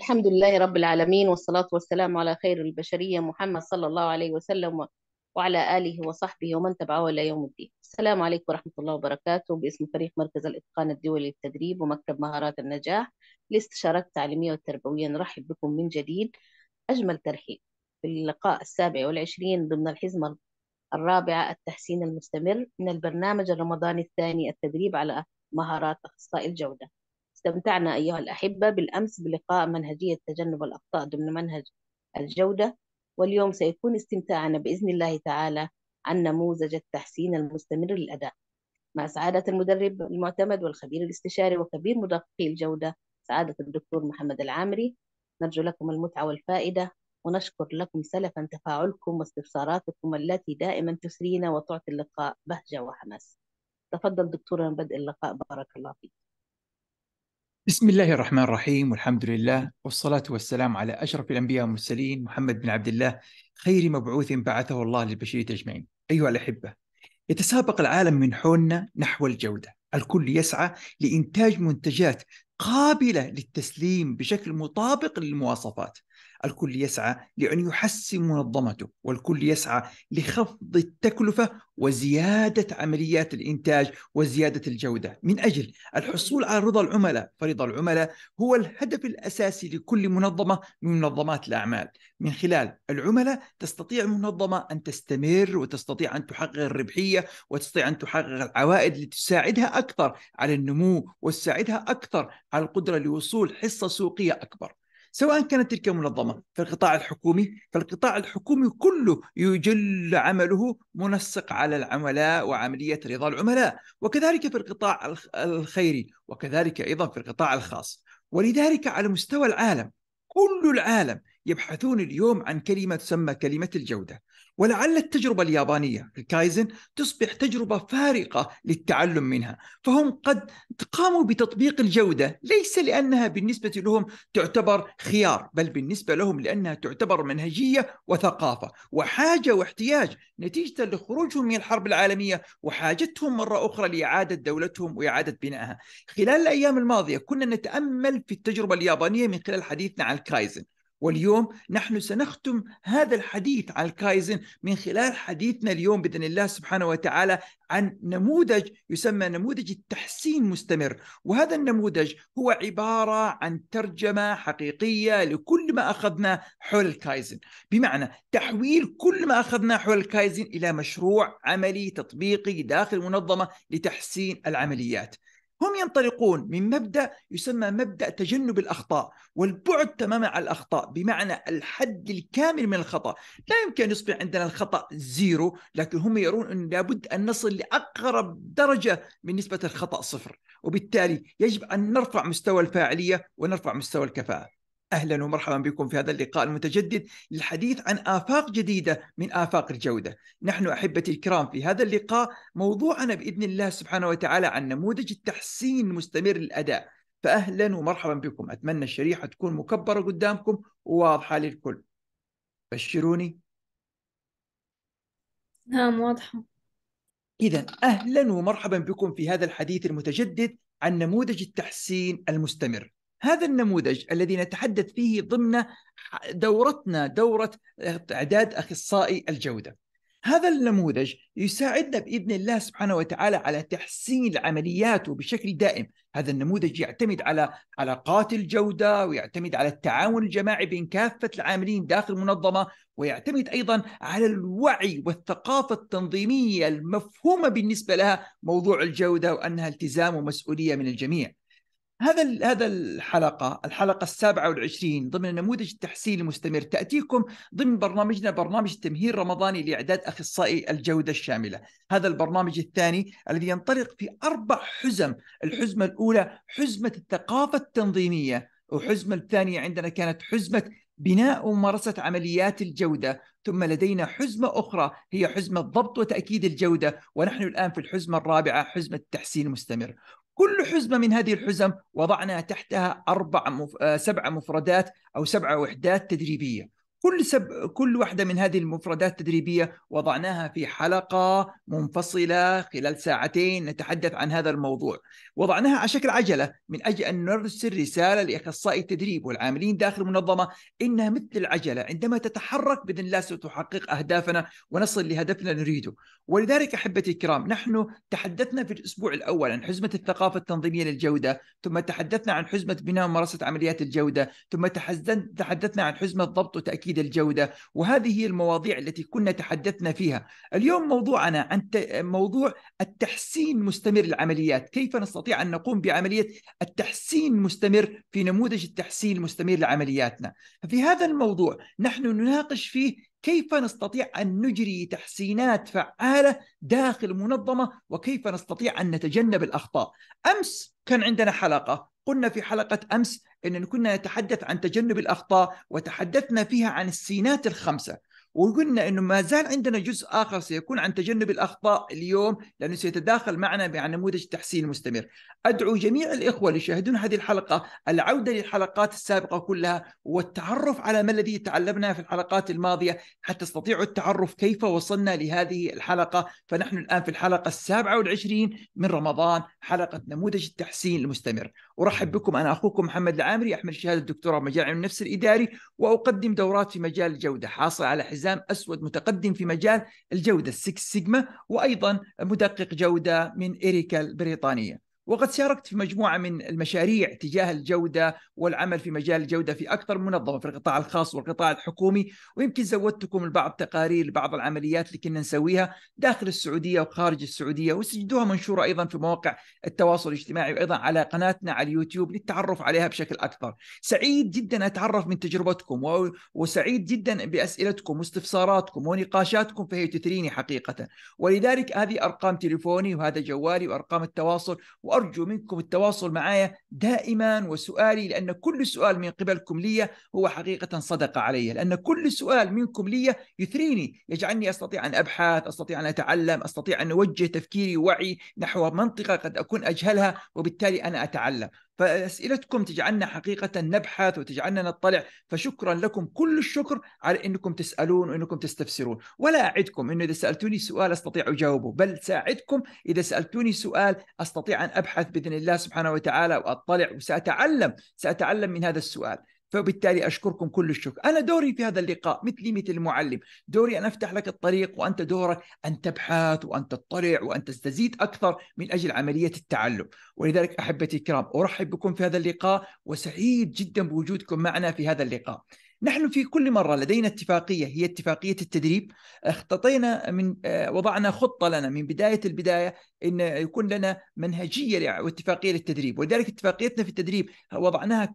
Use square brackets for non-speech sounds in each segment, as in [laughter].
الحمد لله رب العالمين والصلاة والسلام على خير البشرية محمد صلى الله عليه وسلم وعلى آله وصحبه ومن تبعه إلى يوم الدين السلام عليكم ورحمة الله وبركاته باسم فريق مركز الإتقان الدولي للتدريب ومكتب مهارات النجاح للاستشارات التعليمية والتربوية نرحب بكم من جديد أجمل ترحيب في اللقاء السابع والعشرين ضمن الحزمة الرابعة التحسين المستمر من البرنامج الرمضاني الثاني التدريب على مهارات أخصائي الجودة استمتعنا أيها الأحبة بالأمس بلقاء منهجية تجنب الأخطاء ضمن منهج الجودة واليوم سيكون استمتاعنا بإذن الله تعالى عن نموذج التحسين المستمر للأداء مع سعادة المدرب المعتمد والخبير الاستشاري وكبير مدققي الجودة سعادة الدكتور محمد العامري نرجو لكم المتعة والفائدة ونشكر لكم سلفا تفاعلكم واستفساراتكم التي دائما تسرينا وتعطي اللقاء بهجة وحماس تفضل دكتورنا بدء اللقاء بارك الله فيك بسم الله الرحمن الرحيم والحمد لله والصلاة والسلام على أشرف الأنبياء والمرسلين محمد بن عبد الله خير مبعوث بعثه الله للبشرية أجمعين أيها الأحبة يتسابق العالم من حولنا نحو الجودة الكل يسعى لإنتاج منتجات قابلة للتسليم بشكل مطابق للمواصفات الكل يسعى لأن يحسن منظمته والكل يسعى لخفض التكلفة وزيادة عمليات الإنتاج وزيادة الجودة من أجل الحصول على رضا العملاء فرضا العملاء هو الهدف الأساسي لكل منظمة من منظمات الأعمال من خلال العملاء تستطيع المنظمة أن تستمر وتستطيع أن تحقق الربحية وتستطيع أن تحقق العوائد لتساعدها أكثر على النمو وتساعدها أكثر على القدرة لوصول حصة سوقية أكبر سواء كانت تلك المنظمه في القطاع الحكومي فالقطاع الحكومي كله يجل عمله منسق على العملاء وعمليه رضا العملاء وكذلك في القطاع الخيري وكذلك ايضا في القطاع الخاص ولذلك على مستوى العالم كل العالم يبحثون اليوم عن كلمه تسمى كلمه الجوده ولعل التجربة اليابانية الكايزن تصبح تجربة فارقة للتعلم منها فهم قد قاموا بتطبيق الجودة ليس لأنها بالنسبة لهم تعتبر خيار بل بالنسبة لهم لأنها تعتبر منهجية وثقافة وحاجة واحتياج نتيجة لخروجهم من الحرب العالمية وحاجتهم مرة أخرى لإعادة دولتهم وإعادة بنائها خلال الأيام الماضية كنا نتأمل في التجربة اليابانية من خلال حديثنا عن الكايزن واليوم نحن سنختم هذا الحديث عن الكايزن من خلال حديثنا اليوم باذن الله سبحانه وتعالى عن نموذج يسمى نموذج التحسين مستمر، وهذا النموذج هو عباره عن ترجمه حقيقيه لكل ما اخذنا حول الكايزن، بمعنى تحويل كل ما اخذنا حول الكايزن الى مشروع عملي تطبيقي داخل المنظمه لتحسين العمليات. هم ينطلقون من مبدا يسمى مبدا تجنب الاخطاء والبعد تماما عن الاخطاء بمعنى الحد الكامل من الخطا لا يمكن ان يصبح عندنا الخطا زيرو لكن هم يرون ان لابد ان نصل لاقرب درجه من نسبه الخطا صفر وبالتالي يجب ان نرفع مستوى الفاعليه ونرفع مستوى الكفاءه اهلا ومرحبا بكم في هذا اللقاء المتجدد للحديث عن افاق جديده من افاق الجوده. نحن احبتي الكرام في هذا اللقاء موضوعنا باذن الله سبحانه وتعالى عن نموذج التحسين المستمر للاداء. فاهلا ومرحبا بكم، اتمنى الشريحه تكون مكبره قدامكم وواضحه للكل. بشروني. نعم واضحه. اذا اهلا ومرحبا بكم في هذا الحديث المتجدد عن نموذج التحسين المستمر. هذا النموذج الذي نتحدث فيه ضمن دورتنا دورة إعداد أخصائي الجودة هذا النموذج يساعدنا باذن الله سبحانه وتعالى على تحسين عملياته بشكل دائم، هذا النموذج يعتمد على علاقات الجوده ويعتمد على التعاون الجماعي بين كافه العاملين داخل المنظمه ويعتمد ايضا على الوعي والثقافه التنظيميه المفهومه بالنسبه لها موضوع الجوده وانها التزام ومسؤوليه من الجميع. هذا هذا الحلقه الحلقه السابعه والعشرين ضمن نموذج التحسين المستمر تاتيكم ضمن برنامجنا برنامج التمهير الرمضاني لاعداد اخصائي الجوده الشامله هذا البرنامج الثاني الذي ينطلق في اربع حزم الحزمه الاولى حزمه الثقافه التنظيميه والحزمه الثانيه عندنا كانت حزمه بناء وممارسة عمليات الجودة ثم لدينا حزمة أخرى هي حزمة ضبط وتأكيد الجودة ونحن الآن في الحزمة الرابعة حزمة التحسين المستمر كل حزمة من هذه الحزم وضعنا تحتها أربع مف... آه، سبع مفردات أو سبع وحدات تدريبية كل سب... كل واحدة من هذه المفردات التدريبية وضعناها في حلقة منفصلة خلال ساعتين نتحدث عن هذا الموضوع وضعناها على شكل عجلة من أجل أن نرسل رسالة لأخصائي التدريب والعاملين داخل المنظمة إنها مثل العجلة عندما تتحرك بإذن الله ستحقق أهدافنا ونصل لهدفنا نريده ولذلك أحبتي الكرام نحن تحدثنا في الأسبوع الأول عن حزمة الثقافة التنظيمية للجودة ثم تحدثنا عن حزمة بناء وممارسة عمليات الجودة ثم تحدثنا عن حزمة ضبط وتأكيد تحديد الجودة وهذه هي المواضيع التي كنا تحدثنا فيها اليوم موضوعنا عن موضوع التحسين مستمر للعمليات كيف نستطيع أن نقوم بعملية التحسين المستمر في نموذج التحسين المستمر لعملياتنا ففي هذا الموضوع نحن نناقش فيه كيف نستطيع ان نجري تحسينات فعاله داخل منظمه وكيف نستطيع ان نتجنب الاخطاء امس كان عندنا حلقه قلنا في حلقه امس أننا كنا نتحدث عن تجنب الأخطاء وتحدثنا فيها عن السينات الخمسة وقلنا انه ما زال عندنا جزء اخر سيكون عن تجنب الاخطاء اليوم لانه سيتداخل معنا مع نموذج التحسين المستمر. ادعو جميع الاخوه اللي يشاهدون هذه الحلقه العوده للحلقات السابقه كلها والتعرف على ما الذي تعلمناه في الحلقات الماضيه حتى تستطيعوا التعرف كيف وصلنا لهذه الحلقه فنحن الان في الحلقه السابعه والعشرين من رمضان حلقه نموذج التحسين المستمر. ارحب بكم انا اخوكم محمد العامري احمل شهاده الدكتوراه مجال علم النفس الاداري واقدم دورات في مجال الجوده حاصل على حزام اسود متقدم في مجال الجوده 6 سيجما وايضا مدقق جوده من اريكا البريطانيه وقد شاركت في مجموعه من المشاريع تجاه الجوده والعمل في مجال الجوده في اكثر من منظمه في القطاع الخاص والقطاع الحكومي ويمكن زودتكم البعض تقارير بعض العمليات اللي كنا نسويها داخل السعوديه وخارج السعوديه وسجدوها منشوره ايضا في مواقع التواصل الاجتماعي وايضا على قناتنا على اليوتيوب للتعرف عليها بشكل اكثر. سعيد جدا اتعرف من تجربتكم وسعيد جدا باسئلتكم واستفساراتكم ونقاشاتكم فهي تثريني حقيقه ولذلك هذه ارقام تليفوني وهذا جوالي وارقام التواصل وأرقام وأرجو منكم التواصل معي دائما وسؤالي لأن كل سؤال من قبلكم لي هو حقيقة صدقة علي لأن كل سؤال منكم لي يثريني يجعلني أستطيع أن أبحث أستطيع أن أتعلم أستطيع أن أوجه تفكيري ووعي نحو منطقة قد أكون أجهلها وبالتالي أنا أتعلم فاسئلتكم تجعلنا حقيقه نبحث وتجعلنا نطلع فشكرا لكم كل الشكر على انكم تسالون وانكم تستفسرون ولا اعدكم انه اذا سالتوني سؤال استطيع اجاوبه بل ساعدكم اذا سالتوني سؤال استطيع ان ابحث باذن الله سبحانه وتعالى واطلع وساتعلم ساتعلم من هذا السؤال فبالتالي اشكركم كل الشكر، انا دوري في هذا اللقاء مثلي مثل المعلم، دوري ان افتح لك الطريق وانت دورك ان تبحث وان تطلع وان تستزيد اكثر من اجل عمليه التعلم، ولذلك احبتي الكرام ارحب بكم في هذا اللقاء وسعيد جدا بوجودكم معنا في هذا اللقاء. نحن في كل مرة لدينا اتفاقية هي اتفاقية التدريب اختطينا من آه، وضعنا خطة لنا من بداية البداية أن يكون لنا منهجية واتفاقية للتدريب ولذلك اتفاقيتنا في التدريب وضعناها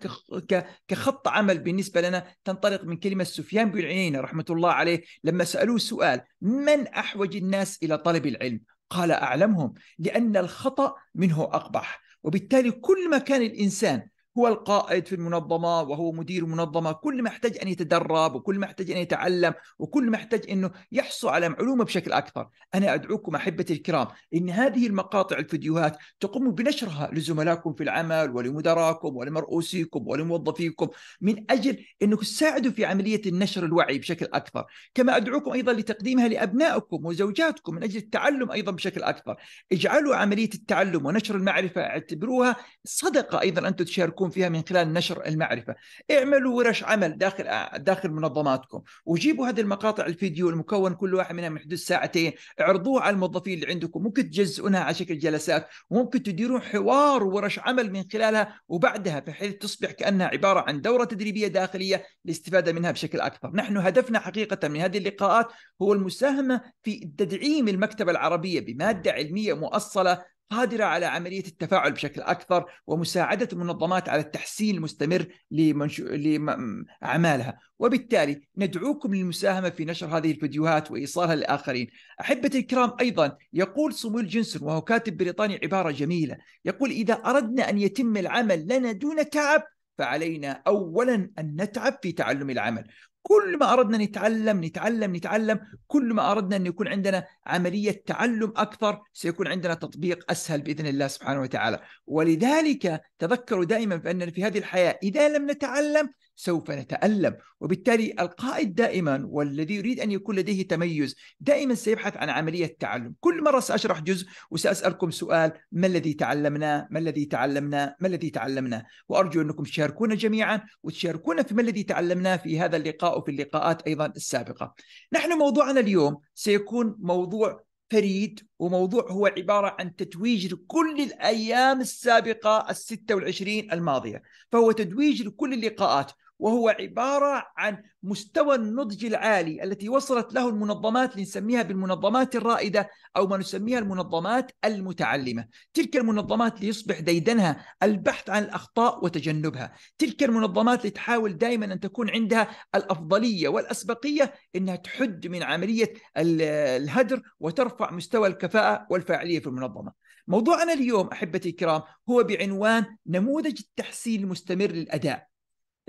كخط عمل بالنسبة لنا تنطلق من كلمة سفيان بن عيينة رحمة الله عليه لما سألوه سؤال من أحوج الناس إلى طلب العلم قال أعلمهم لأن الخطأ منه أقبح وبالتالي كل ما كان الإنسان هو القائد في المنظمه وهو مدير المنظمه كل ما احتاج ان يتدرب وكل ما احتاج ان يتعلم وكل ما احتاج انه يحصل على معلومه بشكل اكثر انا ادعوكم احبتي الكرام ان هذه المقاطع الفيديوهات تقوموا بنشرها لزملائكم في العمل ولمدراكم ولمرؤوسيكم ولموظفيكم من اجل أنه تساعدوا في عمليه النشر الوعي بشكل اكثر كما ادعوكم ايضا لتقديمها لابنائكم وزوجاتكم من اجل التعلم ايضا بشكل اكثر اجعلوا عمليه التعلم ونشر المعرفه اعتبروها صدقه ايضا انتم تشاركون تشاركون فيها من خلال نشر المعرفه اعملوا ورش عمل داخل داخل منظماتكم وجيبوا هذه المقاطع الفيديو المكون كل واحد منها من حدود ساعتين اعرضوها على الموظفين اللي عندكم ممكن تجزئونها على شكل جلسات وممكن تديرون حوار وورش عمل من خلالها وبعدها بحيث تصبح كانها عباره عن دوره تدريبيه داخليه للاستفادة منها بشكل أكثر نحن هدفنا حقيقه من هذه اللقاءات هو المساهمه في تدعيم المكتبه العربيه بماده علميه مؤصله قادرة على عملية التفاعل بشكل أكثر ومساعدة المنظمات على التحسين المستمر لمنش... لأعمالها وبالتالي ندعوكم للمساهمة في نشر هذه الفيديوهات وإيصالها للآخرين أحبتي الكرام أيضا يقول صمويل جنسون وهو كاتب بريطاني عبارة جميلة يقول إذا أردنا أن يتم العمل لنا دون تعب فعلينا اولا ان نتعب في تعلم العمل كل ما أردنا نتعلم نتعلم نتعلم كل ما أردنا أن يكون عندنا عملية تعلم أكثر سيكون عندنا تطبيق أسهل بإذن الله سبحانه وتعالى ولذلك تذكروا دائما بأننا في هذه الحياة إذا لم نتعلم سوف نتألم وبالتالي القائد دائما والذي يريد أن يكون لديه تميز دائما سيبحث عن عملية تعلم كل مرة سأشرح جزء وسأسألكم سؤال ما الذي تعلمناه ما الذي تعلمناه ما الذي تعلمناه وأرجو أنكم تشاركونا جميعا وتشاركونا في ما الذي تعلمناه في هذا اللقاء وفي اللقاءات أيضا السابقة نحن موضوعنا اليوم سيكون موضوع فريد وموضوع هو عبارة عن تتويج لكل الأيام السابقة الستة والعشرين الماضية فهو تتويج لكل اللقاءات وهو عبارة عن مستوى النضج العالي التي وصلت له المنظمات لنسميها بالمنظمات الرائدة أو ما نسميها المنظمات المتعلمة تلك المنظمات ليصبح ديدنها البحث عن الأخطاء وتجنبها تلك المنظمات اللي تحاول دائما أن تكون عندها الأفضلية والأسبقية أنها تحد من عملية الهدر وترفع مستوى الكفاءة والفاعلية في المنظمة موضوعنا اليوم أحبتي الكرام هو بعنوان نموذج التحسين المستمر للأداء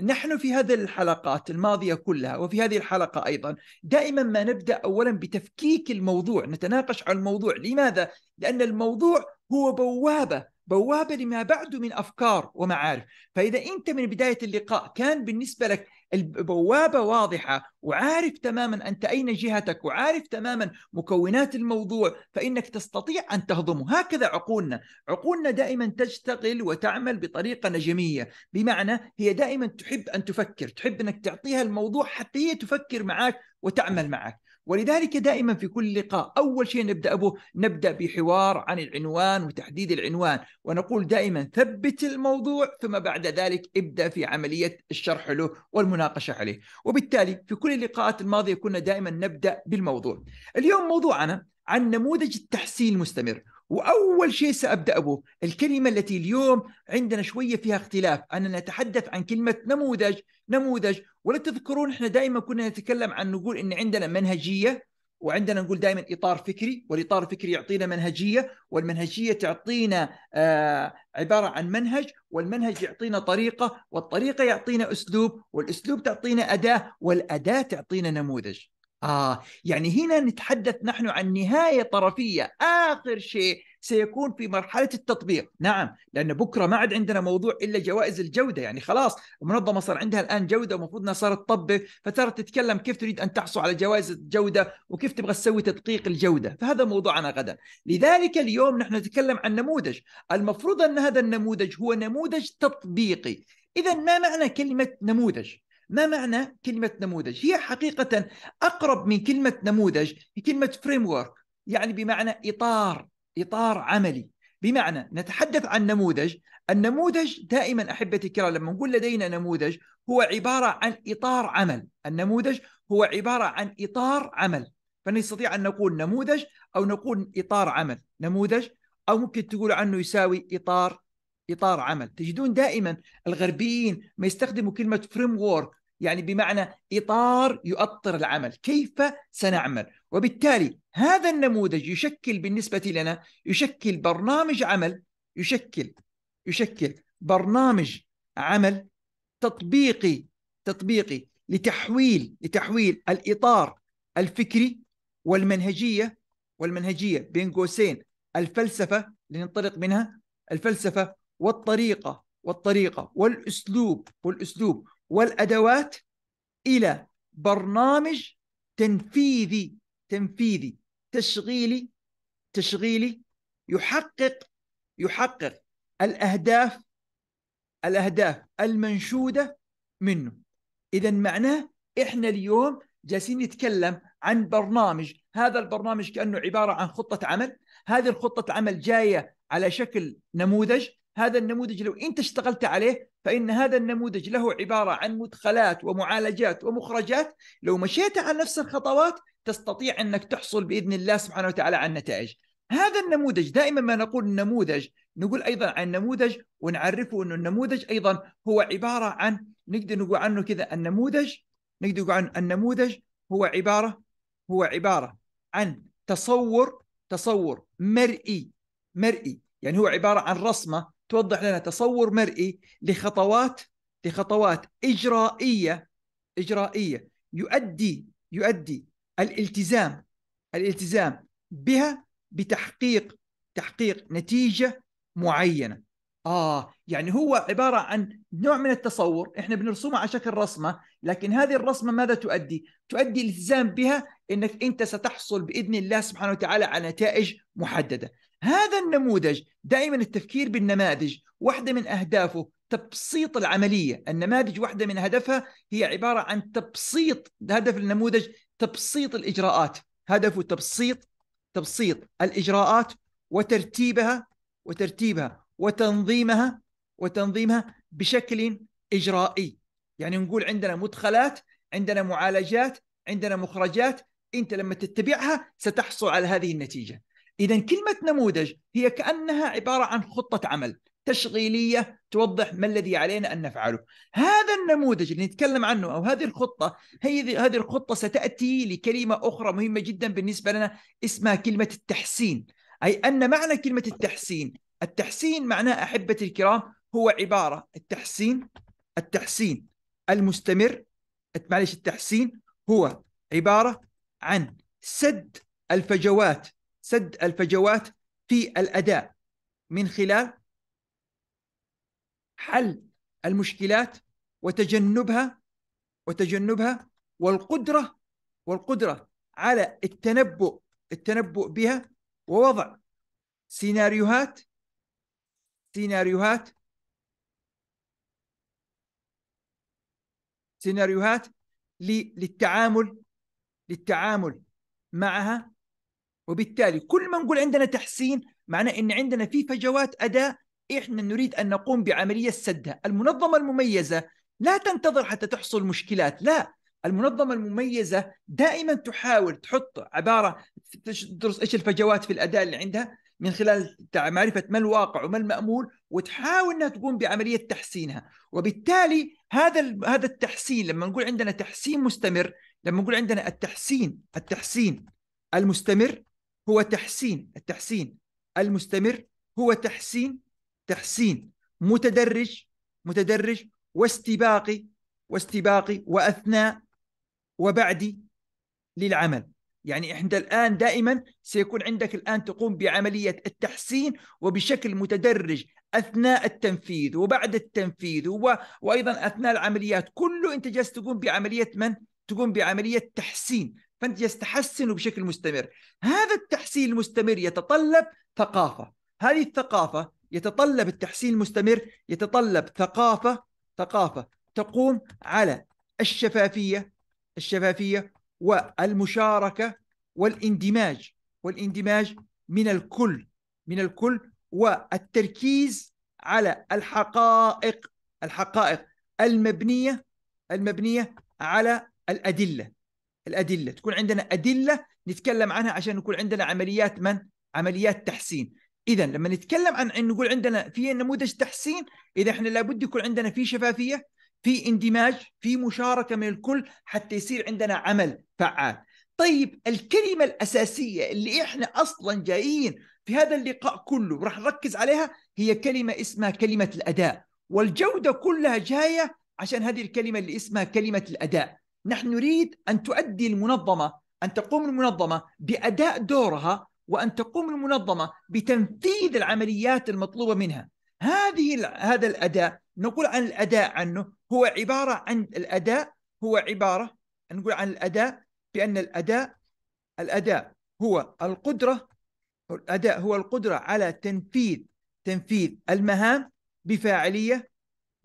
نحن في هذه الحلقات الماضيه كلها وفي هذه الحلقه ايضا دائما ما نبدا اولا بتفكيك الموضوع نتناقش عن الموضوع لماذا لان الموضوع هو بوابه بوابه لما بعده من افكار ومعارف، فاذا انت من بدايه اللقاء كان بالنسبه لك البوابه واضحه وعارف تماما انت اين جهتك وعارف تماما مكونات الموضوع فانك تستطيع ان تهضمه، هكذا عقولنا، عقولنا دائما تشتغل وتعمل بطريقه نجميه، بمعنى هي دائما تحب ان تفكر، تحب انك تعطيها الموضوع حتى هي تفكر معك وتعمل معك. ولذلك دائما في كل لقاء أول شيء نبدأ به نبدأ بحوار عن العنوان وتحديد العنوان ونقول دائما ثبت الموضوع ثم بعد ذلك ابدأ في عملية الشرح له والمناقشة عليه وبالتالي في كل اللقاءات الماضية كنا دائما نبدأ بالموضوع اليوم موضوعنا عن نموذج التحسين المستمر واول شيء سابدا به الكلمه التي اليوم عندنا شويه فيها اختلاف اننا نتحدث عن كلمه نموذج نموذج ولا تذكرون احنا دائما كنا نتكلم عن نقول ان عندنا منهجيه وعندنا نقول دائما اطار فكري والاطار الفكري يعطينا منهجيه والمنهجيه تعطينا آه، عباره عن منهج والمنهج يعطينا طريقه والطريقه يعطينا اسلوب والاسلوب تعطينا اداه والاداه تعطينا نموذج آه يعني هنا نتحدث نحن عن نهاية طرفية آخر شيء سيكون في مرحلة التطبيق نعم لأن بكرة ما عاد عندنا موضوع إلا جوائز الجودة يعني خلاص المنظمة صار عندها الآن جودة ومفروض أنها صارت تطبق فترى تتكلم كيف تريد أن تحصل على جوائز الجودة وكيف تبغى تسوي تدقيق الجودة فهذا موضوعنا غدا لذلك اليوم نحن نتكلم عن نموذج المفروض أن هذا النموذج هو نموذج تطبيقي إذا ما معنى كلمة نموذج ما معنى كلمة نموذج؟ هي حقيقة أقرب من كلمة نموذج كلمة فريم يعني بمعنى إطار إطار عملي بمعنى نتحدث عن نموذج النموذج دائما أحبتي الكرام لما نقول لدينا نموذج هو عبارة عن إطار عمل النموذج هو عبارة عن إطار عمل فنستطيع أن نقول نموذج أو نقول إطار عمل نموذج أو ممكن تقول عنه يساوي إطار إطار عمل تجدون دائما الغربيين ما يستخدموا كلمة فريم وورك يعني بمعنى اطار يؤطر العمل، كيف سنعمل؟ وبالتالي هذا النموذج يشكل بالنسبه لنا يشكل برنامج عمل يشكل يشكل برنامج عمل تطبيقي تطبيقي لتحويل لتحويل الاطار الفكري والمنهجيه والمنهجيه بين قوسين الفلسفه لننطلق منها الفلسفه والطريقه والطريقه والاسلوب والاسلوب والأدوات إلى برنامج تنفيذي تنفيذي تشغيلي تشغيلي يحقق يحقق الأهداف الأهداف المنشودة منه إذا معناه إحنا اليوم جالسين نتكلم عن برنامج هذا البرنامج كأنه عبارة عن خطة عمل هذه الخطة عمل جاية على شكل نموذج هذا النموذج لو أنت اشتغلت عليه فإن هذا النموذج له عبارة عن مدخلات ومعالجات ومخرجات لو مشيت على نفس الخطوات تستطيع أنك تحصل بإذن الله سبحانه وتعالى على النتائج هذا النموذج دائما ما نقول نموذج نقول أيضا عن النموذج ونعرفه أنه النموذج أيضا هو عبارة عن نقدر نقول عنه كذا النموذج نقدر نقول عن النموذج هو عبارة هو عبارة عن تصور تصور مرئي مرئي يعني هو عبارة عن رسمة توضح لنا تصور مرئي لخطوات لخطوات اجرائيه اجرائيه يؤدي يؤدي الالتزام الالتزام بها بتحقيق تحقيق نتيجه معينه اه يعني هو عباره عن نوع من التصور احنا بنرسمه على شكل رسمه لكن هذه الرسمه ماذا تؤدي تؤدي الالتزام بها انك انت ستحصل باذن الله سبحانه وتعالى على نتائج محدده هذا النموذج دائما التفكير بالنماذج واحدة من أهدافه تبسيط العملية النماذج واحدة من هدفها هي عبارة عن تبسيط هدف النموذج تبسيط الإجراءات هدفه تبسيط تبسيط الإجراءات وترتيبها وترتيبها وتنظيمها وتنظيمها بشكل إجرائي يعني نقول عندنا مدخلات عندنا معالجات عندنا مخرجات أنت لما تتبعها ستحصل على هذه النتيجة إذا كلمة نموذج هي كأنها عبارة عن خطة عمل تشغيلية توضح ما الذي علينا أن نفعله هذا النموذج اللي نتكلم عنه أو هذه الخطة هي هذه الخطة ستأتي لكلمة أخرى مهمة جدا بالنسبة لنا اسمها كلمة التحسين أي أن معنى كلمة التحسين التحسين معناه أحبة الكرام هو عبارة التحسين التحسين المستمر معلش التحسين هو عبارة عن سد الفجوات سد الفجوات في الاداء من خلال حل المشكلات وتجنبها وتجنبها والقدره والقدره على التنبؤ التنبؤ بها ووضع سيناريوهات سيناريوهات سيناريوهات للتعامل للتعامل معها وبالتالي كل ما نقول عندنا تحسين معناه ان عندنا في فجوات اداء احنا نريد ان نقوم بعمليه سدها، المنظمه المميزه لا تنتظر حتى تحصل مشكلات، لا المنظمه المميزه دائما تحاول تحط عباره تدرس ايش الفجوات في الاداء اللي عندها من خلال معرفه ما الواقع وما المامول وتحاول انها تقوم بعمليه تحسينها، وبالتالي هذا هذا التحسين لما نقول عندنا تحسين مستمر، لما نقول عندنا التحسين التحسين المستمر هو تحسين التحسين المستمر هو تحسين تحسين متدرج متدرج واستباقي واستباقي واثناء وبعدي للعمل يعني احنا الان دائما سيكون عندك الان تقوم بعمليه التحسين وبشكل متدرج اثناء التنفيذ وبعد التنفيذ و... وايضا اثناء العمليات كله انت جالس تقوم بعمليه من تقوم بعمليه تحسين فانت يستحسن بشكل مستمر هذا التحسين المستمر يتطلب ثقافه هذه الثقافه يتطلب التحسين المستمر يتطلب ثقافه ثقافه تقوم على الشفافيه الشفافيه والمشاركه والاندماج والاندماج من الكل من الكل والتركيز على الحقائق الحقائق المبنيه المبنيه على الادله الادله تكون عندنا ادله نتكلم عنها عشان يكون عندنا عمليات من عمليات تحسين اذا لما نتكلم عن ان نقول عندنا في نموذج تحسين اذا احنا لابد يكون عندنا في شفافيه في اندماج في مشاركه من الكل حتى يصير عندنا عمل فعال طيب الكلمه الاساسيه اللي احنا اصلا جايين في هذا اللقاء كله راح نركز عليها هي كلمه اسمها كلمه الاداء والجوده كلها جايه عشان هذه الكلمه اللي اسمها كلمه الاداء نحن نريد أن تؤدي المنظمة أن تقوم المنظمة بأداء دورها وأن تقوم المنظمة بتنفيذ العمليات المطلوبة منها هذه هذا الأداء نقول عن الأداء عنه هو عبارة عن الأداء هو عبارة نقول عن الأداء بأن الأداء الأداء هو القدرة الأداء هو القدرة على تنفيذ تنفيذ المهام بفاعلية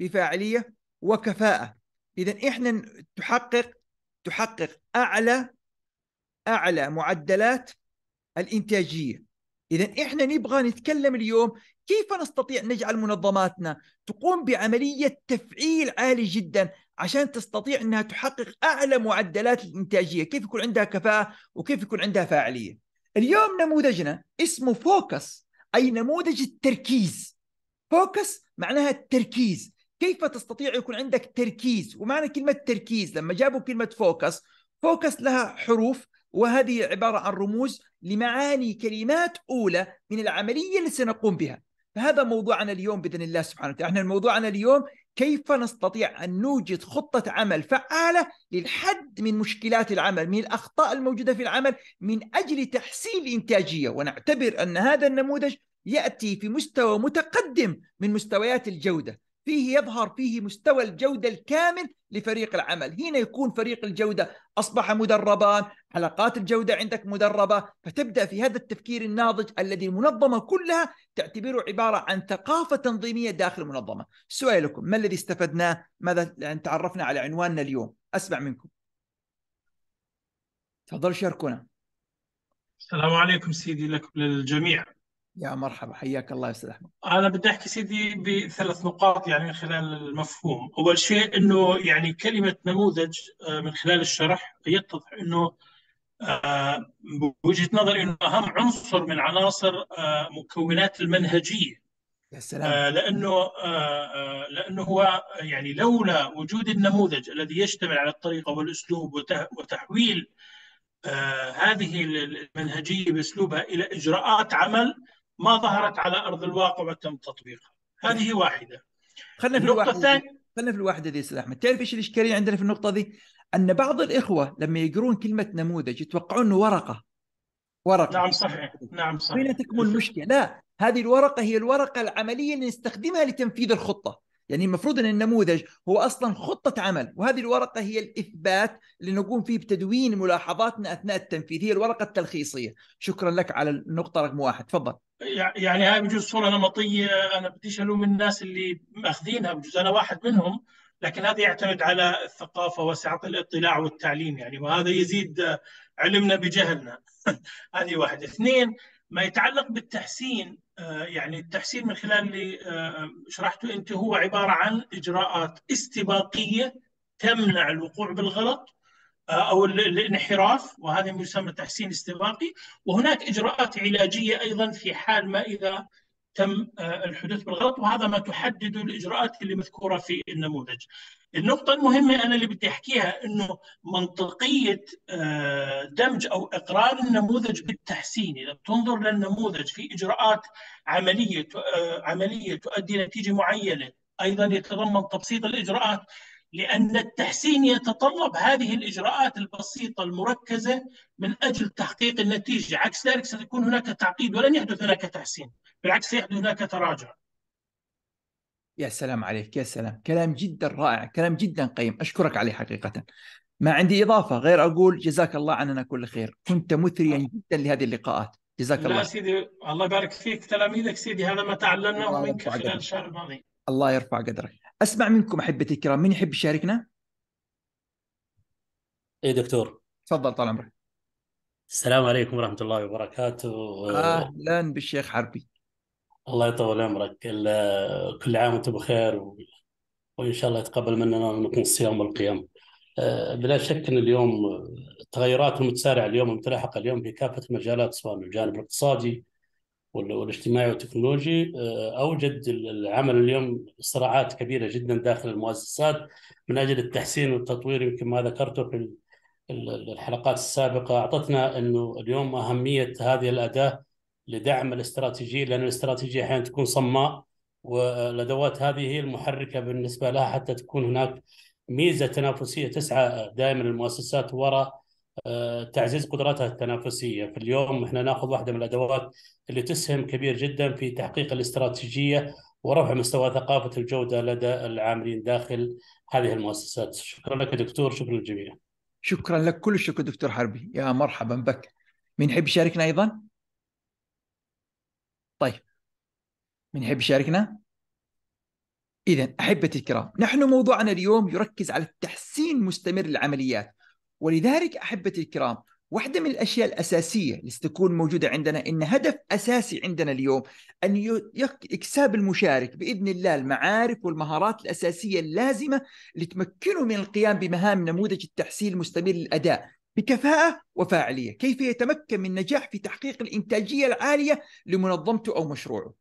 بفاعلية وكفاءة اذا احنا تحقق تحقق اعلى اعلى معدلات الانتاجيه اذا احنا نبغى نتكلم اليوم كيف نستطيع نجعل منظماتنا تقوم بعمليه تفعيل عالي جدا عشان تستطيع انها تحقق اعلى معدلات الانتاجيه، كيف يكون عندها كفاءه وكيف يكون عندها فاعليه. اليوم نموذجنا اسمه فوكس اي نموذج التركيز. فوكس معناها التركيز، كيف تستطيع يكون عندك تركيز ومعنى كلمة تركيز لما جابوا كلمة فوكس فوكس لها حروف وهذه عبارة عن رموز لمعاني كلمات أولى من العملية اللي سنقوم بها فهذا موضوعنا اليوم بإذن الله سبحانه وتعالى احنا موضوعنا اليوم كيف نستطيع أن نوجد خطة عمل فعالة للحد من مشكلات العمل من الأخطاء الموجودة في العمل من أجل تحسين الإنتاجية ونعتبر أن هذا النموذج يأتي في مستوى متقدم من مستويات الجودة فيه يظهر فيه مستوى الجودة الكامل لفريق العمل هنا يكون فريق الجودة أصبح مدربان علاقات الجودة عندك مدربة فتبدأ في هذا التفكير الناضج الذي المنظمة كلها تعتبره عبارة عن ثقافة تنظيمية داخل المنظمة سؤالكم ما الذي استفدناه ماذا تعرفنا على عنواننا اليوم أسمع منكم تفضل شاركونا السلام عليكم سيدي لكم للجميع يا مرحبا حياك الله يا استاذ احمد انا بدي احكي سيدي بثلاث نقاط يعني من خلال المفهوم اول شيء انه يعني كلمه نموذج آه، من خلال الشرح يتضح انه آه، بوجهه نظري انه اهم عنصر من عناصر آه، مكونات المنهجيه يا سلام لانه لانه هو يعني لولا وجود النموذج الذي يشتمل على الطريقه والاسلوب وتحويل هذه المنهجيه باسلوبها الى اجراءات عمل ما ظهرت على ارض الواقع وتم تطبيقها هذه واحده خلينا في النقطه الثانيه خلينا في الواحده دي استاذ احمد تعرف ايش الاشكاليه عندنا في النقطه دي ان بعض الاخوه لما يقرون كلمه نموذج يتوقعون انه ورقه ورقه نعم صحيح نعم صحيح هنا تكمن المشكله لا هذه الورقه هي الورقه العمليه اللي نستخدمها لتنفيذ الخطه يعني المفروض ان النموذج هو اصلا خطه عمل وهذه الورقه هي الاثبات اللي نقوم فيه بتدوين ملاحظاتنا اثناء التنفيذ هي الورقه التلخيصيه شكرا لك على النقطه رقم واحد تفضل يعني هاي بجوز صوره نمطيه انا بديش الوم الناس اللي ماخذينها بجوز انا واحد منهم لكن هذا يعتمد على الثقافه وسعه الاطلاع والتعليم يعني وهذا يزيد علمنا بجهلنا [laughs] هذه واحد اثنين ما يتعلق بالتحسين آه، يعني التحسين من خلال اللي آه، شرحته انت هو عباره عن اجراءات استباقيه تمنع الوقوع بالغلط آه، او الانحراف وهذا يسمى تحسين استباقي وهناك اجراءات علاجيه ايضا في حال ما اذا تم آه، الحدوث بالغلط وهذا ما تحدد الاجراءات اللي مذكوره في النموذج. النقطة المهمة أنا اللي بدي أحكيها أنه منطقية آه، دمج أو إقرار النموذج بالتحسين إذا بتنظر للنموذج في إجراءات عملية آه، عملية تؤدي نتيجة معينة أيضا يتضمن تبسيط الإجراءات لأن التحسين يتطلب هذه الإجراءات البسيطة المركزة من أجل تحقيق النتيجة عكس ذلك ستكون هناك تعقيد ولن يحدث هناك تحسين بالعكس سيحدث هناك تراجع يا سلام عليك يا سلام كلام جدا رائع كلام جدا قيم أشكرك عليه حقيقة ما عندي إضافة غير أقول جزاك الله عننا كل خير كنت مثريا آه. جدا لهذه اللقاءات جزاك الله لا سيدي الله يبارك فيك تلاميذك سيدي هذا ما تعلمناه منك خلال الشهر الماضي الله يرفع قدرك اسمع منكم احبتي الكرام من يحب يشاركنا؟ اي دكتور تفضل طال عمرك السلام عليكم ورحمه الله وبركاته اهلا بالشيخ حربي الله يطول عمرك كل عام وانت بخير و- وان شاء الله يتقبل مننا ونكون الصيام والقيام آه، بلا شك ان اليوم التغيرات المتسارعه اليوم المتلاحقه اليوم في كافه المجالات سواء الجانب الاقتصادي والاجتماعي والتكنولوجي آه، اوجد العمل اليوم صراعات كبيره جدا داخل المؤسسات من اجل التحسين والتطوير يمكن ما ذكرته في الحلقات السابقه اعطتنا انه اليوم اهميه هذه الاداه لدعم الاستراتيجيه لان الاستراتيجيه احيانا تكون صماء والادوات هذه هي المحركه بالنسبه لها حتى تكون هناك ميزه تنافسيه تسعى دائما المؤسسات وراء آه، تعزيز قدراتها التنافسيه، في اليوم احنا ناخذ واحده من الادوات اللي تسهم كبير جدا في تحقيق الاستراتيجيه ورفع مستوى ثقافه الجوده لدى العاملين داخل هذه المؤسسات. شكرا لك دكتور شكرا للجميع. شكرا لك كل الشكر دكتور حربي، يا مرحبا بك. من يحب يشاركنا ايضا؟ طيب من يحب يشاركنا؟ إذا أحبتي الكرام نحن موضوعنا اليوم يركز على التحسين مستمر للعمليات ولذلك أحبتي الكرام واحدة من الأشياء الأساسية لستكون موجودة عندنا أن هدف أساسي عندنا اليوم أن يكسب المشارك بإذن الله المعارف والمهارات الأساسية اللازمة لتمكنه من القيام بمهام نموذج التحسين المستمر للأداء بكفاءة وفاعلية كيف يتمكن من نجاح في تحقيق الإنتاجية العالية لمنظمته أو مشروعه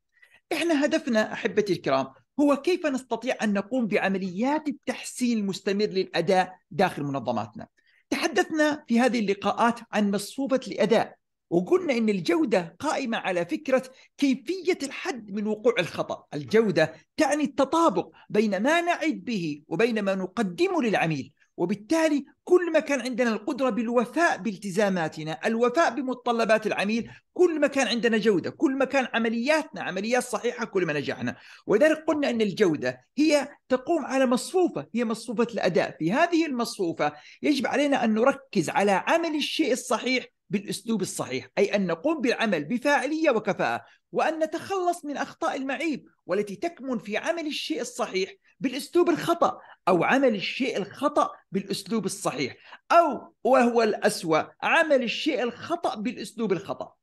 إحنا هدفنا أحبتي الكرام هو كيف نستطيع أن نقوم بعمليات التحسين المستمر للأداء داخل منظماتنا تحدثنا في هذه اللقاءات عن مصفوفة الأداء وقلنا ان الجوده قائمه على فكره كيفيه الحد من وقوع الخطا، الجوده تعني التطابق بين ما نعد به وبين ما نقدمه للعميل، وبالتالي كل ما كان عندنا القدرة بالوفاء بالتزاماتنا الوفاء بمتطلبات العميل كل ما كان عندنا جودة كل ما كان عملياتنا عمليات صحيحة كل ما نجحنا ولذلك قلنا أن الجودة هي تقوم على مصفوفة هي مصفوفة الأداء في هذه المصفوفة يجب علينا أن نركز على عمل الشيء الصحيح بالاسلوب الصحيح، اي ان نقوم بالعمل بفاعليه وكفاءه، وان نتخلص من اخطاء المعيب والتي تكمن في عمل الشيء الصحيح بالاسلوب الخطا، او عمل الشيء الخطا بالاسلوب الصحيح، او وهو الاسوا، عمل الشيء الخطا بالاسلوب الخطا.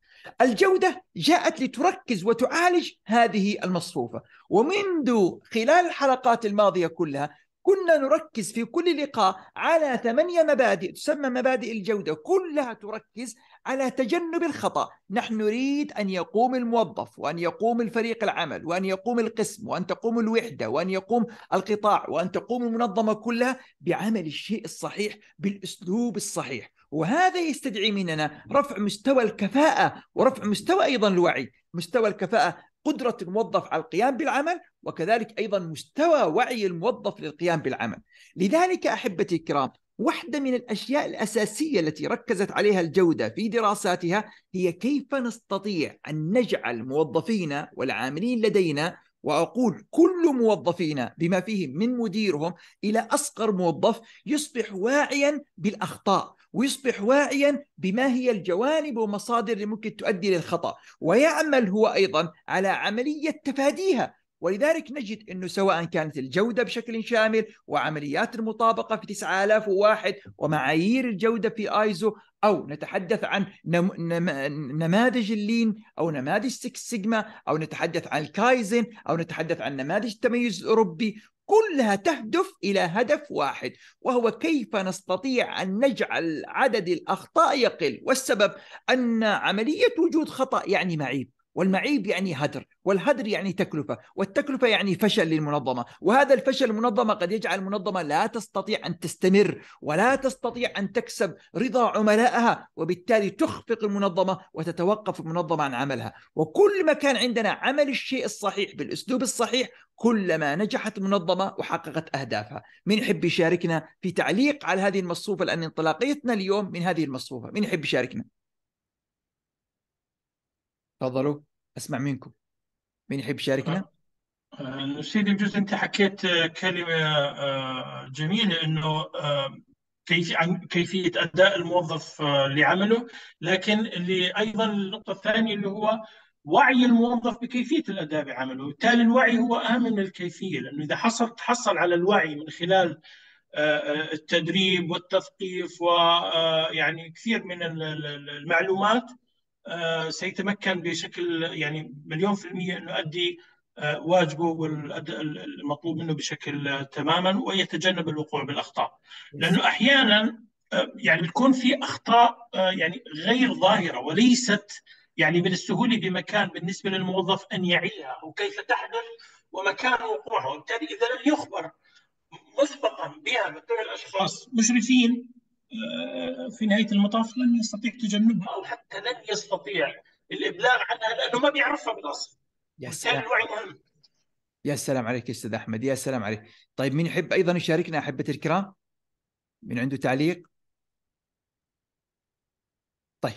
الجودة جاءت لتركز وتعالج هذه المصفوفة ومنذ خلال الحلقات الماضية كلها كنا نركز في كل لقاء على ثمانية مبادئ تسمى مبادئ الجودة كلها تركز على تجنب الخطأ نحن نريد أن يقوم الموظف وأن يقوم الفريق العمل وأن يقوم القسم وأن تقوم الوحدة وأن يقوم القطاع وأن تقوم المنظمة كلها بعمل الشيء الصحيح بالأسلوب الصحيح وهذا يستدعي مننا رفع مستوى الكفاءة ورفع مستوى أيضا الوعي مستوى الكفاءة قدرة الموظف على القيام بالعمل وكذلك أيضا مستوى وعي الموظف للقيام بالعمل لذلك أحبتي الكرام واحدة من الأشياء الأساسية التي ركزت عليها الجودة في دراساتها هي كيف نستطيع أن نجعل موظفينا والعاملين لدينا واقول كل موظفينا بما فيهم من مديرهم الى اصغر موظف يصبح واعيا بالاخطاء ويصبح واعيا بما هي الجوانب ومصادر اللي ممكن تؤدي للخطا ويعمل هو ايضا على عمليه تفاديها ولذلك نجد انه سواء كانت الجوده بشكل شامل وعمليات المطابقه في 9001 ومعايير الجوده في ايزو او نتحدث عن نم... نم... نماذج اللين او نماذج 6 سيجما او نتحدث عن الكايزن او نتحدث عن نماذج التميز الاوروبي كلها تهدف الى هدف واحد وهو كيف نستطيع ان نجعل عدد الاخطاء يقل والسبب ان عمليه وجود خطا يعني معيب والمعيب يعني هدر والهدر يعني تكلفة والتكلفة يعني فشل للمنظمة وهذا الفشل المنظمة قد يجعل المنظمة لا تستطيع أن تستمر ولا تستطيع أن تكسب رضا عملائها وبالتالي تخفق المنظمة وتتوقف المنظمة عن عملها وكل ما كان عندنا عمل الشيء الصحيح بالأسلوب الصحيح كلما نجحت المنظمة وحققت أهدافها من يحب يشاركنا في تعليق على هذه المصفوفة لأن انطلاقيتنا اليوم من هذه المصفوفة من يحب يشاركنا تفضلوا اسمع منكم مين يحب يشاركنا؟ آه، سيدي بجوز انت حكيت آه، كلمه آه، جميله انه كيف كيفيه اداء الموظف لعمله لكن اللي ايضا النقطه الثانيه اللي هو وعي الموظف بكيفيه الاداء بعمله، وبالتالي الوعي هو اهم من الكيفيه لانه اذا حصل تحصل على الوعي من خلال التدريب والتثقيف ويعني كثير من المعلومات آه، سيتمكن بشكل يعني مليون في المية أنه يؤدي آه، واجبه والمطلوب منه بشكل آه، تماما ويتجنب الوقوع بالاخطاء لانه احيانا يعني بتكون في اخطاء يعني غير ظاهره وليست يعني من السهوله بمكان بالنسبه للموظف ان يعيها وكيف تحدث ومكان وقوعها وبالتالي اذا لم يخبر مسبقا بها من قبل اشخاص مشرفين في نهايه المطاف لن يستطيع تجنبها او حتى لن يستطيع الابلاغ عنها لانه ما بيعرفها بالاصل يا سلام الوعي مهم يا سلام عليك استاذ احمد يا سلام عليك طيب مين يحب ايضا يشاركنا احبه الكرام من عنده تعليق طيب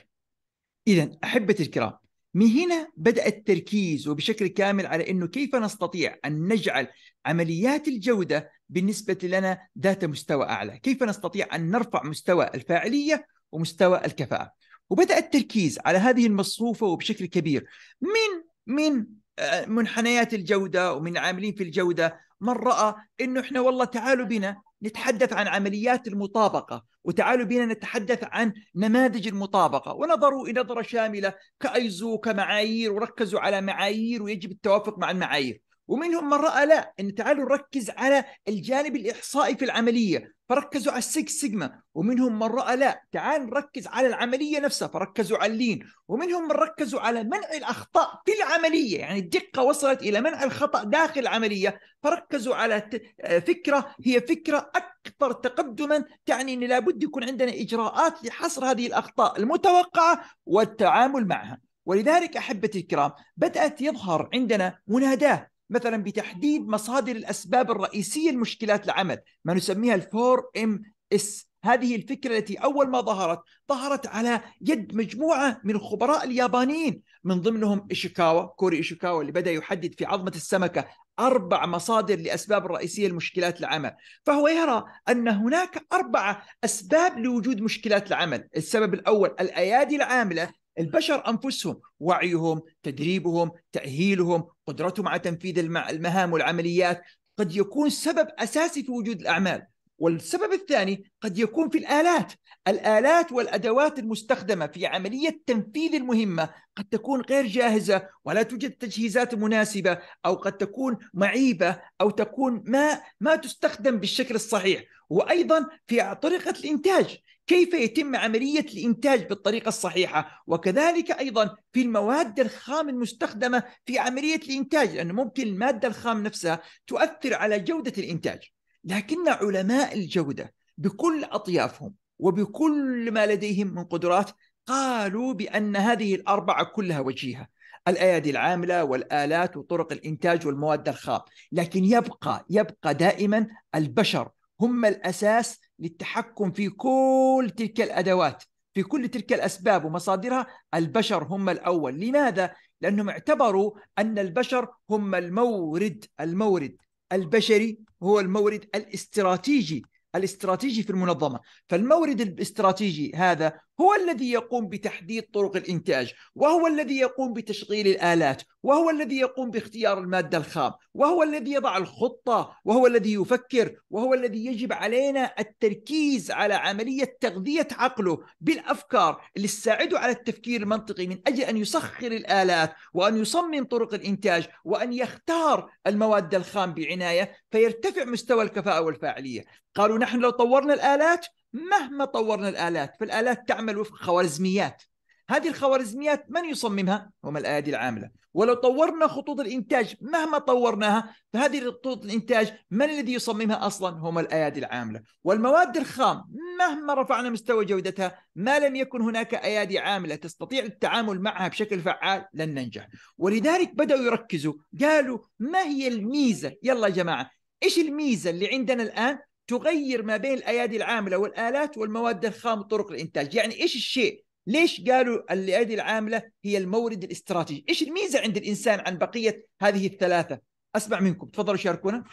اذا احبه الكرام من هنا بدأ التركيز وبشكل كامل على انه كيف نستطيع ان نجعل عمليات الجوده بالنسبه لنا ذات مستوى اعلى، كيف نستطيع ان نرفع مستوى الفاعليه ومستوى الكفاءه؟ وبدا التركيز على هذه المصفوفه وبشكل كبير من من آه، منحنيات الجوده ومن عاملين في الجوده من راى انه احنا والله تعالوا بنا نتحدث عن عمليات المطابقه وتعالوا بنا نتحدث عن نماذج المطابقه ونظروا الى نظره شامله كايزو كمعايير وركزوا على معايير ويجب التوافق مع المعايير ومنهم من راى لا ان تعالوا نركز على الجانب الاحصائي في العمليه فركزوا على السكس سيجما ومنهم من راى لا تعال نركز على العمليه نفسها فركزوا على اللين ومنهم من ركزوا على منع الاخطاء في العمليه يعني الدقه وصلت الى منع الخطا داخل العمليه فركزوا على آه، فكره هي فكره اكثر تقدما تعني ان لابد يكون عندنا اجراءات لحصر هذه الاخطاء المتوقعه والتعامل معها ولذلك احبتي الكرام بدات يظهر عندنا مناداه مثلا بتحديد مصادر الاسباب الرئيسيه لمشكلات العمل ما نسميها الفور ام اس هذه الفكره التي اول ما ظهرت ظهرت على يد مجموعه من الخبراء اليابانيين من ضمنهم ايشيكاوا كوري ايشيكاوا اللي بدأ يحدد في عظمة السمكة أربع مصادر لأسباب الرئيسية لمشكلات العمل فهو يرى أن هناك أربع أسباب لوجود مشكلات العمل السبب الأول الأيادي العاملة البشر انفسهم وعيهم تدريبهم تاهيلهم قدرتهم على تنفيذ المهام والعمليات قد يكون سبب اساسي في وجود الاعمال والسبب الثاني قد يكون في الالات الالات والادوات المستخدمه في عمليه تنفيذ المهمه قد تكون غير جاهزه ولا توجد تجهيزات مناسبه او قد تكون معيبه او تكون ما ما تستخدم بالشكل الصحيح وايضا في طريقه الانتاج كيف يتم عملية الإنتاج بالطريقة الصحيحة وكذلك أيضا في المواد الخام المستخدمة في عملية الإنتاج لأنه ممكن المادة الخام نفسها تؤثر على جودة الإنتاج لكن علماء الجودة بكل أطيافهم وبكل ما لديهم من قدرات قالوا بأن هذه الأربعة كلها وجيهة الأيادي العاملة والآلات وطرق الإنتاج والمواد الخام لكن يبقى يبقى دائما البشر هم الأساس للتحكم في كل تلك الادوات في كل تلك الاسباب ومصادرها البشر هم الاول، لماذا؟ لانهم اعتبروا ان البشر هم المورد المورد البشري هو المورد الاستراتيجي الاستراتيجي في المنظمه، فالمورد الاستراتيجي هذا هو الذي يقوم بتحديد طرق الإنتاج وهو الذي يقوم بتشغيل الآلات وهو الذي يقوم باختيار المادة الخام وهو الذي يضع الخطة وهو الذي يفكر وهو الذي يجب علينا التركيز على عملية تغذية عقله بالأفكار اللي تساعده على التفكير المنطقي من أجل أن يسخر الآلات وأن يصمم طرق الإنتاج وأن يختار المواد الخام بعناية فيرتفع مستوى الكفاءة والفاعلية قالوا نحن لو طورنا الآلات مهما طورنا الآلات فالآلات تعمل وفق خوارزميات هذه الخوارزميات من يصممها؟ هم الأيادي العاملة ولو طورنا خطوط الإنتاج مهما طورناها فهذه خطوط الإنتاج من الذي يصممها أصلا؟ هم الأيادي العاملة والمواد الخام مهما رفعنا مستوى جودتها ما لم يكن هناك أيادي عاملة تستطيع التعامل معها بشكل فعال لن ننجح ولذلك بدأوا يركزوا قالوا ما هي الميزة؟ يلا يا جماعة إيش الميزة اللي عندنا الآن تغير ما بين الايادي العامله والالات والمواد الخام وطرق الانتاج يعني ايش الشيء ليش قالوا الايادي العامله هي المورد الاستراتيجي ايش الميزه عند الانسان عن بقيه هذه الثلاثه اسمع منكم تفضلوا شاركونا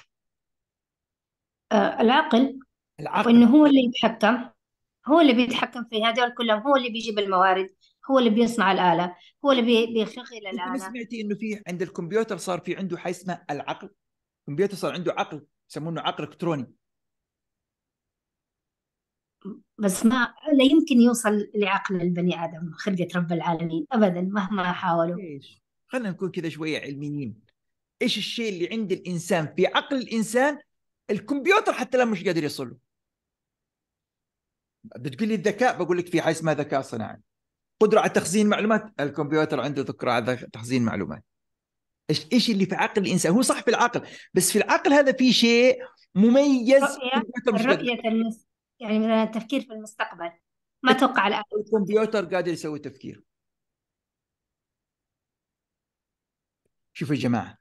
آه، العقل العقل وانه هو اللي يتحكم هو اللي بيتحكم في هذول كلهم هو اللي بيجيب الموارد هو اللي بيصنع الاله هو اللي بي... الاله انت سمعتي انه في عند الكمبيوتر صار في عنده حاجه اسمها العقل الكمبيوتر صار عنده عقل يسمونه عقل الكتروني بس ما لا يمكن يوصل لعقل البني ادم خلقه رب العالمين ابدا مهما حاولوا ايش خلينا نكون كذا شويه علميين ايش الشيء اللي عند الانسان في عقل الانسان الكمبيوتر حتى الان مش قادر يوصل له بتقول لي الذكاء بقول لك في حاجه اسمها ذكاء صناعي قدره على تخزين معلومات الكمبيوتر عنده ذكرة على تخزين معلومات ايش ايش اللي في عقل الانسان هو صح في العقل بس في العقل هذا في شيء مميز الرؤية, الرؤية, المس... يعني مثلا التفكير في المستقبل ما اتوقع إيه. الان الكمبيوتر قادر يسوي تفكير شوفوا يا جماعه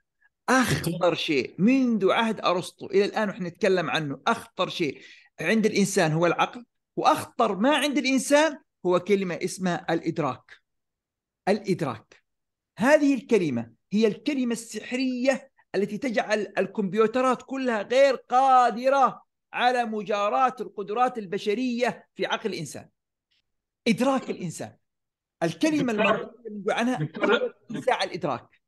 اخطر شيء منذ عهد ارسطو الى الان واحنا نتكلم عنه اخطر شيء عند الانسان هو العقل واخطر ما عند الانسان هو كلمه اسمها الادراك الادراك هذه الكلمه هي الكلمه السحريه التي تجعل الكمبيوترات كلها غير قادره على مجاراة القدرات البشرية في عقل الإنسان إدراك الإنسان الكلمة المعروفة عنها ساعة الإدراك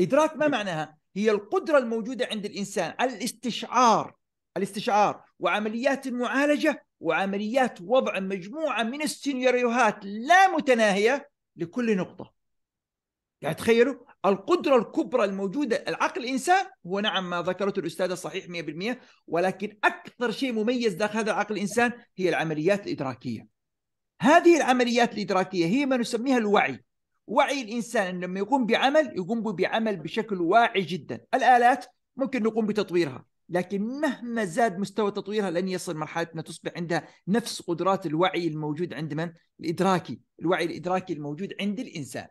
إدراك ما معناها؟ هي القدرة الموجودة عند الإنسان على الاستشعار الاستشعار وعمليات المعالجة وعمليات وضع مجموعة من السيناريوهات لا متناهية لكل نقطة يعني تخيلوا القدرة الكبرى الموجودة العقل الإنسان هو نعم ما ذكرته الأستاذة صحيح 100% ولكن أكثر شيء مميز داخل هذا العقل الإنسان هي العمليات الإدراكية هذه العمليات الإدراكية هي ما نسميها الوعي وعي الإنسان لما يقوم بعمل يقوم بعمل بشكل واعي جدا الآلات ممكن نقوم بتطويرها لكن مهما زاد مستوى تطويرها لن يصل مرحلة انها تصبح عندها نفس قدرات الوعي الموجود عند من؟ الإدراكي الوعي الإدراكي الموجود عند الإنسان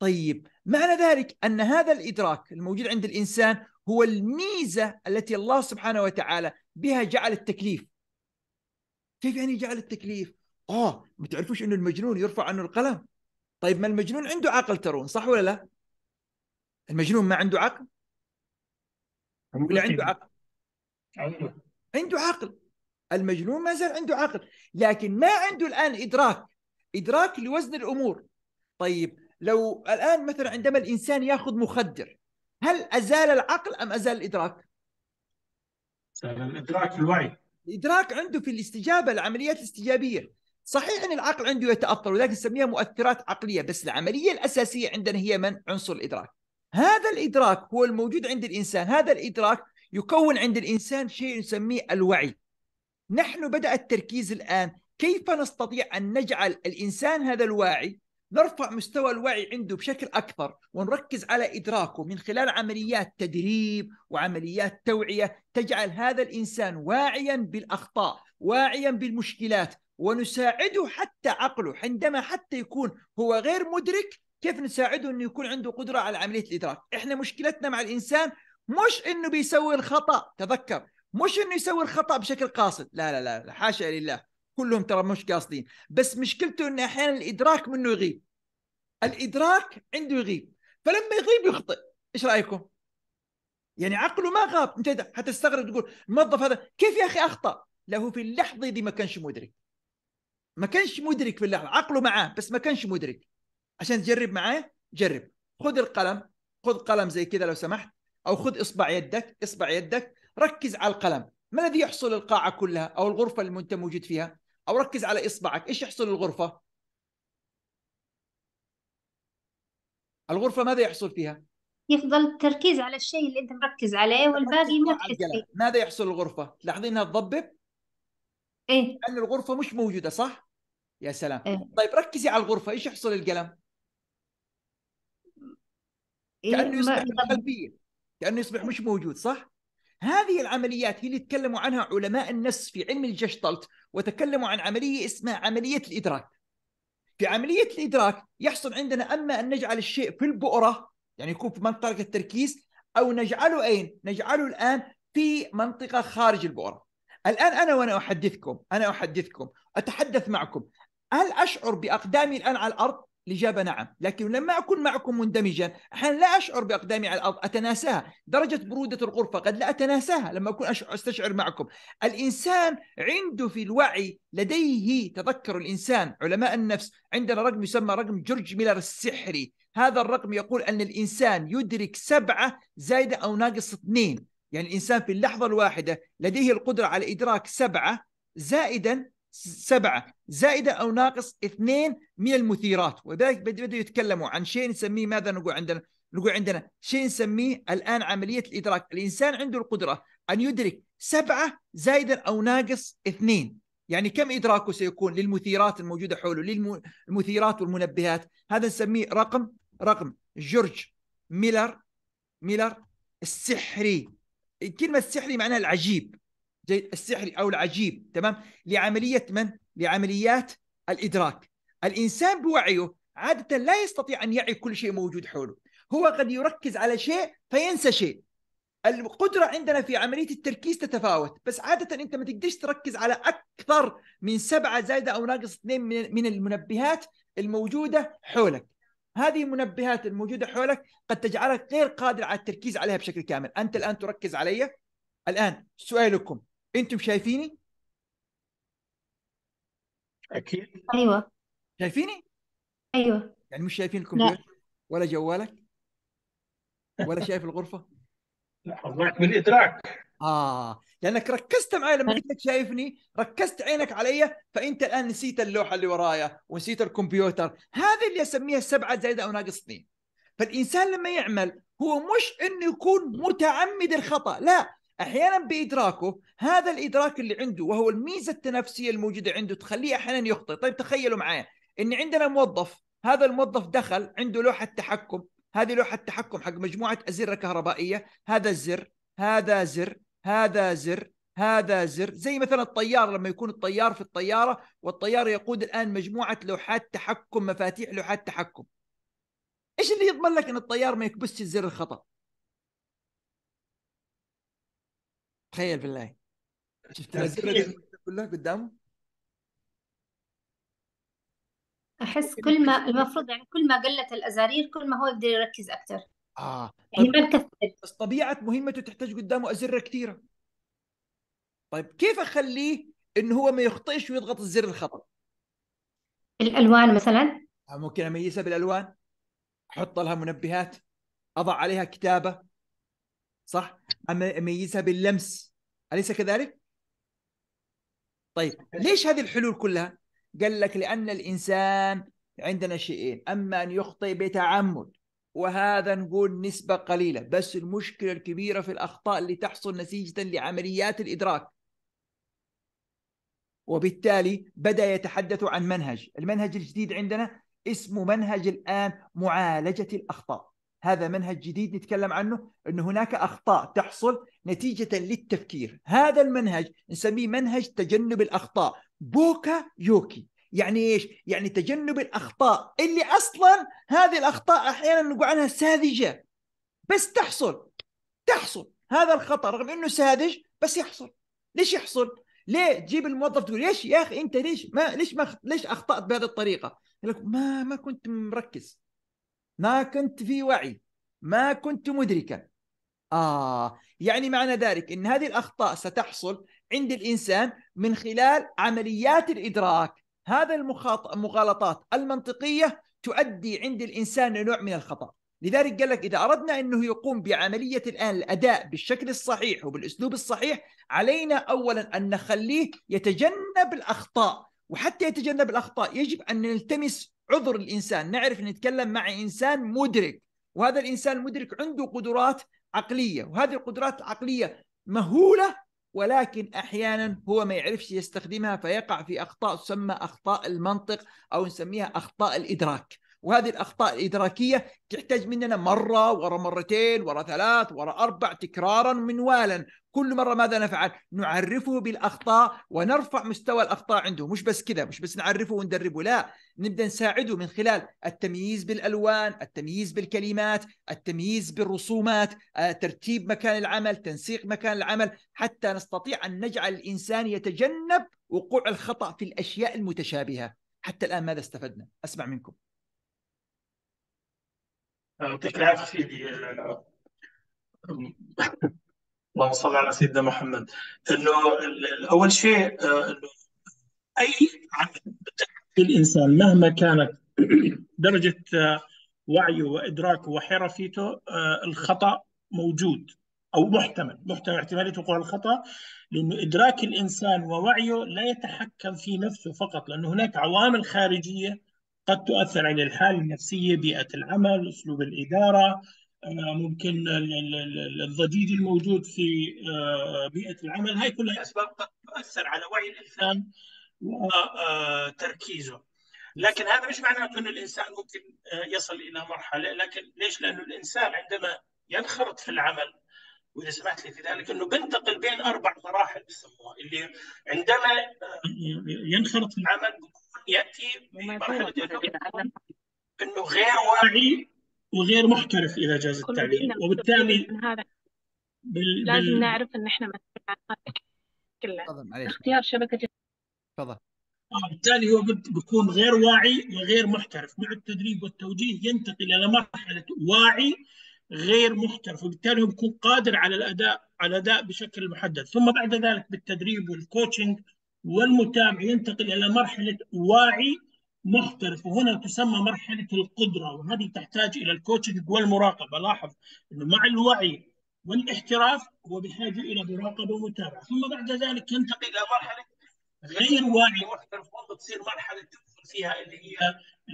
طيب معنى ذلك ان هذا الادراك الموجود عند الانسان هو الميزه التي الله سبحانه وتعالى بها جعل التكليف كيف يعني جعل التكليف اه ما تعرفوش انه المجنون يرفع عنه القلم طيب ما المجنون عنده عقل ترون صح ولا لا المجنون ما عنده عقل ولا عنده عقل عنده عنده عقل المجنون ما زال عنده عقل لكن ما عنده الان ادراك ادراك لوزن الامور طيب لو الان مثلا عندما الانسان ياخذ مخدر هل ازال العقل ام ازال الادراك؟ الادراك في الوعي الادراك عنده في الاستجابه العمليات الاستجابيه صحيح ان العقل عنده يتاثر ولكن نسميها مؤثرات عقليه بس العمليه الاساسيه عندنا هي من عنصر الادراك هذا الادراك هو الموجود عند الانسان هذا الادراك يكون عند الانسان شيء نسميه الوعي نحن بدا التركيز الان كيف نستطيع ان نجعل الانسان هذا الواعي نرفع مستوى الوعي عنده بشكل اكبر ونركز على ادراكه من خلال عمليات تدريب وعمليات توعيه تجعل هذا الانسان واعيا بالاخطاء، واعيا بالمشكلات ونساعده حتى عقله عندما حتى يكون هو غير مدرك كيف نساعده انه يكون عنده قدره على عمليه الادراك، احنا مشكلتنا مع الانسان مش انه بيسوي الخطا، تذكر، مش انه يسوي الخطا بشكل قاصد، لا لا لا حاشا لله، كلهم ترى مش قاصدين بس مشكلته انه احيانا الادراك منه يغيب الادراك عنده يغيب فلما يغيب يخطئ ايش رايكم يعني عقله ما غاب انت حتستغرب تقول الموظف هذا كيف يا اخي اخطا له في اللحظه دي ما كانش مدرك ما كانش مدرك في اللحظه عقله معاه بس ما كانش مدرك عشان تجرب معاه جرب خذ القلم خذ قلم زي كذا لو سمحت او خذ اصبع يدك اصبع يدك ركز على القلم ما الذي يحصل القاعه كلها او الغرفه اللي انت موجود فيها او ركز على اصبعك ايش يحصل الغرفه الغرفه ماذا يحصل فيها يفضل التركيز على الشيء اللي انت مركز عليه والباقي ما تحس فيه ماذا يحصل الغرفه تلاحظينها انها تضبب ايه لان الغرفه مش موجوده صح يا سلام إيه؟ طيب ركزي على الغرفه ايش يحصل القلم إيه؟ كانه يصبح قلبيه كانه يصبح مش موجود صح هذه العمليات هي اللي تكلموا عنها علماء النفس في علم الجشتلت وتكلموا عن عملية اسمها عملية الإدراك في عملية الإدراك يحصل عندنا أما أن نجعل الشيء في البؤرة يعني يكون في منطقة التركيز أو نجعله أين؟ نجعله الآن في منطقة خارج البؤرة الآن أنا وأنا أحدثكم أنا أحدثكم أتحدث معكم هل أشعر بأقدامي الآن على الأرض؟ الإجابة نعم لكن لما أكون معكم مندمجا أحيانا لا أشعر بأقدامي على الأرض أتناساها درجة برودة الغرفة قد لا أتناساها لما أكون أستشعر معكم الإنسان عنده في الوعي لديه تذكر الإنسان علماء النفس عندنا رقم يسمى رقم جورج ميلر السحري هذا الرقم يقول أن الإنسان يدرك سبعة زائدة أو ناقص اثنين يعني الإنسان في اللحظة الواحدة لديه القدرة على إدراك سبعة زائدا سبعة زائدة أو ناقص اثنين من المثيرات وذلك بدأوا يتكلموا عن شيء نسميه ماذا نقول عندنا نقول عندنا شيء نسميه الآن عملية الإدراك الإنسان عنده القدرة أن يدرك سبعة زائدا أو ناقص اثنين يعني كم إدراكه سيكون للمثيرات الموجودة حوله للمثيرات والمنبهات هذا نسميه رقم رقم جورج ميلر ميلر السحري كلمة السحري معناها العجيب السحري او العجيب تمام لعمليه من لعمليات الادراك الانسان بوعيه عاده لا يستطيع ان يعي كل شيء موجود حوله هو قد يركز على شيء فينسى شيء القدرة عندنا في عملية التركيز تتفاوت بس عادة أنت ما تقدرش تركز على أكثر من سبعة زائدة أو ناقص اثنين من المنبهات الموجودة حولك هذه المنبهات الموجودة حولك قد تجعلك غير قادر على التركيز عليها بشكل كامل أنت الآن تركز علي الآن سؤالكم انتم شايفيني؟ اكيد ايوه شايفيني؟ ايوه يعني مش شايفين الكمبيوتر لا. ولا جوالك ولا شايف الغرفه؟ لا من ادراك اه لانك ركزت معي لما قلت لك شايفني ركزت عينك علي فانت الان نسيت اللوحه اللي ورايا ونسيت الكمبيوتر هذه اللي اسميها سبعه زائد او ناقص اثنين فالانسان لما يعمل هو مش انه يكون متعمد الخطا لا احيانا بادراكه هذا الادراك اللي عنده وهو الميزه التنافسيه الموجوده عنده تخليه احيانا يخطئ طيب تخيلوا معايا ان عندنا موظف هذا الموظف دخل عنده لوحه تحكم هذه لوحه تحكم حق مجموعه ازره كهربائيه هذا الزر هذا زر هذا زر هذا زر زي مثلا الطيار لما يكون الطيار في الطياره والطيار يقود الان مجموعه لوحات تحكم مفاتيح لوحات تحكم ايش اللي يضمن لك ان الطيار ما يكبسش الزر الخطا تخيل بالله شفت كله قدامه احس يعني كل ما المفروض يعني كل ما قلت الازارير كل ما هو يقدر يركز اكثر اه يعني طيب. ما نكثر بس طبيعه مهمته تحتاج قدامه ازرة كثيره طيب كيف اخليه انه هو ما يخطئش ويضغط الزر الخطا الالوان مثلا آه، ممكن اميزها بالالوان احط لها منبهات اضع عليها كتابه صح؟ اميزها باللمس اليس كذلك؟ طيب ليش هذه الحلول كلها؟ قال لك لان الانسان عندنا شيئين اما ان يخطئ بتعمد وهذا نقول نسبه قليله بس المشكله الكبيره في الاخطاء اللي تحصل نتيجه لعمليات الادراك وبالتالي بدا يتحدث عن منهج المنهج الجديد عندنا اسمه منهج الان معالجه الاخطاء هذا منهج جديد نتكلم عنه أن هناك أخطاء تحصل نتيجة للتفكير هذا المنهج نسميه منهج تجنب الأخطاء بوكا يوكي يعني ايش؟ يعني تجنب الاخطاء اللي اصلا هذه الاخطاء احيانا نقول عنها ساذجه بس تحصل تحصل هذا الخطا رغم انه ساذج بس يحصل ليش يحصل؟ ليه تجيب الموظف تقول ليش يا اخي انت ليش ما ليش ما ليش اخطات بهذه الطريقه؟ يقول لك ما ما كنت مركز ما كنت في وعي ما كنت مدركا آه يعني معنى ذلك أن هذه الأخطاء ستحصل عند الإنسان من خلال عمليات الإدراك هذا المغالطات المنطقية تؤدي عند الإنسان لنوع من الخطأ لذلك قال لك إذا أردنا أنه يقوم بعملية الآن الأداء بالشكل الصحيح وبالأسلوب الصحيح علينا أولا أن نخليه يتجنب الأخطاء وحتى يتجنب الأخطاء يجب أن نلتمس عذر الانسان نعرف نتكلم مع انسان مدرك وهذا الانسان المدرك عنده قدرات عقليه وهذه القدرات العقليه مهوله ولكن احيانا هو ما يعرفش يستخدمها فيقع في اخطاء تسمى اخطاء المنطق او نسميها اخطاء الادراك وهذه الاخطاء الادراكيه تحتاج مننا مره ورا مرتين ورا ثلاث ورا اربع تكرارا منوالا كل مره ماذا نفعل؟ نعرفه بالاخطاء ونرفع مستوى الاخطاء عنده، مش بس كذا، مش بس نعرفه وندربه، لا، نبدا نساعده من خلال التمييز بالالوان، التمييز بالكلمات، التمييز بالرسومات، ترتيب مكان العمل، تنسيق مكان العمل، حتى نستطيع ان نجعل الانسان يتجنب وقوع الخطا في الاشياء المتشابهه. حتى الان ماذا استفدنا؟ اسمع منكم. يعطيك العافية سيدي اللهم صل على سيدنا محمد انه اول شيء آه، اي عمل الانسان مهما كانت درجة آه، وعيه وادراكه وحرفيته آه، الخطا موجود او محتمل محتمل احتماليه وقوع الخطا لانه ادراك الانسان ووعيه لا يتحكم في نفسه فقط لانه هناك عوامل خارجيه قد تؤثر على الحالة النفسية بيئة العمل أسلوب الإدارة آه، ممكن الضجيج الموجود في آه، بيئة العمل هاي كلها أسباب قد تؤثر على وعي الإنسان وتركيزه لكن هذا مش معناته أن الإنسان ممكن آه، يصل إلى مرحلة لكن ليش؟ لأنه الإنسان عندما ينخرط في العمل واذا سمحت لي في ذلك انه بنتقل بين اربع مراحل بسموها اللي عندما ينخرط في العمل ياتي بمرحله انه غير واعي وغير محترف اذا جاز التعبير وبالتالي بال... لازم نعرف ان احنا مسؤولين اختيار شبكه تفضل وبالتالي آه، هو بيكون غير واعي وغير محترف مع التدريب والتوجيه ينتقل الى مرحله واعي غير محترف وبالتالي هو بيكون قادر على الاداء على الاداء بشكل محدد ثم بعد ذلك بالتدريب والكوتشنج والمتابع ينتقل إلى مرحلة واعي محترف وهنا تسمى مرحلة القدرة وهذه تحتاج إلى الكوتشنج والمراقبة لاحظ أنه مع الوعي والاحتراف هو بحاجة إلى مراقبة ومتابعة ثم بعد ذلك ينتقل إلى مرحلة غير واعي محترف وهو تصير مرحلة تدخل فيها اللي هي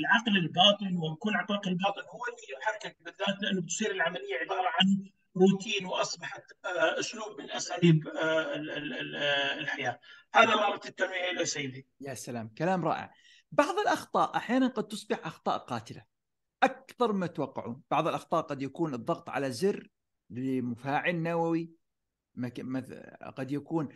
العقل الباطن وكل عقلك الباطن هو اللي يحركك بالذات لأنه بتصير العملية عبارة عن روتين واصبحت آه، اسلوب من اساليب آه، آه، الحياه هذا ما اردت التنويه الى سيدي يا سلام كلام رائع بعض الاخطاء احيانا قد تصبح اخطاء قاتله اكثر ما توقعون بعض الاخطاء قد يكون الضغط على زر لمفاعل نووي قد يكون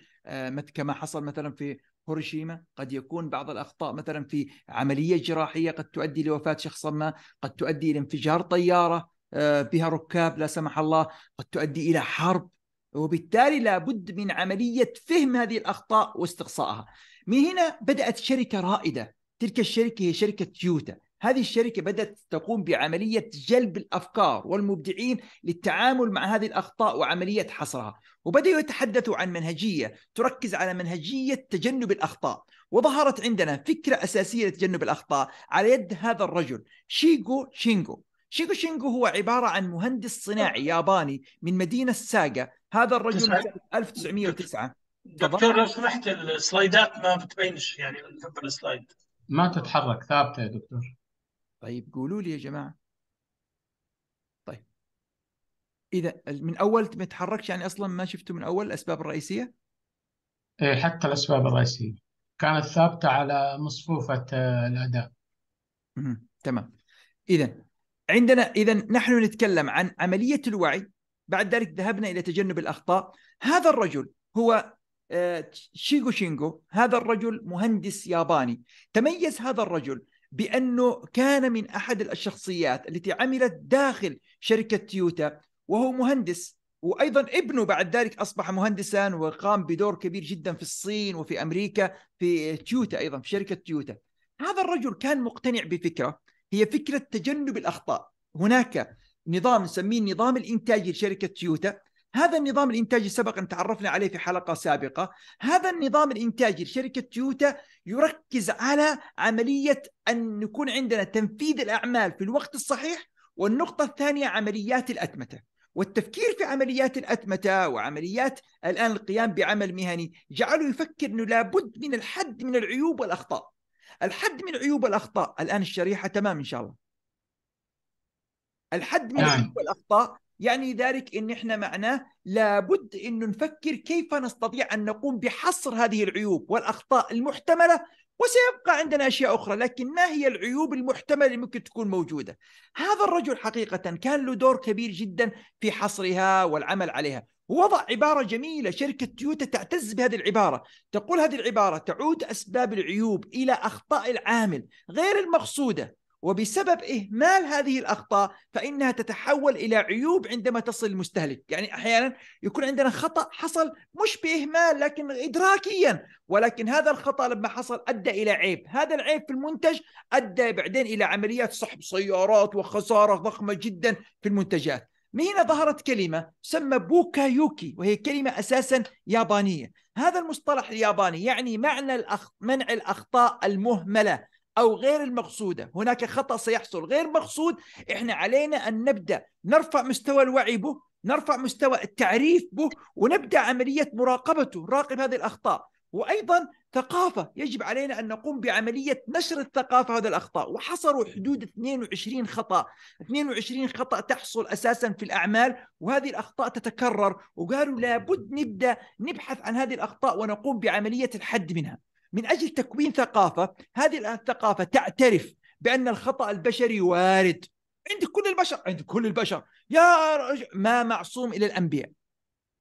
كما حصل مثلا في هيروشيما قد يكون بعض الاخطاء مثلا في عمليه جراحيه قد تؤدي لوفاه شخص ما قد تؤدي الى انفجار طياره آه، بها ركاب لا سمح الله قد تؤدي الى حرب وبالتالي لابد من عمليه فهم هذه الاخطاء واستقصائها. من هنا بدات شركه رائده، تلك الشركه هي شركه تويوتا، هذه الشركه بدات تقوم بعمليه جلب الافكار والمبدعين للتعامل مع هذه الاخطاء وعمليه حصرها، وبداوا يتحدثوا عن منهجيه تركز على منهجيه تجنب الاخطاء، وظهرت عندنا فكره اساسيه لتجنب الاخطاء على يد هذا الرجل شيغو شينغو. شيكو شينجو هو عبارة عن مهندس صناعي ياباني من مدينة ساقا هذا الرجل 1909 دكتور لو سمحت السلايدات ما بتبينش يعني السلايد ما تتحرك ثابتة يا دكتور طيب قولوا لي يا جماعة طيب إذا من أول ما تحركش يعني أصلا ما شفته من أول الأسباب الرئيسية؟ إيه حتى الأسباب الرئيسية كانت ثابتة على مصفوفة آه، الأداء تمام إذا عندنا اذا نحن نتكلم عن عمليه الوعي بعد ذلك ذهبنا الى تجنب الاخطاء هذا الرجل هو آه، شيغو شينغو هذا الرجل مهندس ياباني تميز هذا الرجل بانه كان من احد الشخصيات التي عملت داخل شركه تويوتا وهو مهندس وايضا ابنه بعد ذلك اصبح مهندسا وقام بدور كبير جدا في الصين وفي امريكا في تويوتا ايضا في شركه تويوتا هذا الرجل كان مقتنع بفكره هي فكرة تجنب الأخطاء هناك نظام نسميه النظام الإنتاجي لشركة تويوتا هذا النظام الإنتاجي سبق أن تعرفنا عليه في حلقة سابقة هذا النظام الإنتاجي لشركة تويوتا يركز على عملية أن يكون عندنا تنفيذ الأعمال في الوقت الصحيح والنقطة الثانية عمليات الأتمتة والتفكير في عمليات الأتمتة وعمليات الآن القيام بعمل مهني جعله يفكر أنه لابد من الحد من العيوب والأخطاء الحد من عيوب الاخطاء الان الشريحه تمام ان شاء الله الحد من يعني. عيوب الاخطاء يعني ذلك ان احنا معناه لابد انه نفكر كيف نستطيع ان نقوم بحصر هذه العيوب والاخطاء المحتمله وسيبقى عندنا اشياء اخرى لكن ما هي العيوب المحتمله اللي ممكن تكون موجوده هذا الرجل حقيقه كان له دور كبير جدا في حصرها والعمل عليها ووضع عبارة جميلة شركة تويوتا تعتز بهذه العبارة تقول هذه العبارة تعود أسباب العيوب إلى أخطاء العامل غير المقصودة وبسبب إهمال هذه الأخطاء فإنها تتحول إلى عيوب عندما تصل المستهلك يعني أحيانا يكون عندنا خطأ حصل مش بإهمال لكن إدراكيا ولكن هذا الخطأ لما حصل أدى إلى عيب هذا العيب في المنتج أدى بعدين إلى عمليات سحب سيارات وخسارة ضخمة جدا في المنتجات هنا ظهرت كلمة تسمى بوكايوكي وهي كلمة أساسا يابانية هذا المصطلح الياباني يعني معنى الأخ... منع الأخطاء المهملة أو غير المقصودة هناك خطأ سيحصل غير مقصود إحنا علينا أن نبدأ نرفع مستوى الوعي به نرفع مستوى التعريف به ونبدأ عملية مراقبته نراقب هذه الأخطاء وأيضا ثقافة يجب علينا أن نقوم بعملية نشر الثقافة هذا الأخطاء وحصروا حدود 22 خطأ 22 خطأ تحصل أساسا في الأعمال وهذه الأخطاء تتكرر وقالوا لابد نبدأ نبحث عن هذه الأخطاء ونقوم بعملية الحد منها من أجل تكوين ثقافة هذه الثقافة تعترف بأن الخطأ البشري وارد عند كل البشر عند كل البشر يا رجل ما معصوم إلى الأنبياء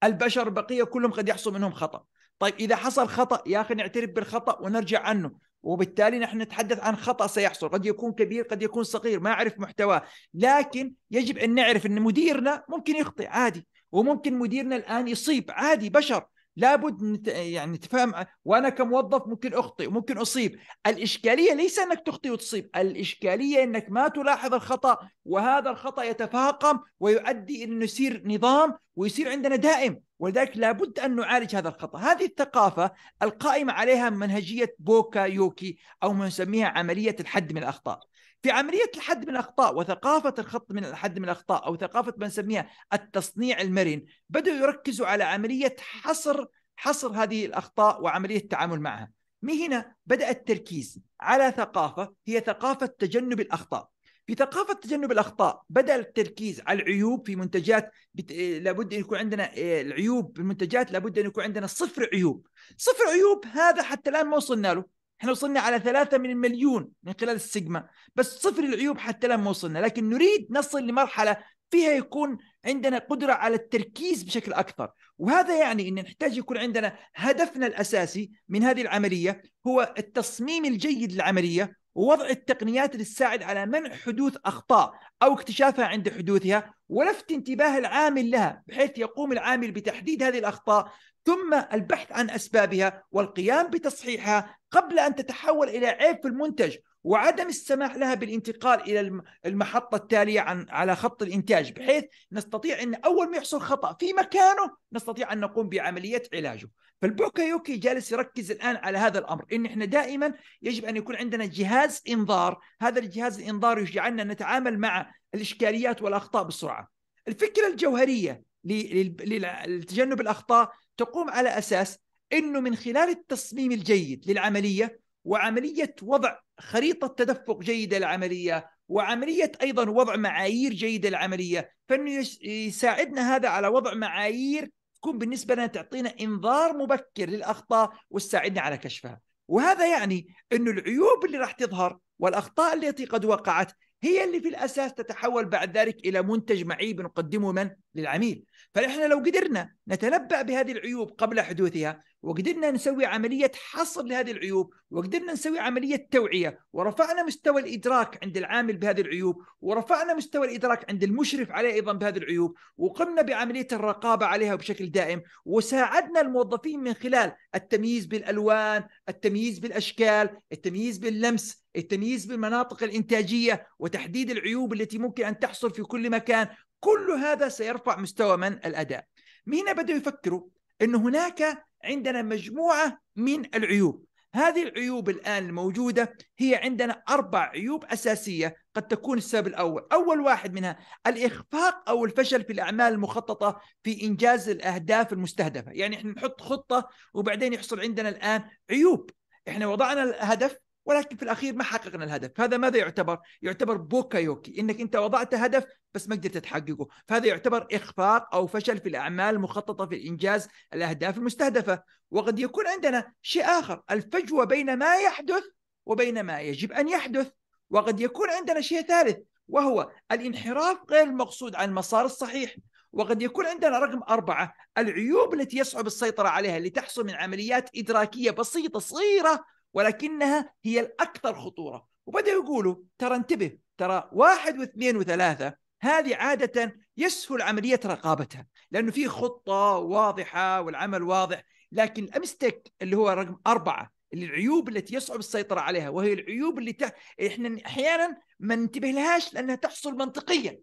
البشر بقية كلهم قد يحصل منهم خطأ طيب اذا حصل خطا يا اخي نعترف بالخطا ونرجع عنه وبالتالي نحن نتحدث عن خطا سيحصل قد يكون كبير قد يكون صغير ما اعرف محتواه لكن يجب ان نعرف ان مديرنا ممكن يخطئ عادي وممكن مديرنا الان يصيب عادي بشر لابد نت... يعني نتفاهم وانا كموظف ممكن اخطئ وممكن اصيب الاشكاليه ليس انك تخطئ وتصيب الاشكاليه انك ما تلاحظ الخطا وهذا الخطا يتفاقم ويؤدي الى انه يصير نظام ويصير عندنا دائم ولذلك لابد ان نعالج هذا الخطا هذه الثقافه القائمه عليها منهجيه بوكا يوكي او ما نسميها عمليه الحد من الاخطاء في عمليه الحد من الاخطاء وثقافه الخط من الحد من الاخطاء او ثقافه ما نسميها التصنيع المرن بداوا يركزوا على عمليه حصر حصر هذه الاخطاء وعمليه التعامل معها من هنا بدا التركيز على ثقافه هي ثقافه تجنب الاخطاء في ثقافة تجنب الأخطاء بدأ التركيز على العيوب في منتجات بت... لابد أن يكون عندنا آه، العيوب في المنتجات لابد أن يكون عندنا صفر عيوب صفر عيوب هذا حتى الآن ما وصلنا له احنا وصلنا على ثلاثة من المليون من خلال السيجما بس صفر العيوب حتى الآن ما وصلنا لكن نريد نصل لمرحلة فيها يكون عندنا قدرة على التركيز بشكل أكثر وهذا يعني أن نحتاج يكون عندنا هدفنا الأساسي من هذه العملية هو التصميم الجيد للعملية ووضع التقنيات اللي تساعد على منع حدوث اخطاء او اكتشافها عند حدوثها ولفت انتباه العامل لها بحيث يقوم العامل بتحديد هذه الاخطاء ثم البحث عن اسبابها والقيام بتصحيحها قبل ان تتحول الى عيب في المنتج وعدم السماح لها بالانتقال الى المحطه التاليه عن على خط الانتاج بحيث نستطيع ان اول ما يحصل خطا في مكانه نستطيع ان نقوم بعمليه علاجه فالبوكايوكي جالس يركز الان على هذا الامر ان احنا دائما يجب ان يكون عندنا جهاز انذار هذا الجهاز الانذار يجعلنا نتعامل مع الاشكاليات والاخطاء بسرعه الفكره الجوهريه لتجنب الاخطاء تقوم على اساس انه من خلال التصميم الجيد للعمليه وعمليه وضع خريطه تدفق جيده للعمليه وعمليه ايضا وضع معايير جيده للعمليه فانه يساعدنا هذا على وضع معايير تكون بالنسبه لنا تعطينا انذار مبكر للاخطاء وتساعدنا على كشفها وهذا يعني انه العيوب اللي راح تظهر والاخطاء التي قد وقعت هي اللي في الاساس تتحول بعد ذلك الى منتج معيب نقدمه من للعميل فنحن لو قدرنا نتنبأ بهذه العيوب قبل حدوثها وقدرنا نسوي عملية حصر لهذه العيوب وقدرنا نسوي عملية توعية ورفعنا مستوى الإدراك عند العامل بهذه العيوب ورفعنا مستوى الإدراك عند المشرف عليه أيضا بهذه العيوب وقمنا بعملية الرقابة عليها بشكل دائم وساعدنا الموظفين من خلال التمييز بالألوان التمييز بالأشكال التمييز باللمس التمييز بالمناطق الإنتاجية وتحديد العيوب التي ممكن أن تحصل في كل مكان كل هذا سيرفع مستوى من الاداء هنا بداوا يفكروا انه هناك عندنا مجموعه من العيوب هذه العيوب الان الموجوده هي عندنا اربع عيوب اساسيه قد تكون السبب الاول، اول واحد منها الاخفاق او الفشل في الاعمال المخططه في انجاز الاهداف المستهدفه، يعني احنا نحط خطه وبعدين يحصل عندنا الان عيوب، احنا وضعنا الهدف ولكن في الاخير ما حققنا الهدف هذا ماذا يعتبر يعتبر بوكايوكي انك انت وضعت هدف بس ما قدرت تحققه فهذا يعتبر اخفاق او فشل في الاعمال المخططه في انجاز الاهداف المستهدفه وقد يكون عندنا شيء اخر الفجوه بين ما يحدث وبين ما يجب ان يحدث وقد يكون عندنا شيء ثالث وهو الانحراف غير المقصود عن المسار الصحيح وقد يكون عندنا رقم أربعة العيوب التي يصعب السيطرة عليها اللي تحصل من عمليات إدراكية بسيطة صغيرة ولكنها هي الأكثر خطورة وبدأوا يقولوا ترى انتبه ترى واحد واثنين وثلاثة هذه عادة يسهل عملية رقابتها لأنه في خطة واضحة والعمل واضح لكن الأمستك اللي هو رقم أربعة اللي العيوب التي يصعب السيطرة عليها وهي العيوب اللي ت... إحنا أحيانا ما ننتبه لهاش لأنها تحصل منطقيا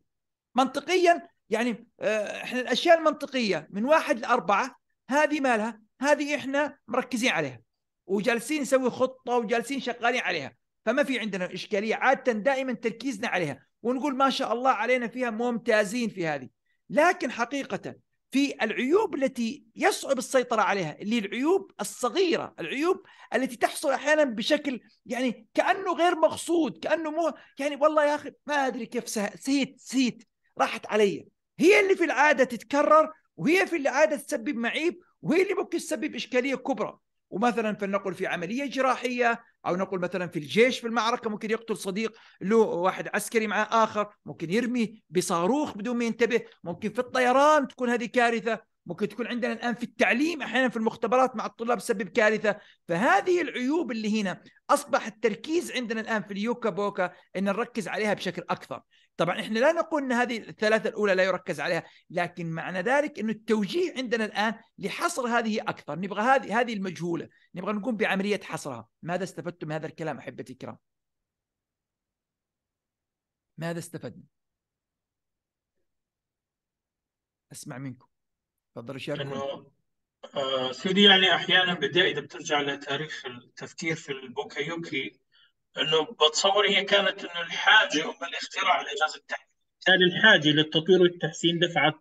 منطقيا يعني آه، إحنا الأشياء المنطقية من واحد لأربعة هذه مالها هذه إحنا مركزين عليها وجالسين نسوي خطه وجالسين شغالين عليها فما في عندنا اشكاليه عاده دائما تركيزنا عليها ونقول ما شاء الله علينا فيها ممتازين في هذه لكن حقيقه في العيوب التي يصعب السيطره عليها اللي العيوب الصغيره العيوب التي تحصل احيانا بشكل يعني كانه غير مقصود كانه مو يعني والله يا اخي ما ادري كيف سهيت سهيت راحت علي هي اللي في العاده تتكرر وهي في العاده تسبب معيب وهي اللي ممكن تسبب اشكاليه كبرى ومثلا فلنقل في عمليه جراحيه او نقول مثلا في الجيش في المعركه ممكن يقتل صديق له واحد عسكري مع اخر ممكن يرمي بصاروخ بدون ما ينتبه ممكن في الطيران تكون هذه كارثه ممكن تكون عندنا الان في التعليم احيانا في المختبرات مع الطلاب تسبب كارثه فهذه العيوب اللي هنا اصبح التركيز عندنا الان في اليوكا بوكا ان نركز عليها بشكل اكثر طبعا احنا لا نقول ان هذه الثلاثه الاولى لا يركز عليها لكن معنى ذلك انه التوجيه عندنا الان لحصر هذه اكثر نبغى هذه هذه المجهوله نبغى نقوم بعمليه حصرها ماذا استفدت من هذا الكلام احبتي الكرام ماذا استفدنا اسمع منكم تفضل انه آه، سيدي يعني احيانا بدائي اذا بترجع لتاريخ التفكير في البوكايوكي انه بتصور هي كانت انه الحاجه بالاختراع الاختراع لجهاز التحليل كان الحاجه للتطوير والتحسين دفعت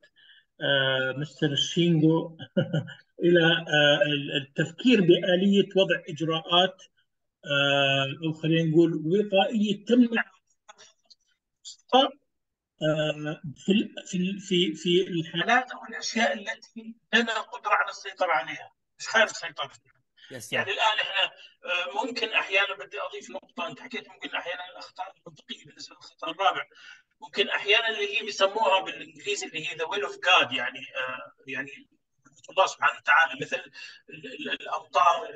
آه، مستر شينجو [laughs] الى آه، التفكير باليه وضع اجراءات آه، او خلينا نقول وقائيه تمنع في في في في الحالات او الاشياء التي لنا قدره على السيطره عليها مش خارج سيطرتنا يس يعني الان احنا آه، ممكن احيانا بدي اضيف نقطه انت حكيت ممكن احيانا الاخطاء المنطقيه بالنسبه للخطا الرابع ممكن احيانا اللي هي بيسموها بالانجليزي اللي هي ذا ويل اوف جاد يعني آه، يعني الله سبحانه وتعالى مثل الامطار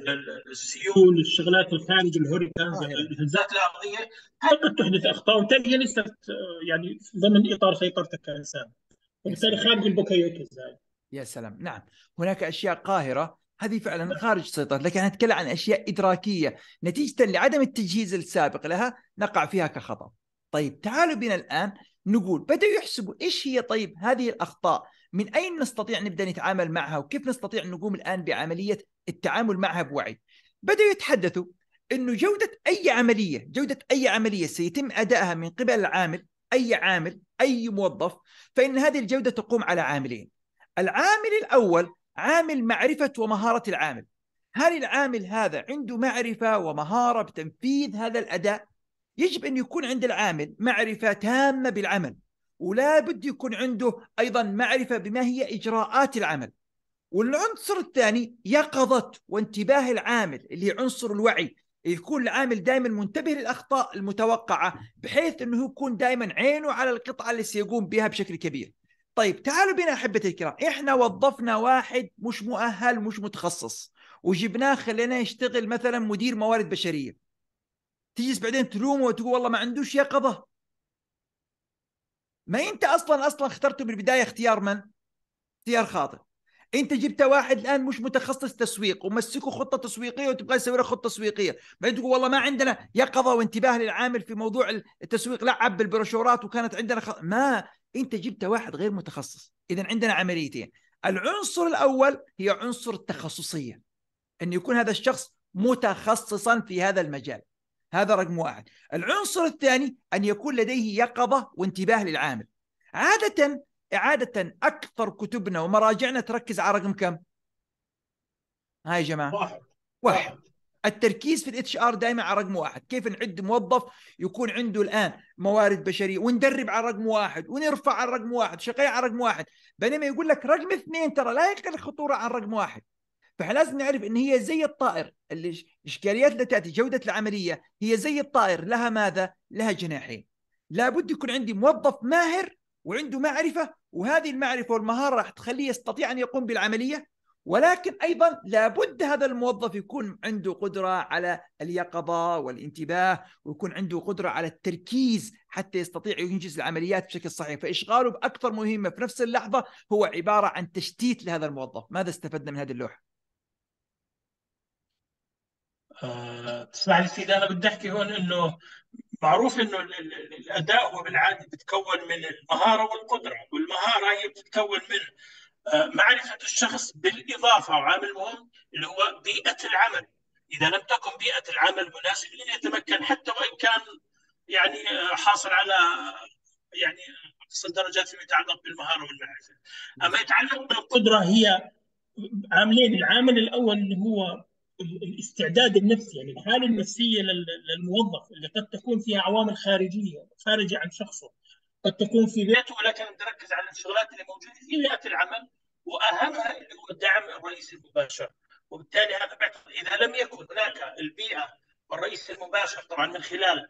السيول الشغلات الخارج الهوريكان الهزات الارضيه هل قد تحدث اخطاء وبالتالي هي ليست آه، يعني ضمن اطار سيطرتك كانسان وبالتالي خارج البوكيوكز يا سلام نعم هناك اشياء قاهره هذه فعلا خارج السيطرة لكن نتكلم عن أشياء إدراكية نتيجة لعدم التجهيز السابق لها نقع فيها كخطأ طيب تعالوا بنا الآن نقول بدأوا يحسبوا إيش هي طيب هذه الأخطاء من أين نستطيع نبدأ نتعامل معها وكيف نستطيع نقوم الآن بعملية التعامل معها بوعي بدأوا يتحدثوا أنه جودة أي عملية جودة أي عملية سيتم أدائها من قبل العامل أي عامل أي موظف فإن هذه الجودة تقوم على عاملين العامل الأول عامل معرفة ومهارة العامل هل العامل هذا عنده معرفة ومهارة بتنفيذ هذا الأداء؟ يجب أن يكون عند العامل معرفة تامة بالعمل ولا بد يكون عنده أيضا معرفة بما هي إجراءات العمل والعنصر الثاني يقظة وانتباه العامل اللي هي عنصر الوعي يكون العامل دائما منتبه للأخطاء المتوقعة بحيث أنه يكون دائما عينه على القطعة اللي سيقوم بها بشكل كبير طيب تعالوا بنا احبه الكرام احنا وظفنا واحد مش مؤهل مش متخصص وجبناه خليناه يشتغل مثلا مدير موارد بشريه تجلس بعدين تلومه وتقول والله ما عندوش يقظه ما انت اصلا اصلا اخترته من البدايه اختيار من؟ اختيار خاطئ انت جبت واحد الان مش متخصص تسويق ومسكه خطه تسويقيه وتبغى يسوي له خطه تسويقيه بعدين تقول والله ما عندنا يقظه وانتباه للعامل في موضوع التسويق لعب بالبروشورات وكانت عندنا خ... ما انت جبت واحد غير متخصص اذا عندنا عمليتين العنصر الاول هي عنصر التخصصيه ان يكون هذا الشخص متخصصا في هذا المجال هذا رقم واحد العنصر الثاني ان يكون لديه يقظه وانتباه للعامل عاده عاده اكثر كتبنا ومراجعنا تركز على رقم كم هاي يا جماعه واحد واحد التركيز في الاتش ار دائما على رقم واحد كيف نعد موظف يكون عنده الان موارد بشريه وندرب على رقم واحد ونرفع على رقم واحد شقي على رقم واحد بينما يقول لك رقم اثنين ترى لا يقل خطوره عن رقم واحد فاحنا لازم نعرف ان هي زي الطائر الاشكاليات اللي تاتي جوده العمليه هي زي الطائر لها ماذا؟ لها جناحين لابد يكون عندي موظف ماهر وعنده معرفه وهذه المعرفه والمهاره راح تخليه يستطيع ان يقوم بالعمليه ولكن ايضا لابد هذا الموظف يكون عنده قدره على اليقظه والانتباه ويكون عنده قدره على التركيز حتى يستطيع ينجز العمليات بشكل صحيح فاشغاله باكثر مهمه في نفس اللحظه هو عباره عن تشتيت لهذا الموظف ماذا استفدنا من هذه اللوحه أه، تسمح لي سيدي انا بدي احكي هون انه معروف انه الاداء هو بالعاده بتكون من المهاره والقدره والمهاره هي بتتكون من آه، معرفه الشخص بالاضافه وعامل مهم اللي هو بيئه العمل اذا لم تكن بيئه العمل مناسبه لن يتمكن حتى وان كان يعني آه، حاصل على يعني اقصى الدرجات فيما يتعلق بالمهاره والمعرفه اما يتعلق بالقدره هي عاملين العامل الاول اللي هو الاستعداد النفسي يعني الحاله النفسيه للموظف اللي قد تكون فيها عوامل خارجيه خارجه عن شخصه قد تكون في بيته ولكن تركز على الشغلات اللي موجوده في بيئه العمل واهمها اللي هو الدعم الرئيسي المباشر وبالتالي هذا بعتقد اذا لم يكن هناك البيئه والرئيس المباشر طبعا من خلال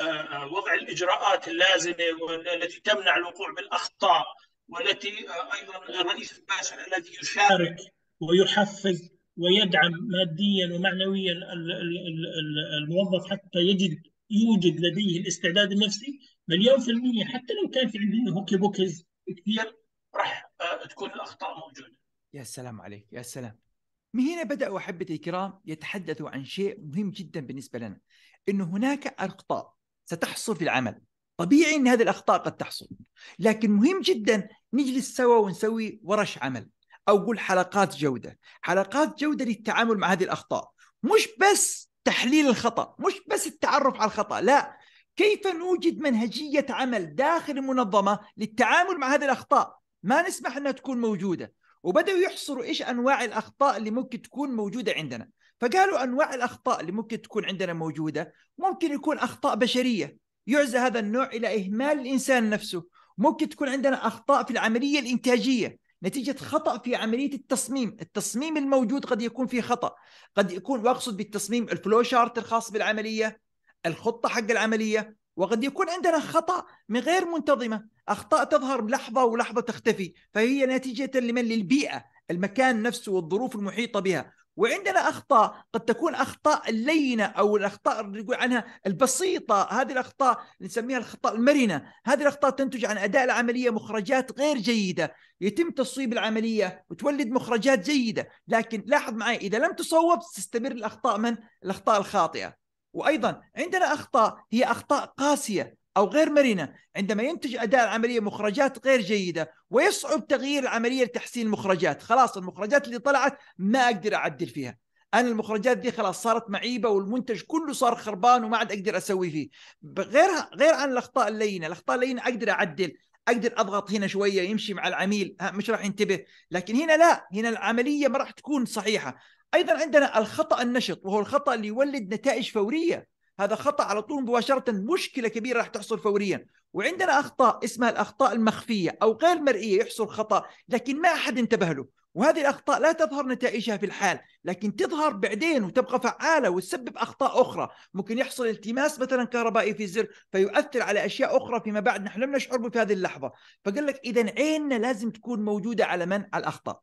آه، آه، وضع الاجراءات اللازمه والتي تمنع الوقوع بالاخطاء والتي آه، ايضا الرئيس المباشر الذي يشارك ويحفز ويدعم ماديا ومعنويا الموظف حتى يجد يوجد لديه الاستعداد النفسي مليون في المية حتى لو كان في عندنا هوكي بوكيز كثير راح آه، تكون الاخطاء موجوده. يا سلام عليك يا سلام. من هنا بدأوا أحبتي الكرام يتحدثوا عن شيء مهم جدا بالنسبة لنا أنه هناك أخطاء ستحصل في العمل طبيعي أن هذه الأخطاء قد تحصل لكن مهم جدا نجلس سوا ونسوي ورش عمل أو قول حلقات جودة حلقات جودة للتعامل مع هذه الأخطاء مش بس تحليل الخطأ مش بس التعرف على الخطأ لا كيف نوجد منهجية عمل داخل المنظمة للتعامل مع هذه الأخطاء ما نسمح أنها تكون موجودة وبدأوا يحصروا إيش أنواع الأخطاء اللي ممكن تكون موجودة عندنا فقالوا أنواع الأخطاء اللي ممكن تكون عندنا موجودة ممكن يكون أخطاء بشرية يعزى هذا النوع إلى إهمال الإنسان نفسه ممكن تكون عندنا أخطاء في العملية الإنتاجية نتيجة خطأ في عملية التصميم التصميم الموجود قد يكون فيه خطأ قد يكون وأقصد بالتصميم الفلو شارت الخاص بالعملية الخطة حق العملية وقد يكون عندنا خطأ من غير منتظمة أخطاء تظهر بلحظة ولحظة تختفي فهي نتيجة لمن للبيئة المكان نفسه والظروف المحيطة بها وعندنا اخطاء قد تكون اخطاء اللينه او الاخطاء اللي نقول عنها البسيطه هذه الاخطاء نسميها الاخطاء المرنه هذه الاخطاء تنتج عن اداء العمليه مخرجات غير جيده يتم تصويب العمليه وتولد مخرجات جيده لكن لاحظ معي اذا لم تصوب تستمر الاخطاء من الاخطاء الخاطئه وايضا عندنا اخطاء هي اخطاء قاسيه او غير مرنه عندما ينتج اداء العمليه مخرجات غير جيده ويصعب تغيير العمليه لتحسين المخرجات، خلاص المخرجات اللي طلعت ما اقدر اعدل فيها. انا المخرجات دي خلاص صارت معيبه والمنتج كله صار خربان وما عاد اقدر اسوي فيه. غير غير عن الاخطاء اللينه، الاخطاء اللينه اقدر اعدل، اقدر اضغط هنا شويه يمشي مع العميل مش راح ينتبه لكن هنا لا هنا العمليه ما راح تكون صحيحه ايضا عندنا الخطا النشط وهو الخطا اللي يولد نتائج فوريه هذا خطا على طول مباشره مشكله كبيره راح تحصل فوريا وعندنا اخطاء اسمها الاخطاء المخفيه او غير مرئيه يحصل خطا لكن ما احد انتبه له وهذه الاخطاء لا تظهر نتائجها في الحال لكن تظهر بعدين وتبقى فعاله وتسبب اخطاء اخرى ممكن يحصل التماس مثلا كهربائي في الزر فيؤثر على اشياء اخرى فيما بعد نحن لم نشعر به في هذه اللحظه فقال لك اذا عيننا لازم تكون موجوده على من على الاخطاء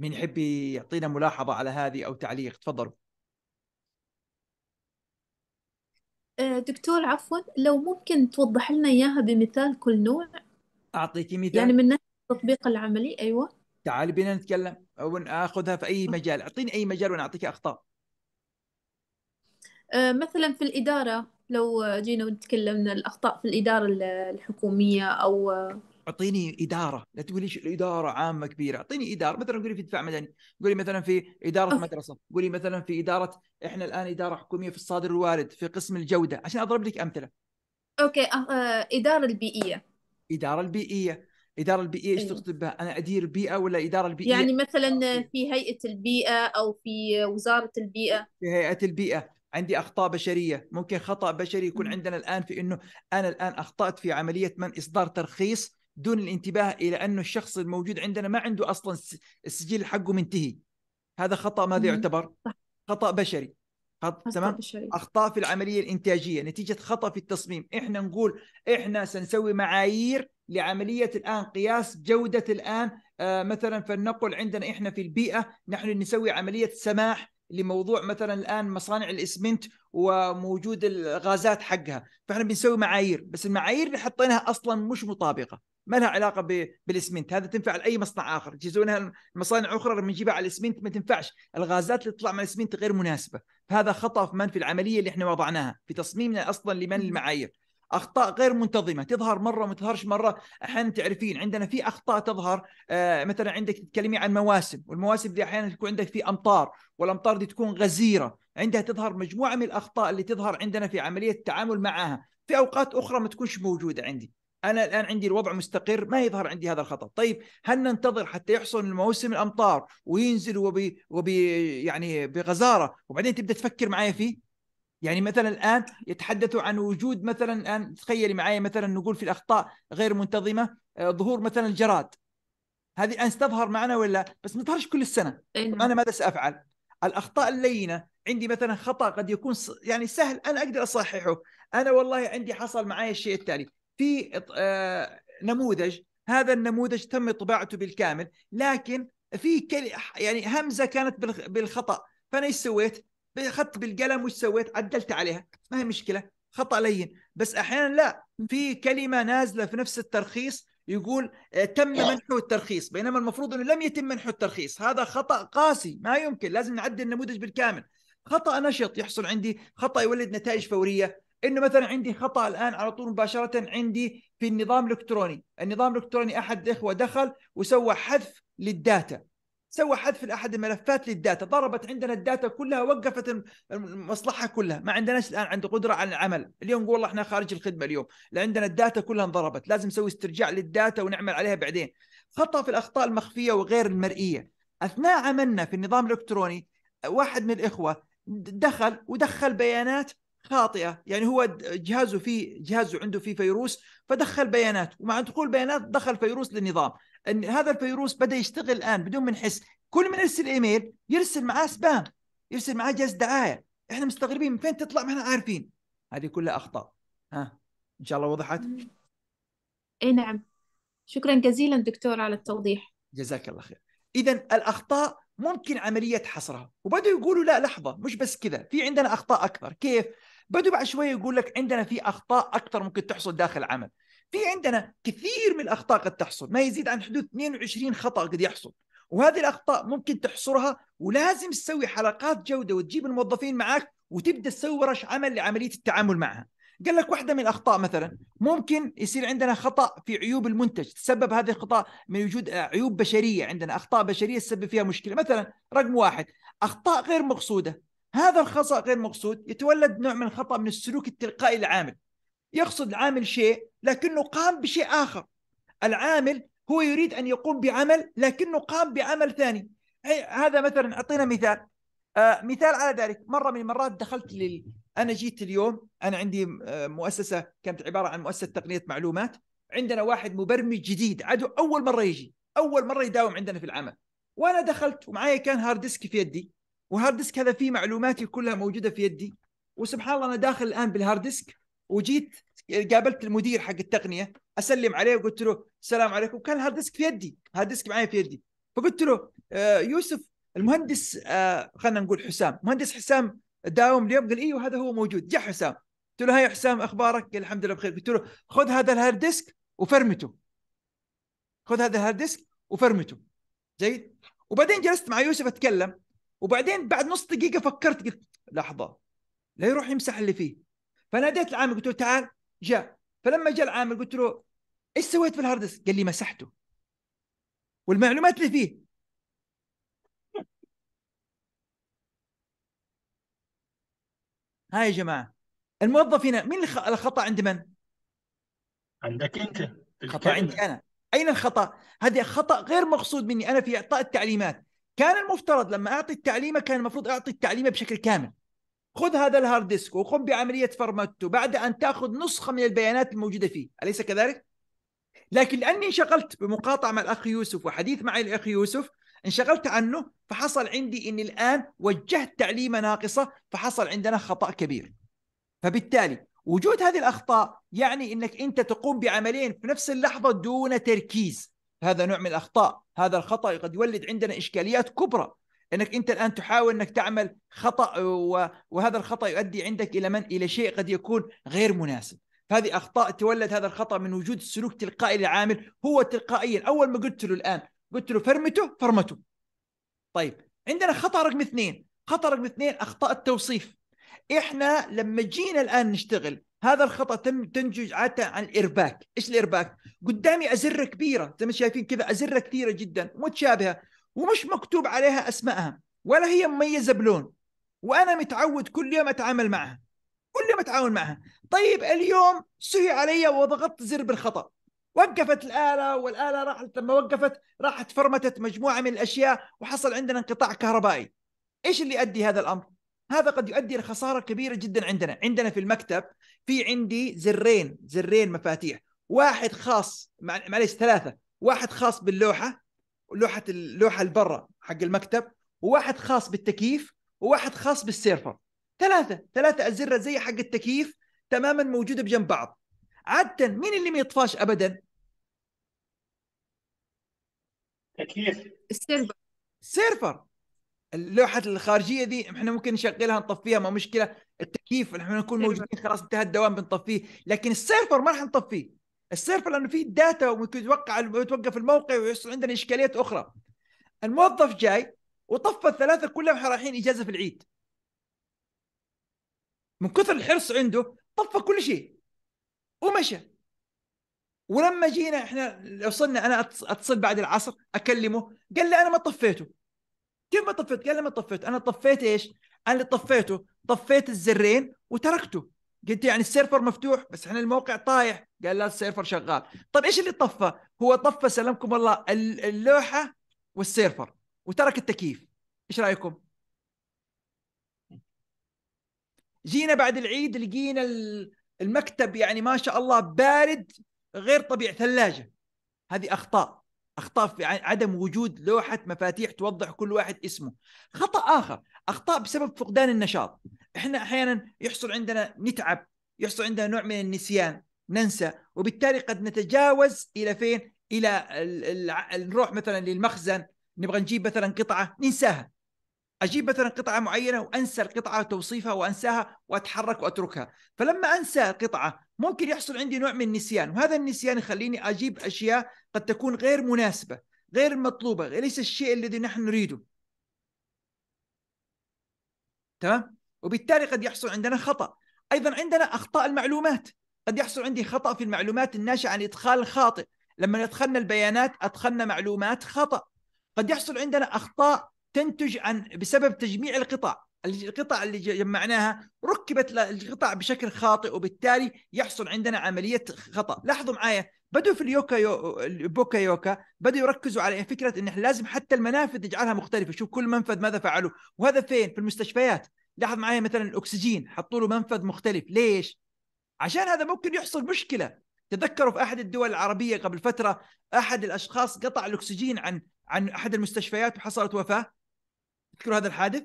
مين يحب يعطينا ملاحظه على هذه او تعليق تفضلوا أه، دكتور عفوا لو ممكن توضح لنا اياها بمثال كل نوع اعطيكي مثال يعني من ناحيه التطبيق العملي ايوه تعالي بنا نتكلم أو نأخذها في اي مجال اعطيني اي مجال وانا اعطيك اخطاء أه، مثلا في الاداره لو جينا وتكلمنا الاخطاء في الاداره الحكوميه او اعطيني اداره لا تقولي الاداره عامه كبيره اعطيني اداره مثلا قولي في دفاع مدني قولي مثلا في اداره أوكي. مدرسه قولي مثلا في اداره احنا الان اداره حكوميه في الصادر الوارد في قسم الجوده عشان اضرب لك امثله اوكي أه... آه، اداره البيئيه اداره البيئيه اداره البيئيه ايش أيوه. تقصد بها؟ انا ادير بيئه ولا اداره البيئيه؟ يعني مثلا في هيئه البيئه او في وزاره البيئه في هيئه البيئه عندي اخطاء بشريه، ممكن خطا بشري يكون عندنا الان في انه انا الان اخطات في عمليه من اصدار ترخيص دون الانتباه الى انه الشخص الموجود عندنا ما عنده اصلا السجل حقه منتهي هذا خطا ماذا يعتبر؟ خطا بشري تمام اخطاء في العمليه الانتاجيه نتيجه خطا في التصميم احنا نقول احنا سنسوي معايير لعمليه الان قياس جوده الان آه مثلا فلنقل عندنا احنا في البيئه نحن نسوي عمليه سماح لموضوع مثلا الان مصانع الاسمنت وموجود الغازات حقها فاحنا بنسوي معايير بس المعايير اللي حطيناها اصلا مش مطابقه ما لها علاقه بالاسمنت هذا تنفع لاي مصنع اخر يجهزونها مصانع اخرى لما نجيبها على الاسمنت ما تنفعش الغازات اللي تطلع من الاسمنت غير مناسبه فهذا خطا في في العمليه اللي احنا وضعناها في تصميمنا اصلا لمن المعايير اخطاء غير منتظمه تظهر مره وما تظهرش مره احيانا تعرفين عندنا في اخطاء تظهر آه مثلا عندك تتكلمي عن مواسم والمواسم دي احيانا تكون عندك في امطار والامطار دي تكون غزيره عندها تظهر مجموعه من الاخطاء اللي تظهر عندنا في عمليه التعامل معها في اوقات اخرى ما تكونش موجوده عندي انا الان عندي الوضع مستقر ما يظهر عندي هذا الخطا طيب هل ننتظر حتى يحصل موسم الامطار وينزل وبي, وبي يعني بغزاره وبعدين تبدا تفكر معي فيه يعني مثلا الان يتحدثوا عن وجود مثلا الان تخيلي معي مثلا نقول في الاخطاء غير منتظمه آه، ظهور مثلا الجراد هذه الان تظهر معنا ولا بس ما تظهرش كل السنه إيه. طب انا ماذا سافعل؟ الاخطاء اللينه عندي مثلا خطا قد يكون يعني سهل انا اقدر اصححه انا والله عندي حصل معي الشيء التالي في آه، نموذج هذا النموذج تم طباعته بالكامل لكن في كل... يعني همزه كانت بالخطا فانا ايش سويت؟ اخذت بالقلم وش سويت؟ عدلت عليها ما هي مشكله خطا لين بس احيانا لا في كلمه نازله في نفس الترخيص يقول آه، تم منحه الترخيص بينما المفروض انه لم يتم منحه الترخيص هذا خطا قاسي ما يمكن لازم نعدل النموذج بالكامل خطا نشط يحصل عندي خطا يولد نتائج فوريه انه مثلا عندي خطا الان على طول مباشره عندي في النظام الالكتروني، النظام الالكتروني احد الاخوه دخل وسوى حذف للداتا. سوى حذف لاحد الملفات للداتا، ضربت عندنا الداتا كلها وقفت المصلحه كلها، ما عندناش الان عند قدره على العمل، اليوم نقول والله احنا خارج الخدمه اليوم، لان عندنا الداتا كلها انضربت، لازم نسوي استرجاع للداتا ونعمل عليها بعدين. خطا في الاخطاء المخفيه وغير المرئيه. اثناء عملنا في النظام الالكتروني واحد من الاخوه دخل ودخل بيانات خاطئه يعني هو جهازه فيه جهازه عنده فيه فيروس فدخل بيانات ومع دخول بيانات دخل فيروس للنظام ان هذا الفيروس بدا يشتغل الان بدون ما نحس كل من يرسل ايميل يرسل معاه سبام يرسل معاه جهاز دعايه احنا مستغربين من فين تطلع ما احنا عارفين هذه كلها اخطاء ها ان شاء الله وضحت اي نعم شكرا جزيلا دكتور على التوضيح جزاك الله خير اذا الاخطاء ممكن عمليه حصرها وبداوا يقولوا لا لحظه مش بس كذا في عندنا اخطاء اكثر كيف بعده بعد شويه يقول لك عندنا في اخطاء اكثر ممكن تحصل داخل العمل في عندنا كثير من الاخطاء قد تحصل ما يزيد عن حدود 22 خطا قد يحصل وهذه الاخطاء ممكن تحصرها ولازم تسوي حلقات جوده وتجيب الموظفين معك وتبدا تسوي ورش عمل لعمليه التعامل معها قال لك واحده من الاخطاء مثلا ممكن يصير عندنا خطا في عيوب المنتج تسبب هذه الخطا من وجود عيوب بشريه عندنا اخطاء بشريه تسبب فيها مشكله مثلا رقم واحد اخطاء غير مقصوده هذا الخطا غير مقصود يتولد نوع من الخطا من السلوك التلقائي للعامل يقصد العامل شيء لكنه قام بشيء اخر العامل هو يريد ان يقوم بعمل لكنه قام بعمل ثاني هذا مثلا اعطينا مثال آه مثال على ذلك مره من المرات دخلت لل... انا جيت اليوم انا عندي آه، مؤسسه كانت عباره عن مؤسسه تقنيه معلومات عندنا واحد مبرمج جديد عدو اول مره يجي اول مره يداوم عندنا في العمل وانا دخلت ومعي كان هارد ديسك في يدي وهارد ديسك هذا فيه معلوماتي كلها موجوده في يدي وسبحان الله انا داخل الان بالهارد ديسك وجيت قابلت المدير حق التقنيه اسلم عليه وقلت له السلام عليكم كان الهارد ديسك في يدي هارد ديسك معي في يدي فقلت له آه، يوسف المهندس آه، خلينا نقول حسام مهندس حسام داوم اليوم قال ايوه هذا هو موجود جاء حسام قلت له هاي حسام اخبارك قال الحمد لله بخير قلت له خذ هذا الهارد ديسك وفرمته خذ هذا الهارد ديسك وفرمته جيد وبعدين جلست مع يوسف اتكلم وبعدين بعد نص دقيقه فكرت قلت لحظه لا يروح يمسح اللي فيه فناديت العامل قلت له تعال جاء فلما جاء العامل قلت له ايش سويت في الهاردس قال لي مسحته والمعلومات اللي فيه هاي يا جماعه الموظف هنا مين الخطا عند من؟ عندك انت الخطأ عندي انا اين الخطا؟ هذا خطا غير مقصود مني انا في اعطاء التعليمات كان المفترض لما اعطي التعليمه كان المفروض اعطي التعليمه بشكل كامل خذ هذا الهارد ديسك وقم بعمليه فرمته بعد ان تاخذ نسخه من البيانات الموجوده فيه اليس كذلك لكن لاني انشغلت بمقاطعه مع الاخ يوسف وحديث معي الاخ يوسف انشغلت عنه فحصل عندي اني الان وجهت تعليمه ناقصه فحصل عندنا خطا كبير فبالتالي وجود هذه الاخطاء يعني انك انت تقوم بعملين في نفس اللحظه دون تركيز هذا نوع من الاخطاء هذا الخطا قد يولد عندنا اشكاليات كبرى انك انت الان تحاول انك تعمل خطا وهذا الخطا يؤدي عندك الى من الى شيء قد يكون غير مناسب هذه اخطاء تولد هذا الخطا من وجود السلوك تلقائي للعامل هو تلقائيا اول ما قلت له الان قلت له فرمته فرمته طيب عندنا خطا رقم اثنين خطا رقم اثنين اخطاء التوصيف احنا لما جينا الان نشتغل هذا الخطا تم تنتج عاده عن الارباك، ايش الارباك؟ قدامي ازره كبيره زي ما شايفين كذا ازره كثيره جدا متشابهه ومش مكتوب عليها اسمائها ولا هي مميزه بلون وانا متعود كل يوم اتعامل معها كل يوم اتعامل معها طيب اليوم سهي علي وضغطت زر بالخطا وقفت الآلة والآلة راحت لما وقفت راحت فرمتت مجموعة من الأشياء وحصل عندنا انقطاع كهربائي إيش اللي ادي هذا الأمر؟ هذا قد يؤدي الى خساره كبيره جدا عندنا عندنا في المكتب في عندي زرين زرين مفاتيح واحد خاص معليش ثلاثه واحد خاص باللوحه لوحه اللوحه البرة حق المكتب وواحد خاص بالتكييف وواحد خاص بالسيرفر ثلاثه ثلاثه ازره زي حق التكييف تماما موجوده بجنب بعض عاده مين اللي ما يطفاش ابدا تكييف السيرفر سيرفر اللوحه الخارجيه دي احنا ممكن نشغلها نطفيها ما مشكله التكييف احنا نكون أيوة. موجودين خلاص انتهى الدوام بنطفيه لكن السيرفر ما راح نطفيه السيرفر لانه فيه داتا وممكن يتوقع يتوقف الموقع ويحصل عندنا اشكاليات اخرى الموظف جاي وطفى الثلاثه كلهم رايحين اجازه في العيد من كثر الحرص عنده طفى كل شيء ومشى ولما جينا احنا وصلنا انا اتصل بعد العصر اكلمه قال لي انا ما طفيته كيف ما طفيت؟ قال لي ما طفيت انا طفيت ايش؟ انا اللي طفيته طفيت الزرين وتركته قلت يعني السيرفر مفتوح بس احنا الموقع طايح قال لا السيرفر شغال طيب ايش اللي طفى؟ هو طفى سلامكم الله اللوحه والسيرفر وترك التكييف ايش رايكم؟ جينا بعد العيد لقينا المكتب يعني ما شاء الله بارد غير طبيعي ثلاجه هذه اخطاء اخطاء في عدم وجود لوحه مفاتيح توضح كل واحد اسمه خطا اخر اخطاء بسبب فقدان النشاط احنا احيانا يحصل عندنا نتعب يحصل عندنا نوع من النسيان ننسى وبالتالي قد نتجاوز الى فين الى نروح مثلا للمخزن نبغى نجيب مثلا قطعه ننساها اجيب مثلا قطعه معينه وانسى القطعه وتوصيفها وانساها واتحرك واتركها فلما انسى قطعه ممكن يحصل عندي نوع من النسيان وهذا النسيان يخليني اجيب اشياء قد تكون غير مناسبه غير المطلوبه ليس الشيء الذي نحن نريده تمام وبالتالي قد يحصل عندنا خطا ايضا عندنا اخطاء المعلومات قد يحصل عندي خطا في المعلومات الناشئه عن ادخال خاطئ لما ادخلنا البيانات ادخلنا معلومات خطا قد يحصل عندنا اخطاء تنتج عن بسبب تجميع القطع القطع اللي جمعناها ركبت القطع بشكل خاطئ وبالتالي يحصل عندنا عمليه خطا لاحظوا معايا بدوا في اليوكا يو... البوكا يوكا بدوا يركزوا على فكره ان لازم حتى المنافذ نجعلها مختلفه شوف كل منفذ ماذا فعلوا وهذا فين في المستشفيات لاحظ معايا مثلا الاكسجين حطوا له منفذ مختلف ليش عشان هذا ممكن يحصل مشكله تذكروا في احد الدول العربيه قبل فتره احد الاشخاص قطع الاكسجين عن عن احد المستشفيات وحصلت وفاه تذكروا هذا الحادث؟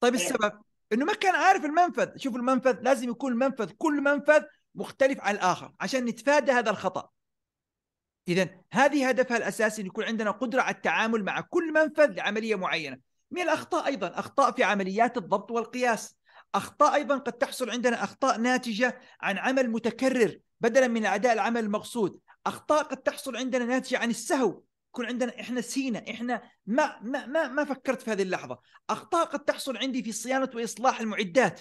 طيب إيه. السبب انه ما كان عارف المنفذ، شوف المنفذ لازم يكون المنفذ كل منفذ مختلف عن الاخر عشان نتفادى هذا الخطا. اذا هذه هدفها الاساسي ان يكون عندنا قدره على التعامل مع كل منفذ لعمليه معينه. من الاخطاء ايضا اخطاء في عمليات الضبط والقياس. اخطاء ايضا قد تحصل عندنا اخطاء ناتجه عن عمل متكرر بدلا من اداء العمل المقصود. اخطاء قد تحصل عندنا ناتجه عن السهو يكون عندنا احنا سينا احنا ما ما ما ما فكرت في هذه اللحظه اخطاء قد تحصل عندي في صيانه واصلاح المعدات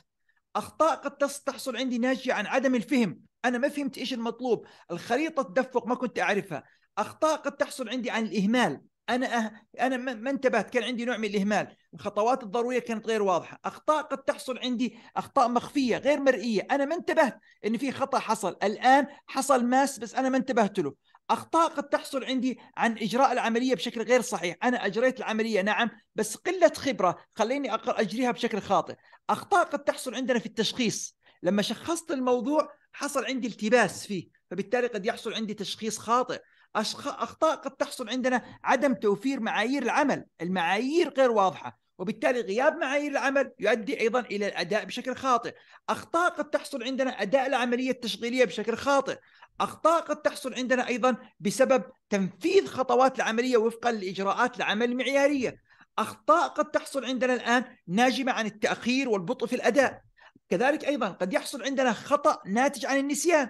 اخطاء قد تحصل عندي ناتجه عن عدم الفهم انا ما فهمت ايش المطلوب الخريطه تدفق ما كنت اعرفها اخطاء قد تحصل عندي عن الاهمال انا أه... انا ما انتبهت كان عندي نوع من الاهمال الخطوات الضروريه كانت غير واضحه اخطاء قد تحصل عندي اخطاء مخفيه غير مرئيه انا ما انتبهت ان في خطا حصل الان حصل ماس بس انا ما انتبهت له اخطاء قد تحصل عندي عن اجراء العمليه بشكل غير صحيح، انا اجريت العمليه نعم بس قله خبره خليني اجريها بشكل خاطئ، اخطاء قد تحصل عندنا في التشخيص، لما شخصت الموضوع حصل عندي التباس فيه، فبالتالي قد يحصل عندي تشخيص خاطئ، اخطاء قد تحصل عندنا عدم توفير معايير العمل، المعايير غير واضحه، وبالتالي غياب معايير العمل يؤدي ايضا الى الاداء بشكل خاطئ، اخطاء قد تحصل عندنا اداء العمليه التشغيليه بشكل خاطئ، اخطاء قد تحصل عندنا ايضا بسبب تنفيذ خطوات العمليه وفقا لاجراءات العمل المعياريه اخطاء قد تحصل عندنا الان ناجمه عن التاخير والبطء في الاداء كذلك ايضا قد يحصل عندنا خطا ناتج عن النسيان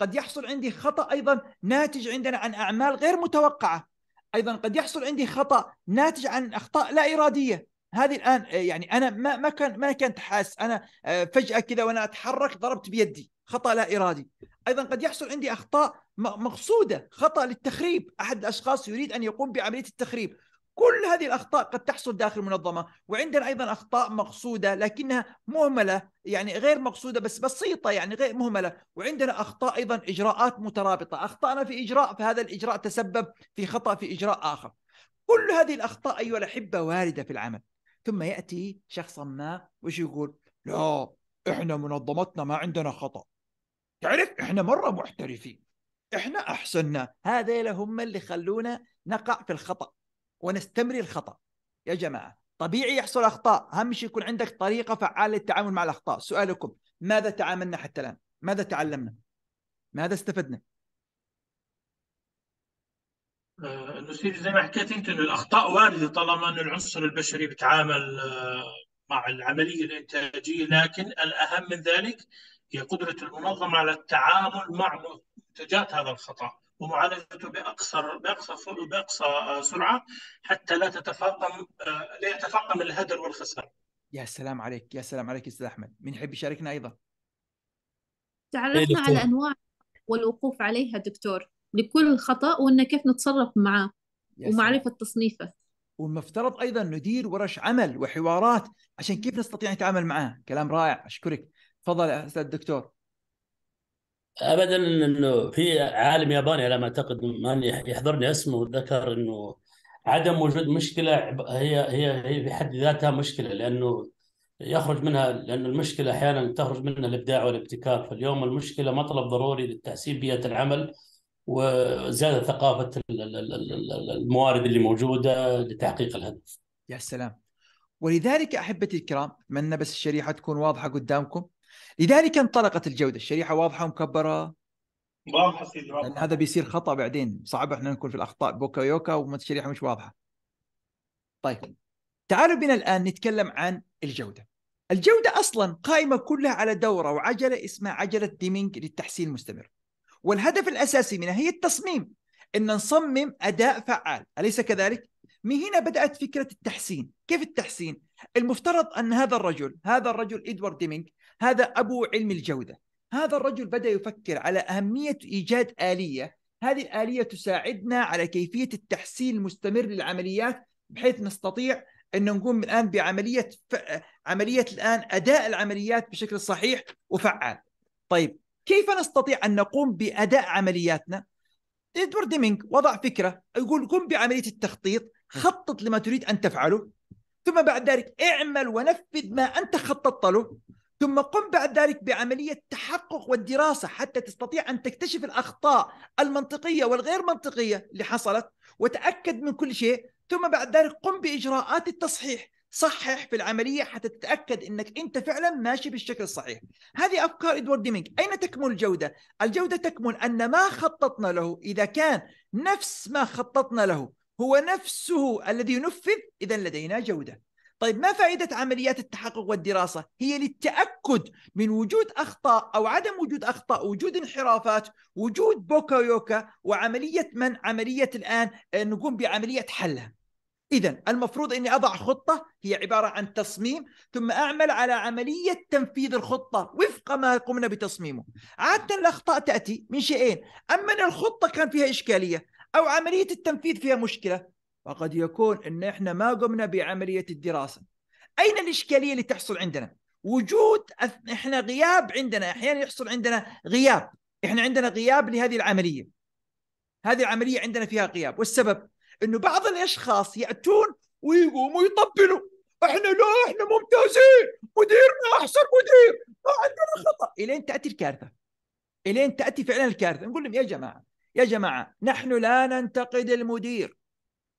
قد يحصل عندي خطا ايضا ناتج عندنا عن اعمال غير متوقعه ايضا قد يحصل عندي خطا ناتج عن اخطاء لا اراديه هذه الان يعني انا ما ما كان ما كنت حاس انا آه، فجاه كذا وانا اتحرك ضربت بيدي خطا لا ارادي ايضا قد يحصل عندي اخطاء مقصوده خطا للتخريب احد الاشخاص يريد ان يقوم بعمليه التخريب كل هذه الاخطاء قد تحصل داخل المنظمه وعندنا ايضا اخطاء مقصوده لكنها مهمله يعني غير مقصوده بس بسيطه يعني غير مهمله وعندنا اخطاء ايضا اجراءات مترابطه اخطانا في اجراء فهذا الاجراء تسبب في خطا في اجراء اخر كل هذه الاخطاء ايها الاحبه وارده في العمل ثم ياتي شخصا ما وش يقول لا احنا منظمتنا ما عندنا خطا تعرف احنا مره محترفين احنا احسننا هذيل هم اللي خلونا نقع في الخطا ونستمري الخطا يا جماعه طبيعي يحصل اخطاء اهم شيء يكون عندك طريقه فعاله للتعامل مع الاخطاء سؤالكم ماذا تعاملنا حتى الان ماذا تعلمنا ماذا استفدنا آه، نسيب زي ما حكيت انت انه الاخطاء وارده طالما ان العنصر البشري بيتعامل آه، مع العمليه الانتاجيه لكن الاهم من ذلك هي قدرة المنظمة على التعامل مع منتجات هذا الخطأ ومعالجته باقصر باقصى باقصى سرعه حتى لا تتفاقم آه، لا يتفاقم الهدر والخساره. يا سلام عليك يا سلام عليك استاذ احمد، من يحب يشاركنا ايضا؟ تعرفنا إيه، على انواع والوقوف عليها دكتور لكل خطا وانه كيف نتصرف معاه ومعرفه تصنيفه. والمفترض ايضا ندير ورش عمل وحوارات عشان كيف نستطيع نتعامل معاه، كلام رائع اشكرك. تفضل استاذ الدكتور ابدا انه في عالم ياباني على ما اعتقد ماني يحضرني اسمه ذكر انه عدم وجود مشكله هي هي هي في حد ذاتها مشكله لانه يخرج منها لأن المشكله احيانا تخرج منها الابداع والابتكار فاليوم المشكله مطلب ضروري للتحسين بيئه العمل وزياده ثقافه الموارد اللي موجوده لتحقيق الهدف. يا سلام. ولذلك احبتي الكرام اتمنى بس الشريحه تكون واضحه قدامكم لذلك انطلقت الجوده الشريحه واضحه ومكبره واضحه لان هذا بيصير خطا بعدين صعب احنا نكون في الاخطاء بوكا يوكا الشريحه مش واضحه طيب تعالوا بنا الان نتكلم عن الجوده الجوده اصلا قائمه كلها على دوره وعجله اسمها عجله ديمينج للتحسين المستمر والهدف الاساسي منها هي التصميم ان نصمم اداء فعال اليس كذلك من هنا بدات فكره التحسين كيف التحسين المفترض ان هذا الرجل هذا الرجل ادوارد ديمينج هذا ابو علم الجوده هذا الرجل بدا يفكر على اهميه ايجاد اليه هذه الاليه تساعدنا على كيفيه التحسين المستمر للعمليات بحيث نستطيع ان نقوم الان بعمليه ف... عمليه الان اداء العمليات بشكل صحيح وفعال. طيب كيف نستطيع ان نقوم باداء عملياتنا؟ ادوارد ديمينج وضع فكره يقول قم بعمليه التخطيط، خطط لما تريد ان تفعله، ثم بعد ذلك اعمل ونفذ ما انت خططت له، ثم قم بعد ذلك بعملية تحقق والدراسة حتى تستطيع أن تكتشف الأخطاء المنطقية والغير منطقية اللي حصلت وتأكد من كل شيء ثم بعد ذلك قم بإجراءات التصحيح صحح في العملية حتى تتأكد أنك أنت فعلا ماشي بالشكل الصحيح هذه أفكار إدوارد ديمينج أين تكمن الجودة؟ الجودة تكمن أن ما خططنا له إذا كان نفس ما خططنا له هو نفسه الذي ينفذ إذا لدينا جودة طيب ما فائدة عمليات التحقق والدراسة؟ هي للتأكد من وجود أخطاء أو عدم وجود أخطاء، وجود انحرافات، وجود بوكا يوكا وعملية من عملية الآن آه، نقوم بعملية حلها. إذا المفروض أني أضع خطة هي عبارة عن تصميم ثم أعمل على عملية تنفيذ الخطة وفق ما قمنا بتصميمه عادة الأخطاء تأتي من شيئين أما أن الخطة كان فيها إشكالية أو عملية التنفيذ فيها مشكلة وقد يكون ان احنا ما قمنا بعمليه الدراسه اين الاشكاليه اللي تحصل عندنا وجود احنا غياب عندنا احيانا يحصل عندنا غياب احنا عندنا غياب لهذه العمليه هذه العمليه عندنا فيها غياب والسبب انه بعض الاشخاص ياتون ويقوموا يطبلوا احنا لا احنا ممتازين مديرنا احسن مدير ما عندنا خطا الين تاتي الكارثه الين تاتي فعلا الكارثه نقول لهم يا جماعه يا جماعه نحن لا ننتقد المدير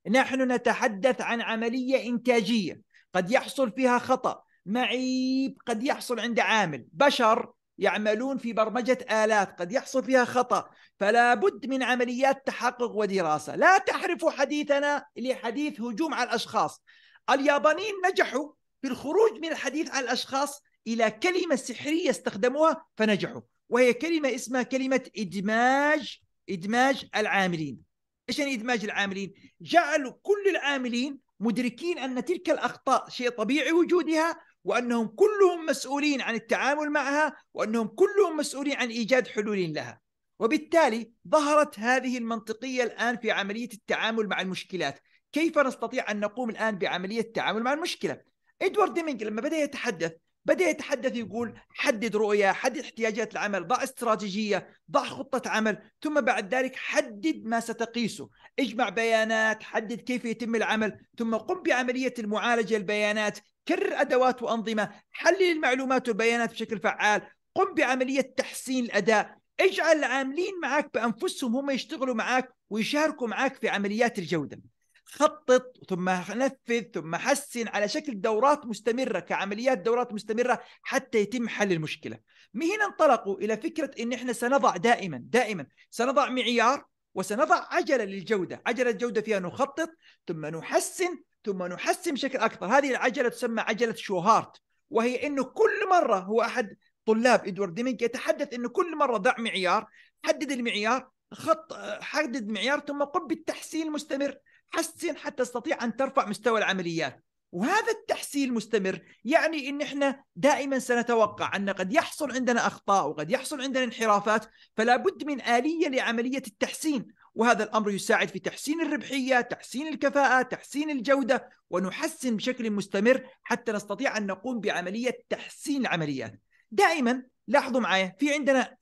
نحن نتحدث عن عملية إنتاجية قد يحصل فيها خطأ معيب قد يحصل عند عامل بشر يعملون في برمجة آلات قد يحصل فيها خطأ فلا بد من عمليات تحقق ودراسة لا تحرفوا حديثنا لحديث هجوم على الأشخاص اليابانيين نجحوا في الخروج من الحديث عن الأشخاص إلى كلمة سحرية استخدموها فنجحوا وهي كلمة اسمها كلمة إدماج إدماج العاملين يعني إدماج العاملين جعلوا كل العاملين مدركين أن تلك الأخطاء شيء طبيعي وجودها وأنهم كلهم مسؤولين عن التعامل معها وأنهم كلهم مسؤولين عن إيجاد حلول لها وبالتالي ظهرت هذه المنطقية الآن في عملية التعامل مع المشكلات كيف نستطيع أن نقوم الآن بعملية التعامل مع المشكلة إدوارد ديمينج لما بدأ يتحدث بدأ يتحدث يقول حدد رؤية حدد احتياجات العمل ضع استراتيجية ضع خطة عمل ثم بعد ذلك حدد ما ستقيسه اجمع بيانات حدد كيف يتم العمل ثم قم بعملية المعالجة البيانات كرر أدوات وأنظمة حلل المعلومات والبيانات بشكل فعال قم بعملية تحسين الأداء اجعل العاملين معك بأنفسهم هم يشتغلوا معك ويشاركوا معك في عمليات الجودة خطط ثم نفذ ثم حسن على شكل دورات مستمرة كعمليات دورات مستمرة حتى يتم حل المشكلة من هنا انطلقوا إلى فكرة أن إحنا سنضع دائما دائما سنضع معيار وسنضع عجلة للجودة عجلة الجودة فيها نخطط ثم نحسن ثم نحسن بشكل أكثر هذه العجلة تسمى عجلة شوهارت وهي أنه كل مرة هو أحد طلاب إدوارد ديمينج يتحدث أنه كل مرة ضع معيار حدد المعيار خط حدد معيار ثم قم بالتحسين المستمر حسن حتى تستطيع ان ترفع مستوى العمليات وهذا التحسين المستمر يعني ان احنا دائما سنتوقع ان قد يحصل عندنا اخطاء وقد يحصل عندنا انحرافات فلا بد من اليه لعمليه التحسين وهذا الامر يساعد في تحسين الربحيه، تحسين الكفاءه، تحسين الجوده ونحسن بشكل مستمر حتى نستطيع ان نقوم بعمليه تحسين العمليات. دائما لاحظوا معي في عندنا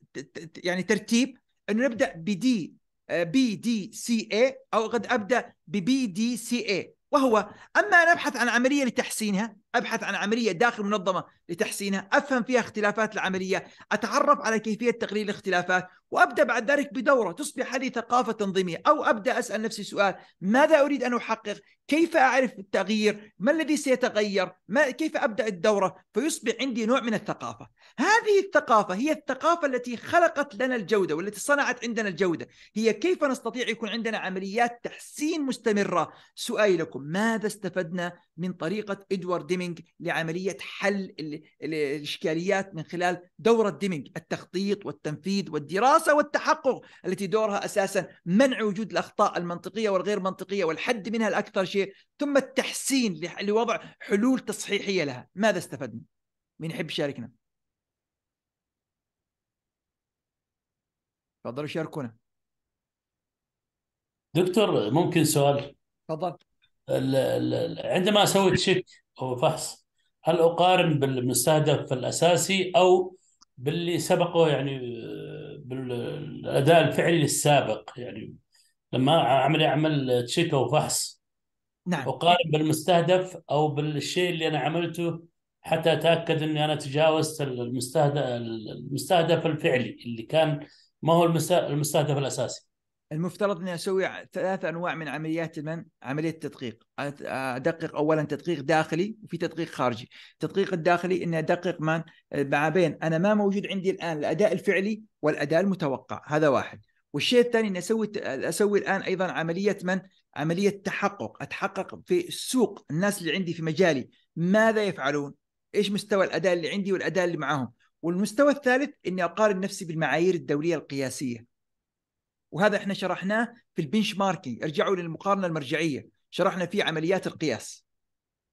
يعني ترتيب انه نبدا بدي بي دي سي اي او قد ابدا ببي دي سي اي وهو اما ان ابحث عن عمليه لتحسينها ابحث عن عمليه داخل منظمه لتحسينها افهم فيها اختلافات العمليه اتعرف على كيفيه تقليل الاختلافات وابدا بعد ذلك بدوره تصبح لي ثقافه تنظيميه او ابدا اسال نفسي سؤال ماذا اريد ان احقق كيف اعرف التغيير ما الذي سيتغير ما كيف ابدا الدوره فيصبح عندي نوع من الثقافه هذه الثقافة هي الثقافة التي خلقت لنا الجودة والتي صنعت عندنا الجودة هي كيف نستطيع يكون عندنا عمليات تحسين مستمرة سؤالي لكم ماذا استفدنا من طريقة إدوارد ديمينج لعملية حل الإشكاليات من خلال دورة ديمينج التخطيط والتنفيذ والدراسة والتحقق التي دورها أساسا منع وجود الأخطاء المنطقية والغير منطقية والحد منها الأكثر شيء ثم التحسين لوضع حلول تصحيحية لها ماذا استفدنا؟ من يحب يشاركنا؟ تفضلوا شاركونا دكتور ممكن سؤال تفضل عندما اسوي تشيك او فحص هل اقارن بالمستهدف الاساسي او باللي سبقه يعني بالاداء الفعلي السابق يعني لما اعمل اعمل تشيك او فحص نعم اقارن بالمستهدف او بالشيء اللي انا عملته حتى اتاكد اني انا تجاوزت المستهدف المستهدف الفعلي اللي كان ما هو المستهدف الاساسي المفترض اني اسوي ثلاث انواع من عمليات من عمليه التدقيق ادقق اولا تدقيق داخلي وفي تدقيق خارجي التدقيق الداخلي اني ادقق من مع بين انا ما موجود عندي الان الاداء الفعلي والاداء المتوقع هذا واحد والشيء الثاني اني اسوي اسوي الان ايضا عمليه من عمليه تحقق اتحقق في السوق الناس اللي عندي في مجالي ماذا يفعلون ايش مستوى الاداء اللي عندي والاداء اللي معهم والمستوى الثالث اني اقارن نفسي بالمعايير الدوليه القياسيه وهذا احنا شرحناه في البنش ماركينج ارجعوا للمقارنه المرجعيه شرحنا فيه عمليات القياس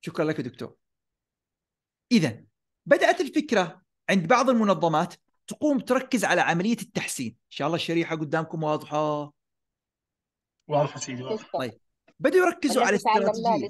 شكرا لك دكتور اذا بدات الفكره عند بعض المنظمات تقوم تركز على عمليه التحسين ان شاء الله الشريحه قدامكم واضحه واضحه سيدي واضحه طيب بدأوا يركزوا على استراتيجية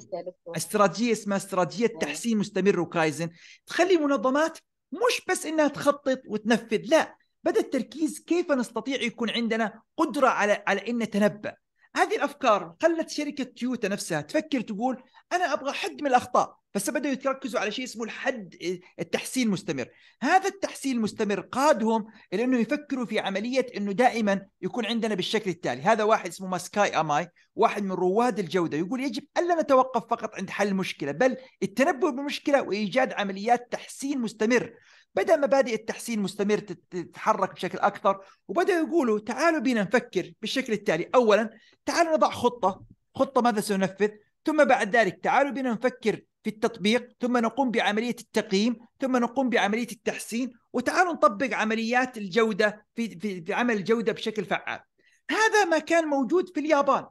استراتيجية اسمها استراتيجية أيوه. تحسين مستمر وكايزن تخلي منظمات مش بس انها تخطط وتنفذ لا بدا التركيز كيف نستطيع يكون عندنا قدره على على ان نتنبا هذه الافكار خلت شركه تويوتا نفسها تفكر تقول انا ابغى حد من الاخطاء بس بدأوا يتركزوا على شيء اسمه الحد التحسين المستمر هذا التحسين المستمر قادهم الى انه يفكروا في عمليه انه دائما يكون عندنا بالشكل التالي هذا واحد اسمه ماسكاي اماي واحد من رواد الجوده يقول يجب الا نتوقف فقط عند حل المشكله بل التنبؤ بالمشكله وايجاد عمليات تحسين مستمر بدا مبادئ التحسين مستمر تتحرك بشكل اكثر وبداوا يقولوا تعالوا بينا نفكر بالشكل التالي اولا تعالوا نضع خطه خطه ماذا سننفذ ثم بعد ذلك تعالوا بنا نفكر في التطبيق ثم نقوم بعمليه التقييم ثم نقوم بعمليه التحسين وتعالوا نطبق عمليات الجوده في في عمل الجوده بشكل فعال هذا ما كان موجود في اليابان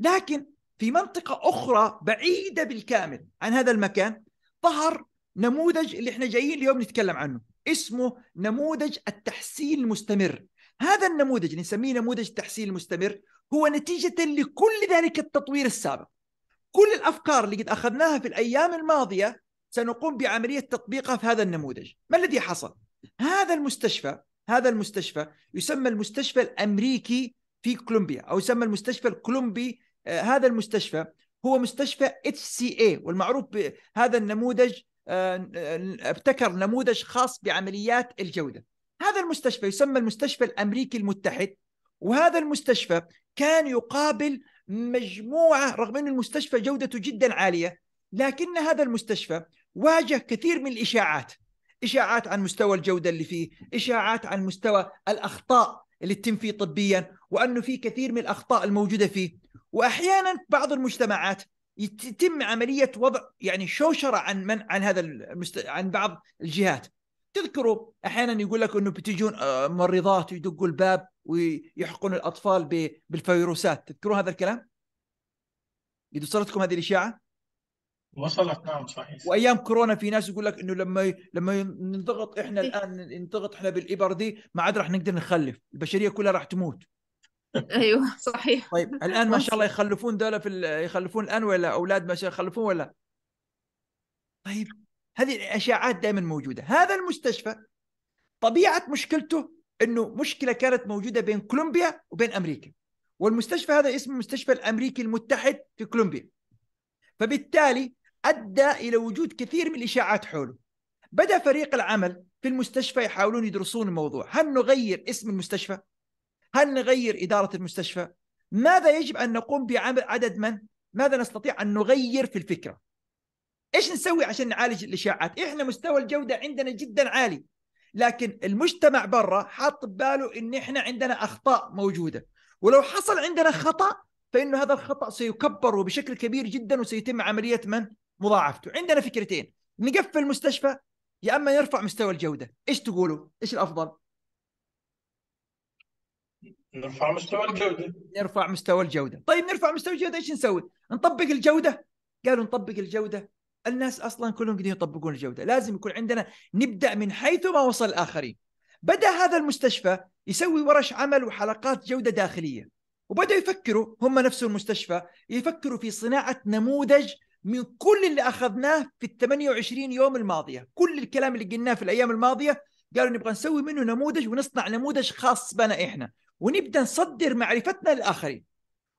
لكن في منطقه اخرى بعيده بالكامل عن هذا المكان ظهر نموذج اللي احنا جايين اليوم نتكلم عنه اسمه نموذج التحسين المستمر هذا النموذج اللي نسميه نموذج التحسين المستمر هو نتيجة لكل ذلك التطوير السابق كل الأفكار اللي قد أخذناها في الأيام الماضية سنقوم بعملية تطبيقها في هذا النموذج ما الذي حصل؟ هذا المستشفى هذا المستشفى يسمى المستشفى الأمريكي في كولومبيا أو يسمى المستشفى الكولومبي آه، هذا المستشفى هو مستشفى اتش سي اي والمعروف بهذا النموذج آه، ابتكر نموذج خاص بعمليات الجوده. هذا المستشفى يسمى المستشفى الامريكي المتحد وهذا المستشفى كان يقابل مجموعه رغم ان المستشفى جودته جدا عاليه لكن هذا المستشفى واجه كثير من الاشاعات اشاعات عن مستوى الجوده اللي فيه، اشاعات عن مستوى الاخطاء اللي تتم فيه طبيا وانه في كثير من الاخطاء الموجوده فيه واحيانا بعض المجتمعات يتم عمليه وضع يعني شوشره عن من عن هذا المست... عن بعض الجهات تذكروا احيانا يقول لك انه بتجون ممرضات آه، يدقوا الباب ويحقن الاطفال ب... بالفيروسات تذكروا هذا الكلام؟ قد وصلتكم هذه الاشاعه؟ وصلت نعم صحيح وايام كورونا في ناس يقول لك انه لما لما ننضغط احنا إيه. الان ننضغط احنا بالابر دي ما عاد راح نقدر نخلف البشريه كلها راح تموت ايوه صحيح طيب الان ما شاء الله يخلفون دولة في يخلفون الان ولا اولاد ما شاء الله يخلفون ولا طيب هذه الاشاعات دائما موجوده هذا المستشفى طبيعه مشكلته انه مشكله كانت موجوده بين كولومبيا وبين امريكا والمستشفى هذا اسمه المستشفى الامريكي المتحد في كولومبيا فبالتالي ادى الى وجود كثير من الاشاعات حوله بدا فريق العمل في المستشفى يحاولون يدرسون الموضوع هل نغير اسم المستشفى هل نغير إدارة المستشفى؟ ماذا يجب أن نقوم بعمل عدد من؟ ماذا نستطيع أن نغير في الفكرة؟ إيش نسوي عشان نعالج الإشاعات؟ إحنا مستوى الجودة عندنا جدا عالي لكن المجتمع برا حاط بباله ان احنا عندنا اخطاء موجوده ولو حصل عندنا خطا فإن هذا الخطا سيكبر بشكل كبير جدا وسيتم عمليه من مضاعفته عندنا فكرتين نقفل المستشفى يا اما نرفع مستوى الجوده ايش تقولوا ايش الافضل نرفع مستوى الجوده نرفع مستوى الجوده طيب نرفع مستوى الجوده ايش نسوي نطبق الجوده قالوا نطبق الجوده الناس اصلا كلهم قاعدين يطبقون الجوده لازم يكون عندنا نبدا من حيث ما وصل الاخرين بدا هذا المستشفى يسوي ورش عمل وحلقات جوده داخليه وبداوا يفكروا هم نفس المستشفى يفكروا في صناعه نموذج من كل اللي اخذناه في ال 28 يوم الماضيه كل الكلام اللي قلناه في الايام الماضيه قالوا نبغى نسوي منه نموذج ونصنع نموذج خاص بنا احنا ونبدا نصدر معرفتنا للاخرين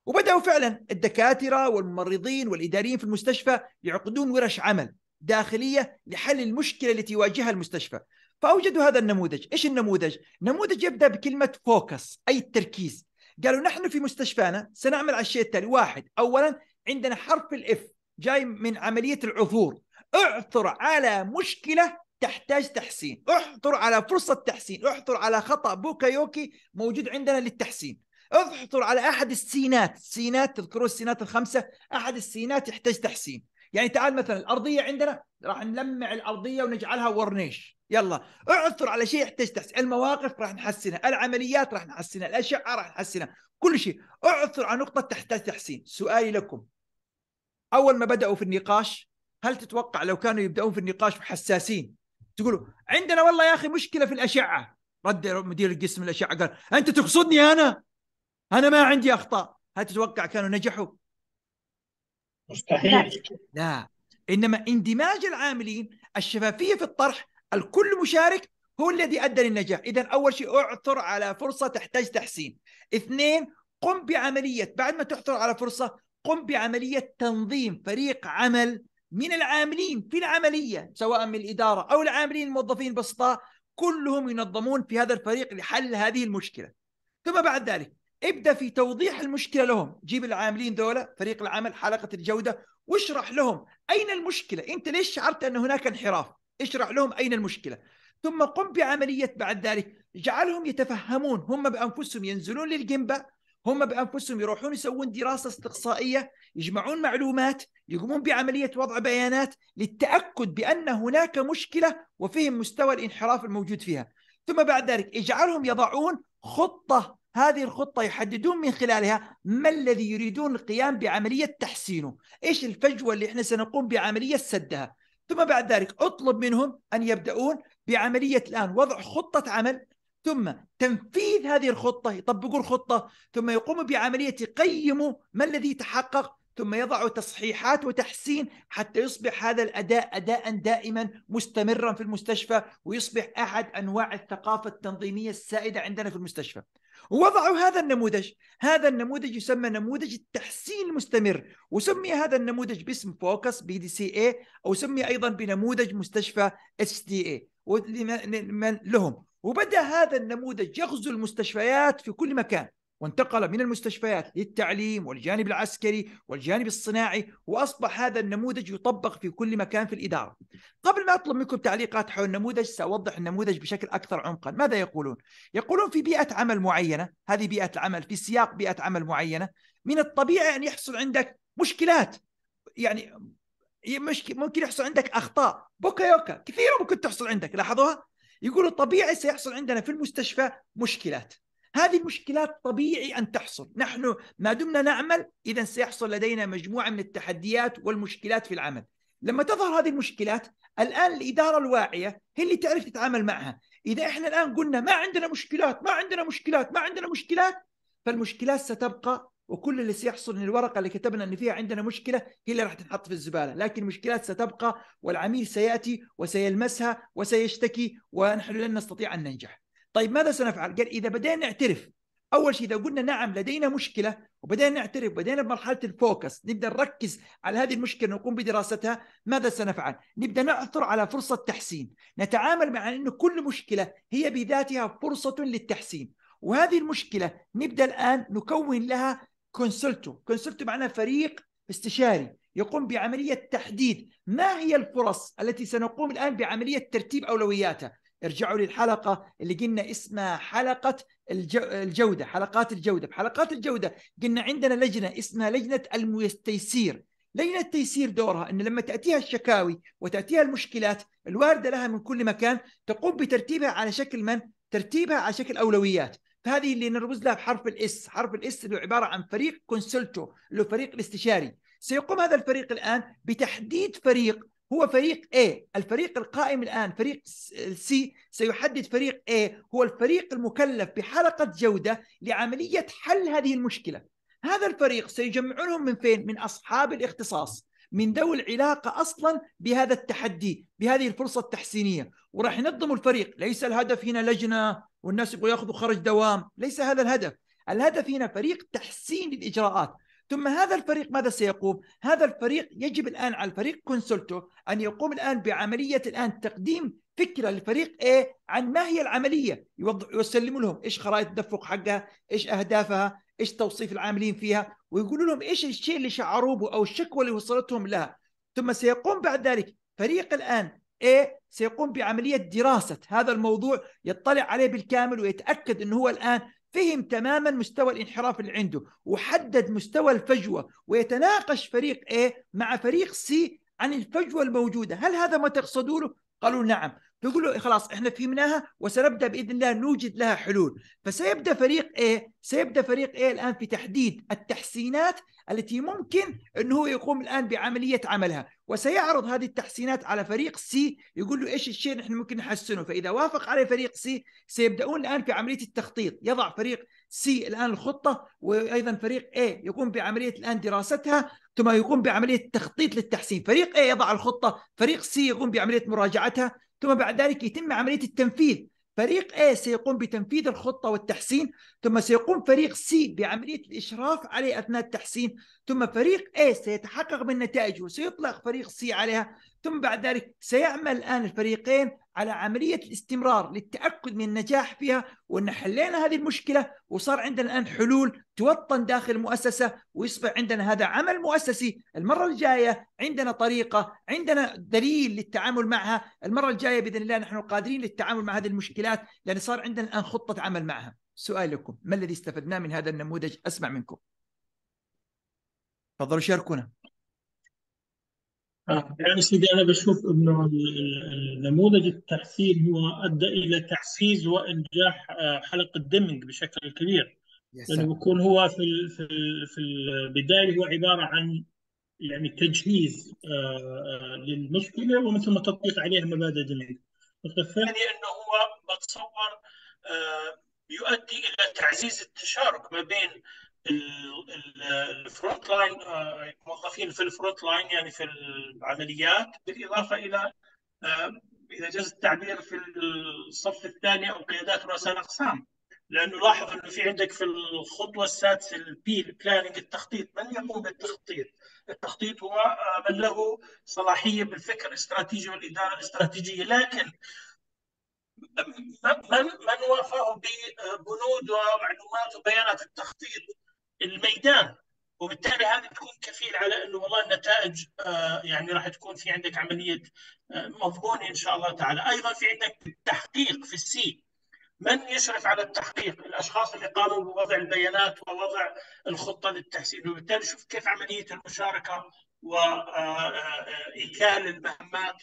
وبداوا فعلا الدكاتره والممرضين والاداريين في المستشفى يعقدون ورش عمل داخليه لحل المشكله التي يواجهها المستشفى فاوجدوا هذا النموذج ايش النموذج نموذج يبدا بكلمه فوكس اي التركيز قالوا نحن في مستشفانا سنعمل على الشيء التالي واحد اولا عندنا حرف الاف جاي من عمليه العثور اعثر على مشكله تحتاج تحسين احثر على فرصة تحسين احثر على خطأ بوكايوكي موجود عندنا للتحسين احثر على أحد السينات سينات تذكروا السينات الخمسة أحد السينات يحتاج تحسين يعني تعال مثلا الأرضية عندنا راح نلمع الأرضية ونجعلها ورنيش يلا اعثر على شيء يحتاج تحسين المواقف راح نحسنها العمليات راح نحسنها الأشعة راح نحسنها كل شيء اعثر على نقطة تحتاج تحسين سؤالي لكم أول ما بدأوا في النقاش هل تتوقع لو كانوا يبدأون في النقاش حساسين تقولوا عندنا والله يا اخي مشكله في الاشعه رد مدير القسم الاشعه قال انت تقصدني انا انا ما عندي اخطاء هل تتوقع كانوا نجحوا مستحيل لا انما اندماج العاملين الشفافيه في الطرح الكل مشارك هو الذي ادى للنجاح اذا اول شيء اعثر على فرصه تحتاج تحسين اثنين قم بعمليه بعد ما تعثر على فرصه قم بعمليه تنظيم فريق عمل من العاملين في العملية سواء من الإدارة أو العاملين الموظفين البسطاء كلهم ينظمون في هذا الفريق لحل هذه المشكلة ثم بعد ذلك ابدأ في توضيح المشكلة لهم جيب العاملين دولة فريق العمل حلقة الجودة واشرح لهم أين المشكلة أنت ليش شعرت أن هناك انحراف اشرح لهم أين المشكلة ثم قم بعملية بعد ذلك جعلهم يتفهمون هم بأنفسهم ينزلون للجنبة هم بانفسهم يروحون يسوون دراسه استقصائيه يجمعون معلومات يقومون بعمليه وضع بيانات للتاكد بان هناك مشكله وفهم مستوى الانحراف الموجود فيها ثم بعد ذلك اجعلهم يضعون خطه هذه الخطة يحددون من خلالها ما الذي يريدون القيام بعملية تحسينه إيش الفجوة اللي إحنا سنقوم بعملية سدها ثم بعد ذلك أطلب منهم أن يبدأون بعملية الآن وضع خطة عمل ثم تنفيذ هذه الخطة يطبقوا الخطة ثم يقوموا بعملية يقيموا ما الذي تحقق ثم يضعوا تصحيحات وتحسين حتى يصبح هذا الاداء اداء دائما مستمرا في المستشفى ويصبح احد انواع الثقافه التنظيميه السائده عندنا في المستشفى. ووضعوا هذا النموذج، هذا النموذج يسمى نموذج التحسين المستمر، وسمي هذا النموذج باسم فوكس بي دي سي اي او سمي ايضا بنموذج مستشفى اتش دي اي لهم وبدا هذا النموذج يغزو المستشفيات في كل مكان وانتقل من المستشفيات للتعليم والجانب العسكري والجانب الصناعي واصبح هذا النموذج يطبق في كل مكان في الاداره. قبل ما اطلب منكم تعليقات حول النموذج ساوضح النموذج بشكل اكثر عمقا، ماذا يقولون؟ يقولون في بيئه عمل معينه، هذه بيئه العمل في سياق بيئه عمل معينه، من الطبيعي ان يحصل عندك مشكلات يعني ممكن يحصل عندك اخطاء بوكا يوكا كثيره ممكن تحصل عندك لاحظوها يقولوا طبيعي سيحصل عندنا في المستشفى مشكلات هذه المشكلات طبيعي ان تحصل، نحن ما دمنا نعمل اذا سيحصل لدينا مجموعه من التحديات والمشكلات في العمل. لما تظهر هذه المشكلات الان الاداره الواعيه هي اللي تعرف تتعامل معها، اذا احنا الان قلنا ما عندنا مشكلات، ما عندنا مشكلات، ما عندنا مشكلات فالمشكلات ستبقى وكل اللي سيحصل ان الورقه اللي كتبنا ان فيها عندنا مشكله هي اللي راح تنحط في الزباله لكن المشكلات ستبقى والعميل سياتي وسيلمسها وسيشتكي ونحن لن نستطيع ان ننجح طيب ماذا سنفعل قال اذا بدينا نعترف اول شيء اذا قلنا نعم لدينا مشكله وبدينا نعترف بدينا بمرحله الفوكس نبدا نركز على هذه المشكله نقوم بدراستها ماذا سنفعل نبدا نعثر على فرصه تحسين نتعامل مع ان كل مشكله هي بذاتها فرصه للتحسين وهذه المشكله نبدا الان نكون لها كونسلتو كونسلتو معناه فريق استشاري يقوم بعملية تحديد ما هي الفرص التي سنقوم الآن بعملية ترتيب أولوياتها ارجعوا للحلقة اللي قلنا اسمها حلقة الجودة حلقات الجودة بحلقات الجودة قلنا عندنا لجنة اسمها لجنة التيسير لجنة التيسير دورها أن لما تأتيها الشكاوي وتأتيها المشكلات الواردة لها من كل مكان تقوم بترتيبها على شكل من؟ ترتيبها على شكل أولويات هذه اللي نرمز لها بحرف الاس حرف الاس اللي عباره عن فريق كونسلتو اللي هو فريق الاستشاري سيقوم هذا الفريق الان بتحديد فريق هو فريق A الفريق القائم الآن فريق C سيحدد فريق A هو الفريق المكلف بحلقة جودة لعملية حل هذه المشكلة هذا الفريق سيجمعونهم من فين؟ من أصحاب الاختصاص من ذوي العلاقه اصلا بهذا التحدي بهذه الفرصه التحسينيه وراح ينظموا الفريق ليس الهدف هنا لجنه والناس يبغوا ياخذوا خرج دوام ليس هذا الهدف الهدف هنا فريق تحسين للاجراءات ثم هذا الفريق ماذا سيقوم؟ هذا الفريق يجب الان على الفريق كونسلتو ان يقوم الان بعمليه الان تقديم فكره للفريق A إيه؟ عن ما هي العمليه يوضح يسلم لهم ايش خرائط التدفق حقها، ايش اهدافها، ايش توصيف العاملين فيها، ويقولوا لهم ايش الشيء اللي شعروا به او الشكوى اللي وصلتهم لها ثم سيقوم بعد ذلك فريق الان اي سيقوم بعمليه دراسه هذا الموضوع يطلع عليه بالكامل ويتاكد انه هو الان فهم تماما مستوى الانحراف اللي عنده وحدد مستوى الفجوه ويتناقش فريق اي مع فريق سي عن الفجوه الموجوده، هل هذا ما تقصدونه؟ قالوا نعم، نقول له خلاص احنا فهمناها وسنبدا باذن الله نوجد لها حلول فسيبدا فريق A سيبدا فريق A الان في تحديد التحسينات التي ممكن انه هو يقوم الان بعمليه عملها وسيعرض هذه التحسينات على فريق سي يقول له ايش الشيء اللي احنا ممكن نحسنه فاذا وافق عليه فريق سي سيبداون الان في عمليه التخطيط يضع فريق سي الان الخطه وايضا فريق A يقوم بعمليه الان دراستها ثم يقوم بعمليه التخطيط للتحسين فريق A يضع الخطه فريق سي يقوم بعمليه مراجعتها ثم بعد ذلك يتم عملية التنفيذ فريق A سيقوم بتنفيذ الخطة والتحسين ثم سيقوم فريق C بعملية الإشراف عليه أثناء التحسين ثم فريق A سيتحقق من نتائجه وسيطلق فريق C عليها ثم بعد ذلك سيعمل الآن الفريقين على عملية الاستمرار للتأكد من النجاح فيها وأن حلينا هذه المشكلة وصار عندنا الآن حلول توطن داخل المؤسسة ويصبح عندنا هذا عمل مؤسسي المرة الجاية عندنا طريقة عندنا دليل للتعامل معها المرة الجاية بإذن الله نحن قادرين للتعامل مع هذه المشكلات لأن صار عندنا الآن خطة عمل معها سؤال لكم ما الذي استفدناه من هذا النموذج أسمع منكم تفضلوا شاركونا آه، يعني سيدي انا بشوف انه النموذج التحسين هو ادى الى تحفيز وانجاح آه، حلقه ديمينج بشكل كبير لانه بيكون هو في في في البدايه هو عباره عن يعني تجهيز آه، للمشكله ومثل ما تطبيق عليها مبادئ ديمينج الثاني يعني انه هو بتصور يؤدي الى تعزيز التشارك ما بين الفرونت لاين الموظفين آه، في الفرونت لاين يعني في العمليات بالاضافه الى اذا جاز التعبير في الصف الثاني او قيادات رؤساء الاقسام لانه لاحظ انه في عندك في الخطوه السادسه البي البلاننج التخطيط من يقوم بالتخطيط؟ التخطيط هو آه، من له صلاحيه بالفكر الاستراتيجي والاداره الاستراتيجيه لكن من من وافاه ببنود ومعلومات وبيانات التخطيط الميدان وبالتالي هذا بيكون كفيل على انه والله النتائج آه، يعني راح تكون في عندك عمليه آه، مضمونه ان شاء الله تعالى، ايضا في عندك التحقيق في السي من يشرف على التحقيق؟ الاشخاص اللي قاموا بوضع البيانات ووضع الخطه للتحسين، وبالتالي شوف كيف عمليه المشاركه وايكال آه، المهمات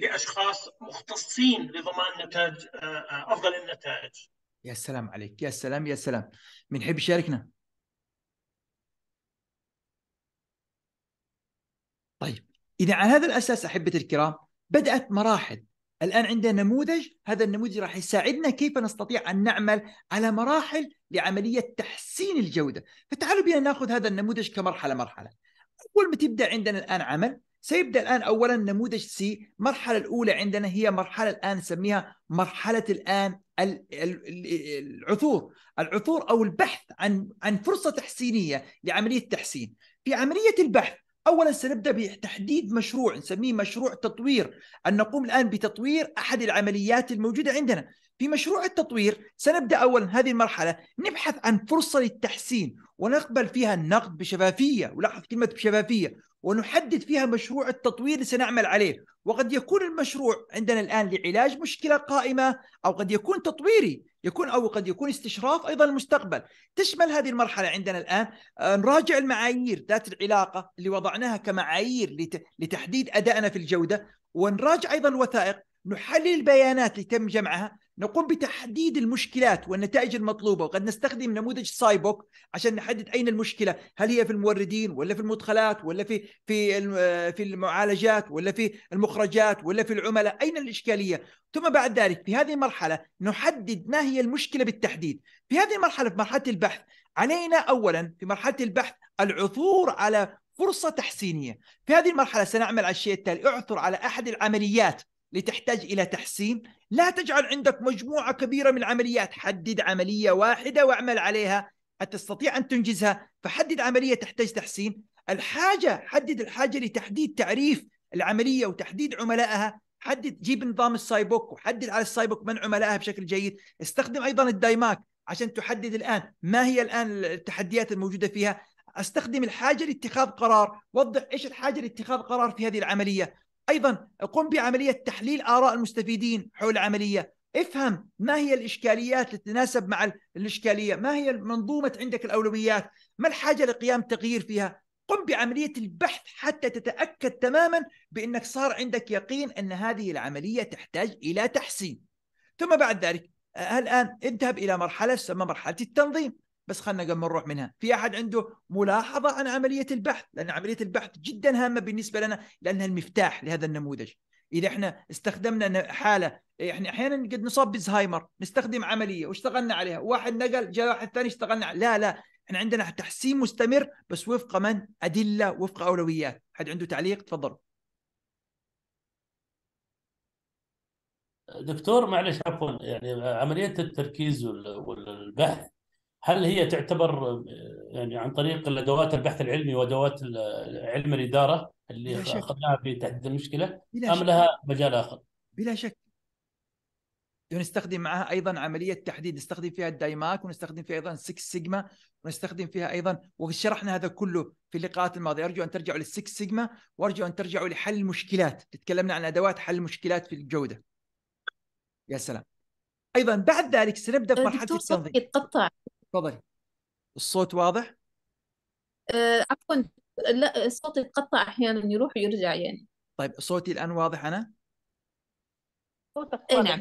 لاشخاص مختصين لضمان نتائج افضل النتائج. يا سلام عليك، يا سلام يا سلام، من يحب يشاركنا؟ طيب اذا على هذا الاساس احبتي الكرام بدات مراحل الان عندنا نموذج هذا النموذج راح يساعدنا كيف نستطيع ان نعمل على مراحل لعمليه تحسين الجوده فتعالوا بنا ناخذ هذا النموذج كمرحله مرحله اول ما تبدا عندنا الان عمل سيبدا الان اولا نموذج سي المرحله الاولى عندنا هي مرحله الان نسميها مرحله الان العثور العثور او البحث عن عن فرصه تحسينيه لعمليه تحسين في عمليه البحث اولا سنبدا بتحديد مشروع نسميه مشروع تطوير ان نقوم الان بتطوير احد العمليات الموجوده عندنا في مشروع التطوير سنبدا اولا هذه المرحله نبحث عن فرصه للتحسين ونقبل فيها النقد بشفافيه ولاحظ كلمه بشفافيه ونحدد فيها مشروع التطوير اللي سنعمل عليه وقد يكون المشروع عندنا الآن لعلاج مشكلة قائمة أو قد يكون تطويري يكون أو قد يكون استشراف أيضا المستقبل تشمل هذه المرحلة عندنا الآن آه، نراجع المعايير ذات العلاقة اللي وضعناها كمعايير لتحديد أدائنا في الجودة ونراجع أيضا الوثائق نحلل البيانات اللي تم جمعها نقوم بتحديد المشكلات والنتائج المطلوبة وقد نستخدم نموذج سايبوك عشان نحدد أين المشكلة هل هي في الموردين ولا في المدخلات ولا في في في المعالجات ولا في المخرجات ولا في العملاء أين الإشكالية ثم بعد ذلك في هذه المرحلة نحدد ما هي المشكلة بالتحديد في هذه المرحلة في مرحلة البحث علينا أولا في مرحلة البحث العثور على فرصة تحسينية في هذه المرحلة سنعمل على الشيء التالي اعثر على أحد العمليات لتحتاج الى تحسين لا تجعل عندك مجموعه كبيره من العمليات حدد عمليه واحده واعمل عليها تستطيع ان تنجزها فحدد عمليه تحتاج تحسين الحاجه حدد الحاجه لتحديد تعريف العمليه وتحديد عملائها حدد جيب نظام السايبوك وحدد على السايبوك من عملائها بشكل جيد استخدم ايضا الدايماك عشان تحدد الان ما هي الان التحديات الموجوده فيها استخدم الحاجه لاتخاذ قرار وضح ايش الحاجه لاتخاذ قرار في هذه العمليه ايضا قم بعمليه تحليل اراء المستفيدين حول العمليه افهم ما هي الاشكاليات التي تتناسب مع الاشكاليه ما هي منظومه عندك الاولويات ما الحاجه لقيام تغيير فيها قم بعمليه البحث حتى تتاكد تماما بانك صار عندك يقين ان هذه العمليه تحتاج الى تحسين ثم بعد ذلك آه، الان اذهب الى مرحله تسمى مرحله التنظيم بس خلنا قبل ما نروح منها في احد عنده ملاحظه عن عمليه البحث لان عمليه البحث جدا هامه بالنسبه لنا لانها المفتاح لهذا النموذج اذا احنا استخدمنا حاله احنا احيانا قد نصاب بالزهايمر نستخدم عمليه واشتغلنا عليها واحد نقل جاء واحد ثاني اشتغلنا لا لا احنا عندنا تحسين مستمر بس وفق من ادله وفق اولويات حد عنده تعليق تفضل دكتور معلش عفوا يعني عمليه التركيز والبحث هل هي تعتبر يعني عن طريق الادوات البحث العلمي وادوات علم الاداره اللي اخذناها في تحديد المشكله ام لها مجال اخر؟ بلا شك ونستخدم معها ايضا عمليه تحديد نستخدم فيها الدايماك ونستخدم فيها ايضا 6 سيجما ونستخدم فيها ايضا وشرحنا هذا كله في اللقاءات الماضيه ارجو ان ترجعوا لل 6 سيجما وارجو ان ترجعوا لحل المشكلات تكلمنا عن ادوات حل المشكلات في الجوده يا سلام ايضا بعد ذلك سنبدا في مرحله التنظيم يتقطع تفضلي الصوت واضح؟ آه، عفوا لا صوتي يتقطع احيانا يروح ويرجع يعني طيب صوتي الان واضح انا؟ صوتك إيه واضح نعم.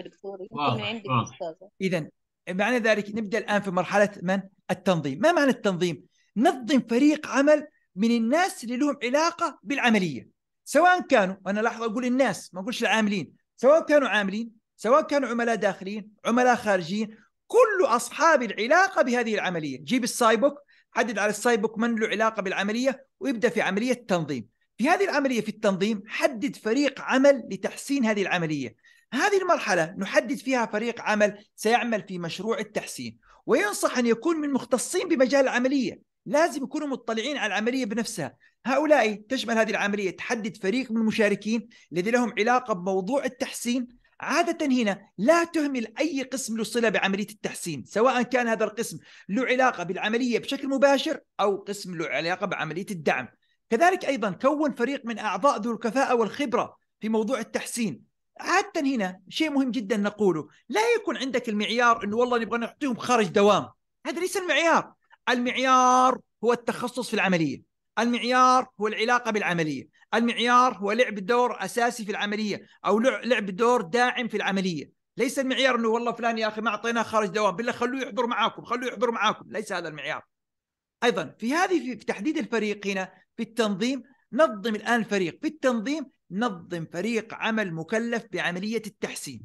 انا عندي استاذه اذا معنى ذلك نبدا الان في مرحله من؟ التنظيم، ما معنى التنظيم؟ نظم فريق عمل من الناس اللي لهم علاقه بالعمليه سواء كانوا انا لاحظ اقول الناس ما اقولش العاملين سواء كانوا عاملين سواء كانوا عملاء داخليين عملاء خارجيين كل اصحاب العلاقه بهذه العمليه جيب السايبوك حدد على السايبوك من له علاقه بالعمليه ويبدا في عمليه تنظيم في هذه العمليه في التنظيم حدد فريق عمل لتحسين هذه العمليه هذه المرحله نحدد فيها فريق عمل سيعمل في مشروع التحسين وينصح ان يكون من مختصين بمجال العمليه لازم يكونوا مطلعين على العمليه بنفسها هؤلاء تشمل هذه العمليه تحدد فريق من المشاركين الذي لهم علاقه بموضوع التحسين عادة هنا لا تهمل أي قسم له صلة بعملية التحسين سواء كان هذا القسم له علاقة بالعملية بشكل مباشر أو قسم له علاقة بعملية الدعم كذلك أيضا كون فريق من أعضاء ذو الكفاءة والخبرة في موضوع التحسين عادة هنا شيء مهم جدا نقوله لا يكون عندك المعيار أنه والله نبغى نعطيهم خارج دوام هذا ليس المعيار المعيار هو التخصص في العملية المعيار هو العلاقة بالعملية المعيار هو لعب دور اساسي في العمليه او لعب دور داعم في العمليه ليس المعيار انه والله فلان يا اخي ما اعطيناه خارج دوام بالله خلوه يحضر معاكم خلوه يحضر معاكم ليس هذا المعيار ايضا في هذه في تحديد الفريق هنا في التنظيم نظم الان الفريق في التنظيم نظم فريق عمل مكلف بعمليه التحسين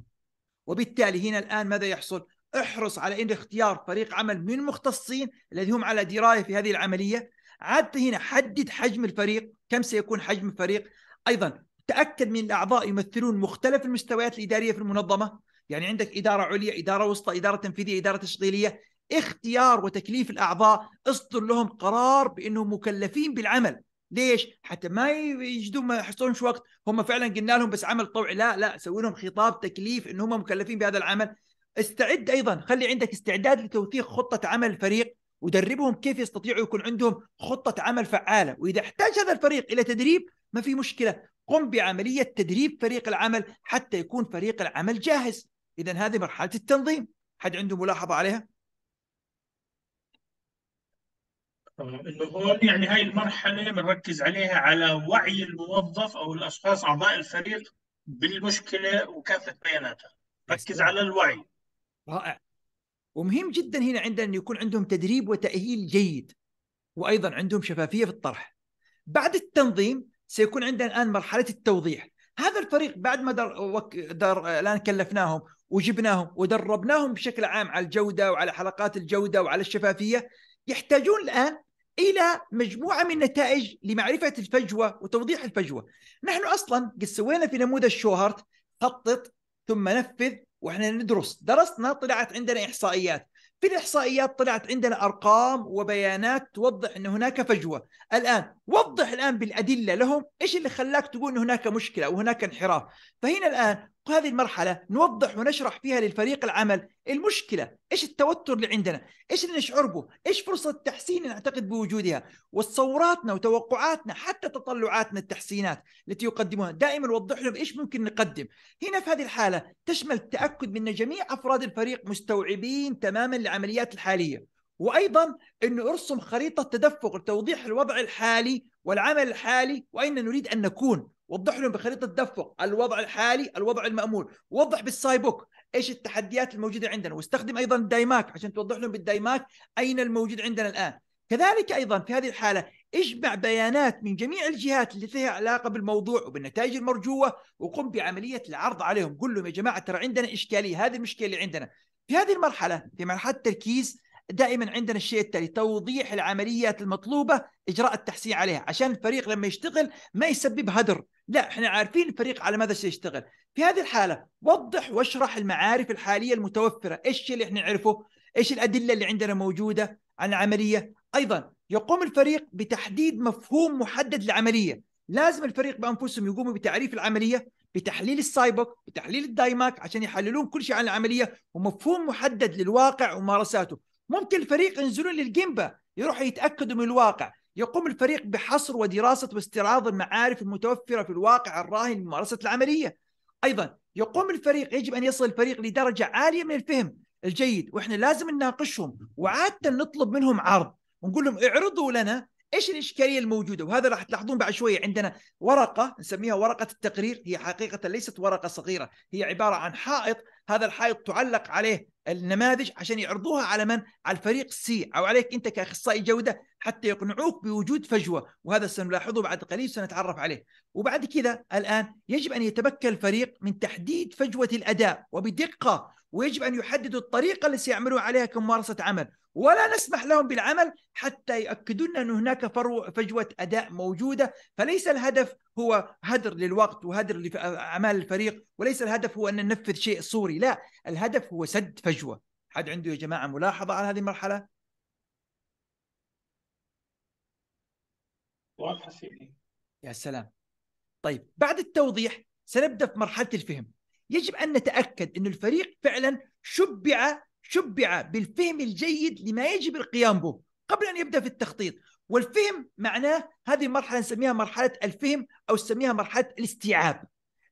وبالتالي هنا الان ماذا يحصل احرص على ان اختيار فريق عمل من مختصين الذين هم على درايه في هذه العمليه عادة هنا حدد حجم الفريق كم سيكون حجم الفريق أيضا تأكد من الأعضاء يمثلون مختلف المستويات الإدارية في المنظمة يعني عندك إدارة عليا إدارة وسطى إدارة تنفيذية إدارة تشغيلية اختيار وتكليف الأعضاء اصدر لهم قرار بأنهم مكلفين بالعمل ليش؟ حتى ما يجدون ما يحصلونش وقت هم فعلا قلنا لهم بس عمل طوعي لا لا سوي لهم خطاب تكليف أنهم مكلفين بهذا العمل استعد ايضا خلي عندك استعداد لتوثيق خطه عمل الفريق ودربهم كيف يستطيعوا يكون عندهم خطة عمل فعالة وإذا احتاج هذا الفريق إلى تدريب ما في مشكلة قم بعملية تدريب فريق العمل حتى يكون فريق العمل جاهز إذا هذه مرحلة التنظيم حد عنده ملاحظة عليها؟ آه، انه هون يعني هاي المرحله بنركز عليها على وعي الموظف او الاشخاص اعضاء الفريق بالمشكله وكافه بياناتها ركز على الوعي رائع ومهم جدا هنا عندنا أن يكون عندهم تدريب وتأهيل جيد وأيضا عندهم شفافية في الطرح بعد التنظيم سيكون عندنا الآن مرحلة التوضيح هذا الفريق بعد ما در... در... الآن كلفناهم وجبناهم ودربناهم بشكل عام على الجودة وعلى حلقات الجودة وعلى الشفافية يحتاجون الآن الى مجموعه من النتائج لمعرفه الفجوه وتوضيح الفجوه. نحن اصلا قد سوينا في نموذج شوهارت خطط ثم نفذ واحنا ندرس درسنا طلعت عندنا احصائيات في الاحصائيات طلعت عندنا ارقام وبيانات توضح ان هناك فجوه الان وضح الان بالادله لهم ايش اللي خلاك تقول ان هناك مشكله وهناك انحراف فهنا الان هذه المرحله نوضح ونشرح فيها للفريق العمل المشكله ايش التوتر اللي عندنا ايش اللي نشعر به ايش فرصه التحسين اللي نعتقد بوجودها وتصوراتنا وتوقعاتنا حتى تطلعاتنا التحسينات التي يقدمونها دائما نوضح لهم ايش ممكن نقدم هنا في هذه الحاله تشمل التاكد من جميع افراد الفريق مستوعبين تماما لعمليات الحاليه وايضا انه ارسم خريطه تدفق لتوضيح الوضع الحالي والعمل الحالي واين نريد ان نكون وضح لهم بخريطه تدفق الوضع الحالي الوضع المامول وضح بالسايبوك ايش التحديات الموجوده عندنا واستخدم ايضا الدايماك عشان توضح لهم بالدايماك اين الموجود عندنا الان كذلك ايضا في هذه الحاله اجمع بيانات من جميع الجهات اللي لها علاقه بالموضوع وبالنتائج المرجوه وقم بعمليه العرض عليهم قل لهم يا جماعه ترى عندنا اشكاليه هذه المشكله اللي عندنا في هذه المرحله في مرحله التركيز دائما عندنا الشيء التالي توضيح العمليات المطلوبه اجراء التحسين عليها عشان الفريق لما يشتغل ما يسبب هدر لا احنا عارفين الفريق على ماذا سيشتغل في هذه الحاله وضح واشرح المعارف الحاليه المتوفره ايش اللي احنا نعرفه ايش الادله اللي عندنا موجوده عن العمليه ايضا يقوم الفريق بتحديد مفهوم محدد للعمليه لازم الفريق بانفسهم يقوموا بتعريف العمليه بتحليل السايبوك بتحليل الدايماك عشان يحللون كل شيء عن العمليه ومفهوم محدد للواقع وممارساته ممكن الفريق ينزلون للجيمبا يروحوا يتاكدوا من الواقع يقوم الفريق بحصر ودراسه واستعراض المعارف المتوفره في الواقع الراهن لممارسه العمليه ايضا يقوم الفريق يجب ان يصل الفريق لدرجه عاليه من الفهم الجيد واحنا لازم نناقشهم وعاده نطلب منهم عرض ونقول لهم اعرضوا لنا ايش الاشكاليه الموجوده وهذا راح تلاحظون بعد شويه عندنا ورقه نسميها ورقه التقرير هي حقيقه ليست ورقه صغيره هي عباره عن حائط هذا الحائط تعلق عليه النماذج عشان يعرضوها على من على الفريق سي او عليك انت كاخصائي جوده حتى يقنعوك بوجود فجوه وهذا سنلاحظه بعد قليل سنتعرف عليه وبعد كذا الان يجب ان يتمكن الفريق من تحديد فجوه الاداء وبدقه ويجب أن يحددوا الطريقة اللي سيعملون عليها كممارسة عمل ولا نسمح لهم بالعمل حتى يؤكدون أن هناك فجوة أداء موجودة فليس الهدف هو هدر للوقت وهدر لأعمال الفريق وليس الهدف هو أن ننفذ شيء صوري لا الهدف هو سد فجوة حد عنده يا جماعة ملاحظة على هذه المرحلة؟ واضحة سيدي يا سلام طيب بعد التوضيح سنبدأ في مرحلة الفهم يجب ان نتاكد ان الفريق فعلا شبع شبع بالفهم الجيد لما يجب القيام به قبل ان يبدا في التخطيط والفهم معناه هذه المرحله نسميها مرحله الفهم او نسميها مرحله الاستيعاب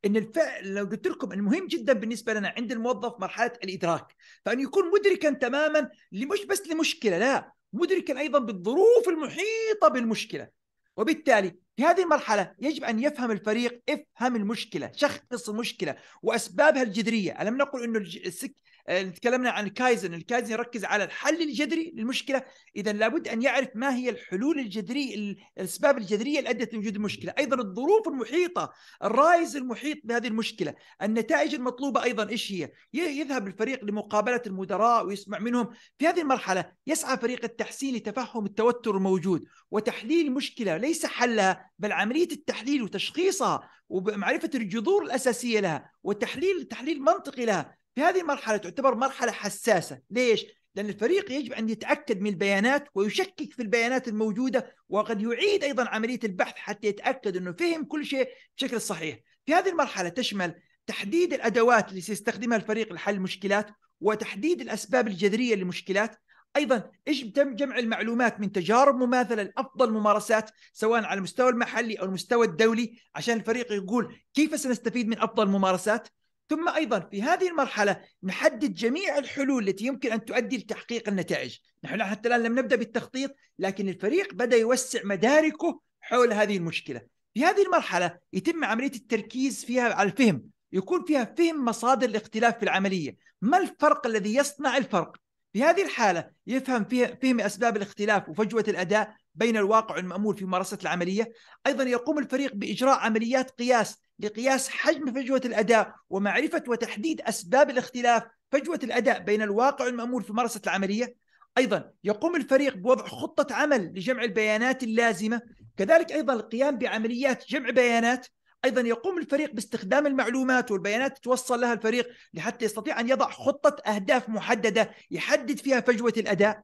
ان الفعل لو قلت لكم المهم جدا بالنسبه لنا عند الموظف مرحله الادراك فان يكون مدركا تماما مش بس لمشكله لا مدركا ايضا بالظروف المحيطه بالمشكله وبالتالي في هذه المرحلة يجب أن يفهم الفريق افهم المشكلة شخص المشكلة وأسبابها الجذرية ألم نقل أن السك تكلمنا عن الكايزن الكايزن يركز على الحل الجذري للمشكله اذا لابد ان يعرف ما هي الحلول الجذرية الاسباب الجذريه اللي ادت لوجود المشكله ايضا الظروف المحيطه الرايز المحيط بهذه المشكله النتائج المطلوبه ايضا ايش هي يذهب الفريق لمقابله المدراء ويسمع منهم في هذه المرحله يسعى فريق التحسين لتفهم التوتر الموجود وتحليل مشكله ليس حلها بل عمليه التحليل وتشخيصها ومعرفه الجذور الاساسيه لها وتحليل تحليل منطقي لها في هذه المرحله تعتبر مرحله حساسه ليش لان الفريق يجب ان يتاكد من البيانات ويشكك في البيانات الموجوده وقد يعيد ايضا عمليه البحث حتى يتاكد انه فهم كل شيء بشكل صحيح في هذه المرحله تشمل تحديد الادوات اللي سيستخدمها الفريق لحل المشكلات وتحديد الاسباب الجذريه للمشكلات ايضا يجب جمع المعلومات من تجارب مماثله لافضل ممارسات سواء على المستوى المحلي او المستوى الدولي عشان الفريق يقول كيف سنستفيد من افضل الممارسات ثم ايضا في هذه المرحله نحدد جميع الحلول التي يمكن ان تؤدي لتحقيق النتائج، نحن حتى الان لم نبدا بالتخطيط لكن الفريق بدا يوسع مداركه حول هذه المشكله. في هذه المرحله يتم عمليه التركيز فيها على الفهم، يكون فيها فهم مصادر الاختلاف في العمليه، ما الفرق الذي يصنع الفرق؟ في هذه الحاله يفهم فيها فهم اسباب الاختلاف وفجوه الاداء بين الواقع والمامول في ممارسه العمليه، ايضا يقوم الفريق باجراء عمليات قياس لقياس حجم فجوة الأداء ومعرفة وتحديد أسباب الاختلاف فجوة الأداء بين الواقع المأمول في ممارسة العملية أيضا يقوم الفريق بوضع خطة عمل لجمع البيانات اللازمة كذلك أيضا القيام بعمليات جمع بيانات ايضا يقوم الفريق باستخدام المعلومات والبيانات توصل لها الفريق لحتى يستطيع ان يضع خطه اهداف محدده يحدد فيها فجوه الاداء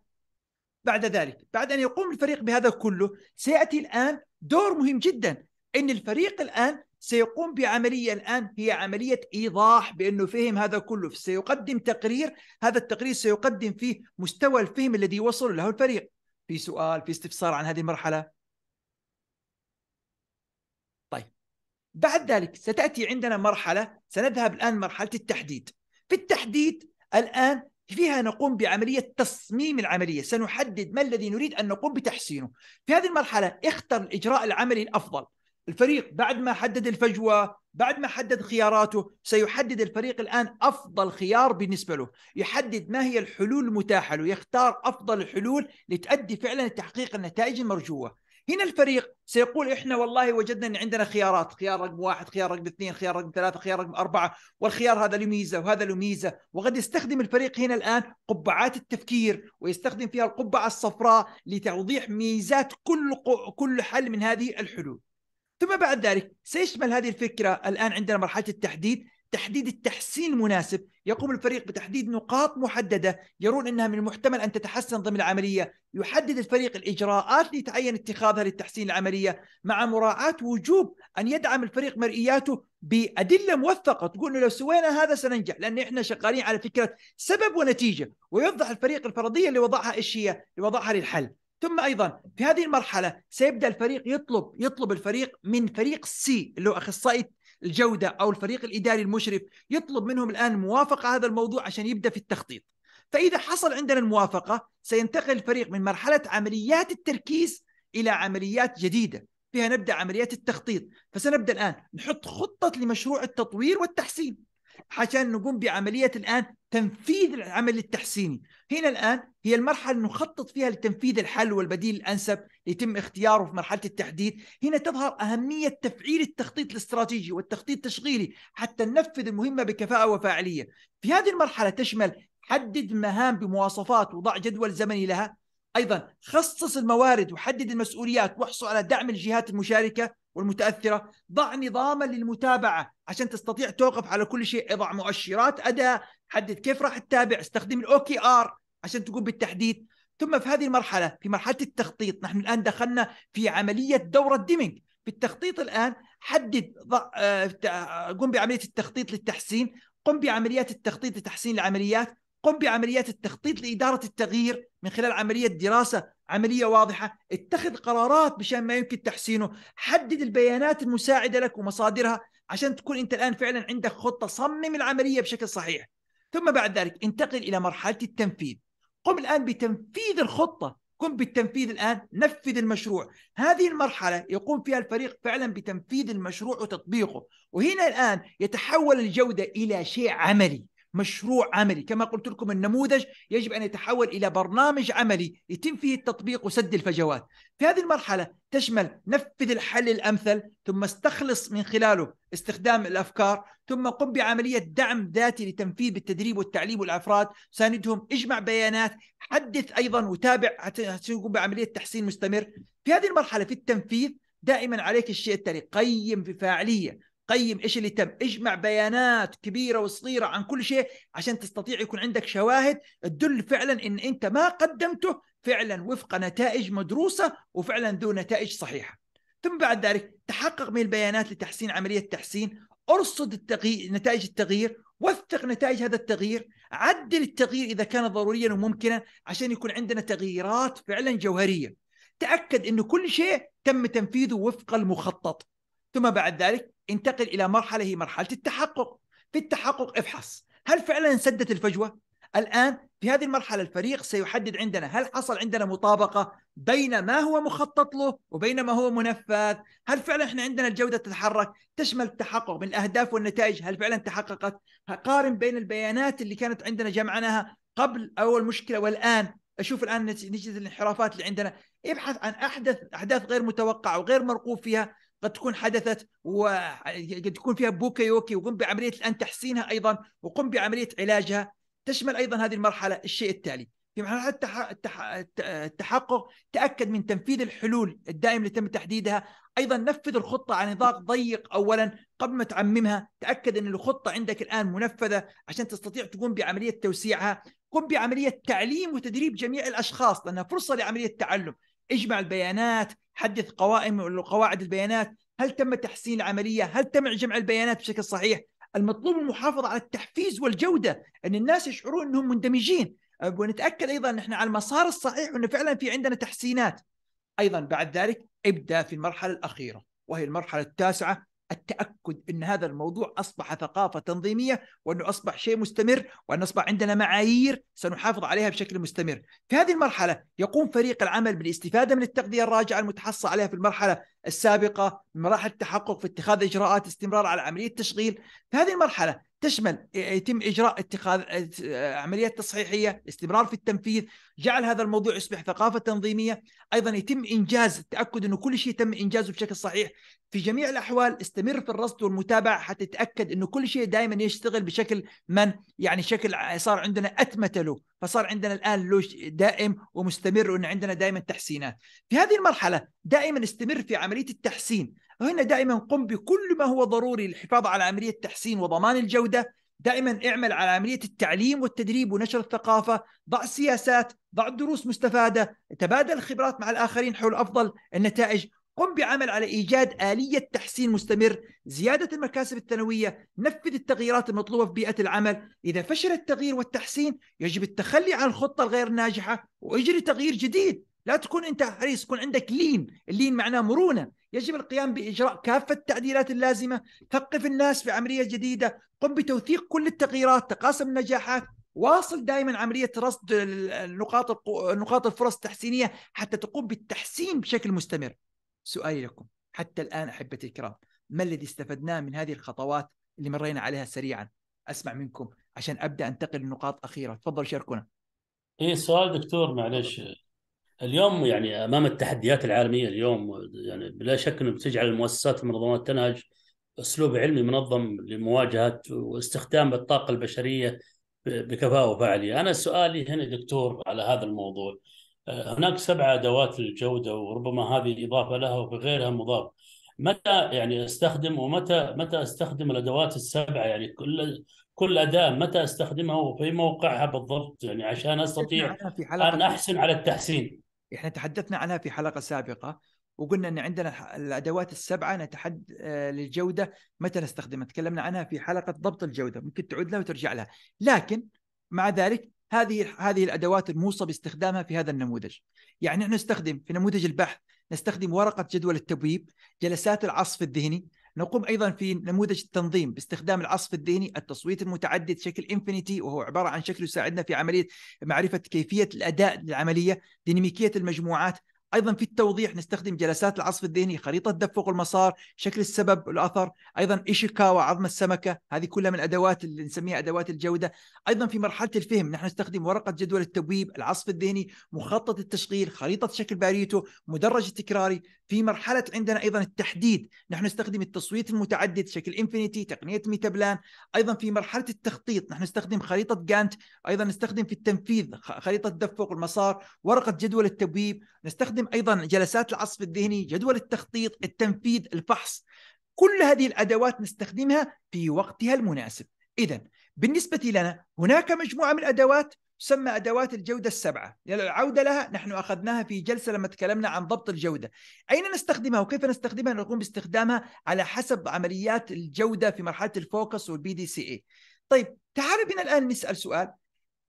بعد ذلك بعد ان يقوم الفريق بهذا كله سياتي الان دور مهم جدا ان الفريق الان سيقوم بعملية الآن هي عملية إيضاح بأنه فهم هذا كله سيقدم تقرير هذا التقرير سيقدم فيه مستوى الفهم الذي وصل له الفريق في سؤال في استفسار عن هذه المرحلة طيب بعد ذلك ستأتي عندنا مرحلة سنذهب الآن مرحلة التحديد في التحديد الآن فيها نقوم بعملية تصميم العملية سنحدد ما الذي نريد أن نقوم بتحسينه في هذه المرحلة اختر الإجراء العملي الأفضل الفريق بعد ما حدد الفجوه بعد ما حدد خياراته سيحدد الفريق الان افضل خيار بالنسبه له يحدد ما هي الحلول المتاحه له يختار افضل الحلول لتؤدي فعلا لتحقيق النتائج المرجوه هنا الفريق سيقول احنا والله وجدنا ان عندنا خيارات خيار رقم واحد خيار رقم اثنين خيار رقم ثلاثة خيار رقم أربعة والخيار هذا له ميزة وهذا له ميزة وقد يستخدم الفريق هنا الآن قبعات التفكير ويستخدم فيها القبعة الصفراء لتوضيح ميزات كل كل حل من هذه الحلول ثم بعد ذلك سيشمل هذه الفكرة الآن عندنا مرحلة التحديد تحديد التحسين المناسب يقوم الفريق بتحديد نقاط محددة يرون أنها من المحتمل أن تتحسن ضمن العملية يحدد الفريق الإجراءات اللي اتخاذها للتحسين العملية مع مراعاة وجوب أن يدعم الفريق مرئياته بأدلة موثقة تقول لو سوينا هذا سننجح لأن إحنا شغالين على فكرة سبب ونتيجة ويوضح الفريق الفرضية اللي وضعها إيش هي اللي وضعها للحل ثم ايضا في هذه المرحله سيبدا الفريق يطلب يطلب الفريق من فريق سي اللي هو اخصائي الجوده او الفريق الاداري المشرف يطلب منهم الان موافقه على هذا الموضوع عشان يبدا في التخطيط فاذا حصل عندنا الموافقه سينتقل الفريق من مرحله عمليات التركيز الى عمليات جديده فيها نبدا عمليات التخطيط فسنبدا الان نحط خطه لمشروع التطوير والتحسين عشان نقوم بعمليه الان تنفيذ العمل التحسيني هنا الان هي المرحله اللي نخطط فيها لتنفيذ الحل والبديل الانسب يتم اختياره في مرحله التحديد هنا تظهر اهميه تفعيل التخطيط الاستراتيجي والتخطيط التشغيلي حتى ننفذ المهمه بكفاءه وفاعليه في هذه المرحله تشمل حدد مهام بمواصفات وضع جدول زمني لها ايضا خصص الموارد وحدد المسؤوليات واحصل على دعم الجهات المشاركه والمتاثره ضع نظاما للمتابعه عشان تستطيع توقف على كل شيء اضع مؤشرات اداء حدد كيف راح تتابع استخدم الاوكي ار عشان تقوم بالتحديد ثم في هذه المرحله في مرحله التخطيط نحن الان دخلنا في عمليه دوره ديمينج في التخطيط الان حدد ضع... آه، آه، قم بعمليه التخطيط للتحسين قم بعمليات التخطيط لتحسين العمليات قم بعمليات التخطيط لإدارة التغيير من خلال عملية دراسة عملية واضحة اتخذ قرارات بشأن ما يمكن تحسينه حدد البيانات المساعدة لك ومصادرها عشان تكون أنت الآن فعلا عندك خطة صمم العملية بشكل صحيح ثم بعد ذلك انتقل إلى مرحلة التنفيذ قم الآن بتنفيذ الخطة قم بالتنفيذ الآن نفذ المشروع هذه المرحلة يقوم فيها الفريق فعلا بتنفيذ المشروع وتطبيقه وهنا الآن يتحول الجودة إلى شيء عملي مشروع عملي كما قلت لكم النموذج يجب أن يتحول إلى برنامج عملي يتم فيه التطبيق وسد الفجوات في هذه المرحلة تشمل نفذ الحل الأمثل ثم استخلص من خلاله استخدام الأفكار ثم قم بعملية دعم ذاتي لتنفيذ بالتدريب والتعليم والأفراد ساندهم اجمع بيانات حدث أيضا وتابع حتى تقوم بعملية تحسين مستمر في هذه المرحلة في التنفيذ دائما عليك الشيء التالي قيم بفاعلية قيم ايش اللي تم اجمع بيانات كبيره وصغيره عن كل شيء عشان تستطيع يكون عندك شواهد تدل فعلا ان انت ما قدمته فعلا وفق نتائج مدروسه وفعلا ذو نتائج صحيحه ثم بعد ذلك تحقق من البيانات لتحسين عمليه التحسين ارصد التغيير نتائج التغيير وثق نتائج هذا التغيير عدل التغيير اذا كان ضروريا وممكنا عشان يكون عندنا تغييرات فعلا جوهريه تاكد انه كل شيء تم تنفيذه وفق المخطط ثم بعد ذلك انتقل الى مرحله هي مرحله التحقق في التحقق افحص هل فعلا سدت الفجوه الان في هذه المرحله الفريق سيحدد عندنا هل حصل عندنا مطابقه بين ما هو مخطط له وبين ما هو منفذ هل فعلا احنا عندنا الجوده تتحرك تشمل التحقق من الاهداف والنتائج هل فعلا تحققت قارن بين البيانات اللي كانت عندنا جمعناها قبل اول مشكله والان اشوف الان نتيجه الانحرافات اللي عندنا ابحث عن احدث احداث غير متوقعه وغير مرقوب فيها قد تكون حدثت وقد تكون فيها بوكيوكي وقم بعمليه الان تحسينها ايضا وقم بعمليه علاجها تشمل ايضا هذه المرحله الشيء التالي في مرحله التحقق تاكد من تنفيذ الحلول الدائم اللي تم تحديدها ايضا نفذ الخطه على نطاق ضيق اولا قبل ما تعممها تاكد ان الخطه عندك الان منفذه عشان تستطيع تقوم بعمليه توسيعها قم بعمليه تعليم وتدريب جميع الاشخاص لانها فرصه لعمليه تعلم اجمع البيانات حدث قوائم قواعد البيانات هل تم تحسين العملية هل تم جمع البيانات بشكل صحيح المطلوب المحافظة على التحفيز والجودة أن الناس يشعرون أنهم مندمجين أه، ونتأكد أيضا أن احنا على المسار الصحيح وأن فعلا في عندنا تحسينات أيضا بعد ذلك ابدأ في المرحلة الأخيرة وهي المرحلة التاسعة التاكد ان هذا الموضوع اصبح ثقافه تنظيميه وانه اصبح شيء مستمر وان اصبح عندنا معايير سنحافظ عليها بشكل مستمر. في هذه المرحله يقوم فريق العمل بالاستفاده من التغذيه الراجعه المتحصى عليها في المرحله السابقه مراحل التحقق في اتخاذ اجراءات استمرار على عمليه التشغيل في هذه المرحله تشمل آه، يتم اجراء اتخاذ آه، آه، عمليات تصحيحيه، استمرار في التنفيذ، جعل هذا الموضوع يصبح ثقافه تنظيميه، ايضا يتم انجاز التاكد انه كل شيء تم انجازه بشكل صحيح، في جميع الاحوال استمر في الرصد والمتابعه حتى تتاكد انه كل شيء دائما يشتغل بشكل من يعني شكل صار عندنا اتمته له، فصار عندنا الان له دائم ومستمر وان عندنا دائما تحسينات. في هذه المرحله دائما استمر في عمليه التحسين، هنا دائما قم بكل ما هو ضروري للحفاظ على عملية تحسين وضمان الجودة دائما اعمل على عملية التعليم والتدريب ونشر الثقافة ضع سياسات ضع دروس مستفادة تبادل الخبرات مع الآخرين حول أفضل النتائج قم بعمل على إيجاد آلية تحسين مستمر زيادة المكاسب الثانوية نفذ التغييرات المطلوبة في بيئة العمل إذا فشل التغيير والتحسين يجب التخلي عن الخطة الغير ناجحة وإجري تغيير جديد لا تكون انت حريص تكون عندك لين اللين معناه مرونه يجب القيام باجراء كافه التعديلات اللازمه ثقف الناس في عمليه جديده قم بتوثيق كل التغييرات تقاسم النجاحات واصل دائما عمليه رصد النقاط نقاط الفرص التحسينيه حتى تقوم بالتحسين بشكل مستمر سؤالي لكم حتى الان احبتي الكرام ما الذي استفدناه من هذه الخطوات اللي مرينا عليها سريعا اسمع منكم عشان ابدا انتقل لنقاط اخيره تفضل شاركونا ايه سؤال دكتور معلش اليوم يعني امام التحديات العالميه اليوم يعني بلا شك انه بتجعل المؤسسات المنظمات تنهج اسلوب علمي منظم لمواجهه واستخدام الطاقه البشريه بكفاءه وفاعليه. انا سؤالي هنا دكتور على هذا الموضوع آه، هناك سبع ادوات للجوده وربما هذه اضافه لها وفي غيرها مضاف. متى يعني استخدم ومتى متى استخدم الادوات السبعه يعني كل كل اداه متى استخدمها وفي موقعها بالضبط يعني عشان استطيع ان احسن على التحسين. احنا تحدثنا عنها في حلقه سابقه وقلنا ان عندنا الادوات السبعه نتحد آه، للجوده متى نستخدمها تكلمنا عنها في حلقه ضبط الجوده ممكن تعود لها وترجع لها لكن مع ذلك هذه هذه الادوات الموصى باستخدامها في هذا النموذج يعني نحن نستخدم في نموذج البحث نستخدم ورقه جدول التبويب جلسات العصف الذهني نقوم ايضا في نموذج التنظيم باستخدام العصف الذهني التصويت المتعدد شكل انفينيتي وهو عباره عن شكل يساعدنا في عمليه معرفه كيفيه الاداء للعمليه ديناميكيه المجموعات ايضا في التوضيح نستخدم جلسات العصف الذهني خريطه تدفق المسار شكل السبب والاثر ايضا ايشيكاوا عظم السمكه هذه كلها من الادوات اللي نسميها ادوات الجوده ايضا في مرحله الفهم نحن نستخدم ورقه جدول التبويب العصف الذهني مخطط التشغيل خريطه شكل باريتو مدرج التكراري في مرحله عندنا ايضا التحديد نحن نستخدم التصويت المتعدد شكل انفينيتي تقنيه ميتابلان ايضا في مرحله التخطيط نحن نستخدم خريطه جانت ايضا نستخدم في التنفيذ خريطه تدفق المسار ورقه جدول التبويب نستخدم نستخدم ايضا جلسات العصف الذهني جدول التخطيط التنفيذ الفحص كل هذه الادوات نستخدمها في وقتها المناسب اذا بالنسبه لنا هناك مجموعه من الادوات تسمى ادوات الجوده السبعه، يعني العوده لها نحن اخذناها في جلسه لما تكلمنا عن ضبط الجوده، اين نستخدمها وكيف نستخدمها؟ نقوم باستخدامها على حسب عمليات الجوده في مرحله الفوكس والبي دي سي اي. طيب تعالوا بنا الان نسال سؤال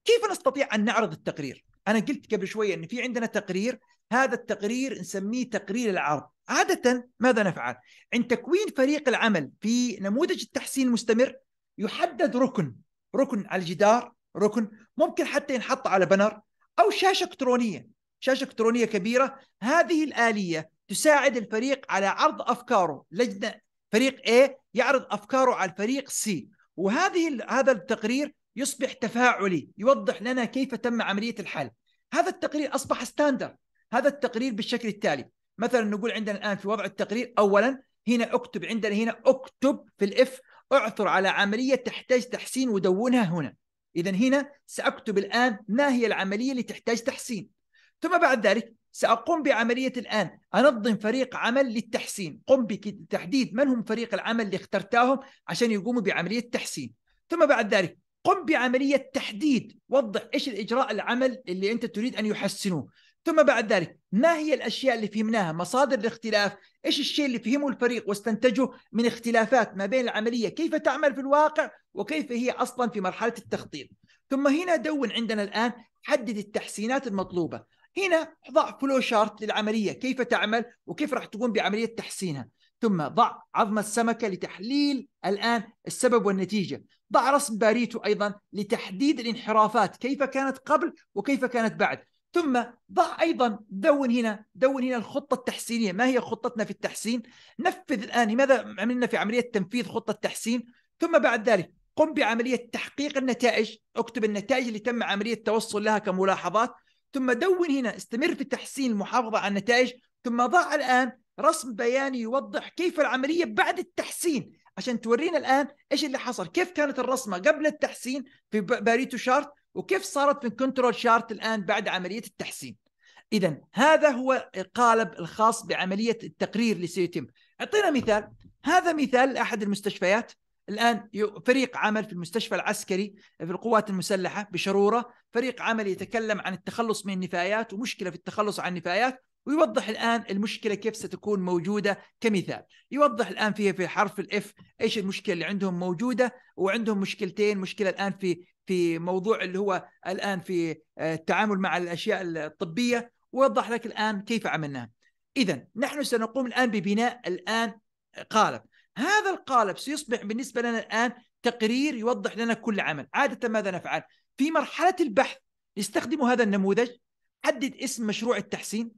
كيف نستطيع ان نعرض التقرير؟ انا قلت قبل شويه ان في عندنا تقرير هذا التقرير نسميه تقرير العرض عادة ماذا نفعل؟ عند تكوين فريق العمل في نموذج التحسين المستمر يحدد ركن ركن على الجدار ركن ممكن حتى ينحط على بنر أو شاشة إلكترونية شاشة إلكترونية كبيرة هذه الآلية تساعد الفريق على عرض أفكاره لجنة فريق A يعرض أفكاره على الفريق C وهذه هذا التقرير يصبح تفاعلي يوضح لنا كيف تم عملية الحل هذا التقرير أصبح ستاندر هذا التقرير بالشكل التالي مثلا نقول عندنا الان في وضع التقرير اولا هنا اكتب عندنا هنا اكتب في الاف اعثر على عمليه تحتاج تحسين ودونها هنا اذا هنا ساكتب الان ما هي العمليه اللي تحتاج تحسين ثم بعد ذلك ساقوم بعمليه الان انظم فريق عمل للتحسين قم بتحديد من هم فريق العمل اللي اخترتاهم عشان يقوموا بعمليه التحسين ثم بعد ذلك قم بعمليه تحديد وضح ايش الاجراء العمل اللي انت تريد ان يحسنوه ثم بعد ذلك ما هي الاشياء اللي فهمناها مصادر الاختلاف ايش الشيء اللي فهمه الفريق واستنتجه من اختلافات ما بين العمليه كيف تعمل في الواقع وكيف هي اصلا في مرحله التخطيط ثم هنا دون عندنا الان حدد التحسينات المطلوبه هنا ضع فلو شارت للعمليه كيف تعمل وكيف راح تقوم بعمليه تحسينها ثم ضع عظم السمكه لتحليل الان السبب والنتيجه ضع رسم باريتو ايضا لتحديد الانحرافات كيف كانت قبل وكيف كانت بعد ثم ضع ايضا دون هنا دون هنا الخطه التحسينيه ما هي خطتنا في التحسين نفذ الان لماذا عملنا في عمليه تنفيذ خطه التحسين ثم بعد ذلك قم بعمليه تحقيق النتائج اكتب النتائج اللي تم عمليه التوصل لها كملاحظات ثم دون هنا استمر في تحسين المحافظه على النتائج ثم ضع الان رسم بياني يوضح كيف العمليه بعد التحسين عشان تورينا الان ايش اللي حصل كيف كانت الرسمه قبل التحسين في باريتو شارت وكيف صارت من كنترول شارت الان بعد عمليه التحسين اذا هذا هو القالب الخاص بعمليه التقرير اللي سيتم اعطينا مثال هذا مثال لاحد المستشفيات الان فريق عمل في المستشفى العسكري في القوات المسلحه بشروره فريق عمل يتكلم عن التخلص من النفايات ومشكله في التخلص عن النفايات ويوضح الان المشكله كيف ستكون موجوده كمثال يوضح الان فيها في حرف الاف ايش المشكله اللي عندهم موجوده وعندهم مشكلتين مشكله الان في في موضوع اللي هو الان في آه، التعامل مع الاشياء الطبيه ووضح لك الان كيف عملناها. اذا نحن سنقوم الان ببناء الان قالب، هذا القالب سيصبح بالنسبه لنا الان تقرير يوضح لنا كل عمل، عاده ماذا نفعل؟ في مرحله البحث نستخدم هذا النموذج حدد اسم مشروع التحسين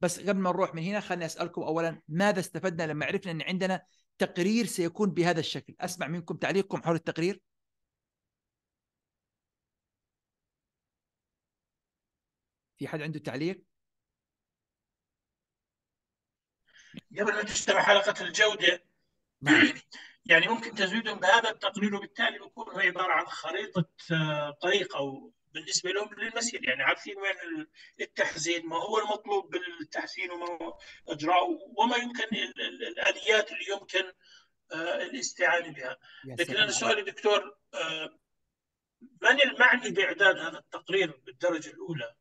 بس قبل ما نروح من هنا خليني اسالكم اولا ماذا استفدنا لما عرفنا ان عندنا تقرير سيكون بهذا الشكل اسمع منكم تعليقكم حول التقرير في حد عنده تعليق؟ قبل ما تشتغل حلقة الجودة نعم. [clears throat] يعني ممكن تزويدهم بهذا التقرير وبالتالي بيكون هو عبارة عن خريطة آه، طريق أو بالنسبة لهم للمسير يعني عارفين وين التحزين ما هو المطلوب بالتحسين وما إجراءه وما يمكن الآليات اللي يمكن آه، الاستعانة بها لكن أنا سؤالي دكتور آه، من المعني بإعداد هذا التقرير بالدرجة الأولى؟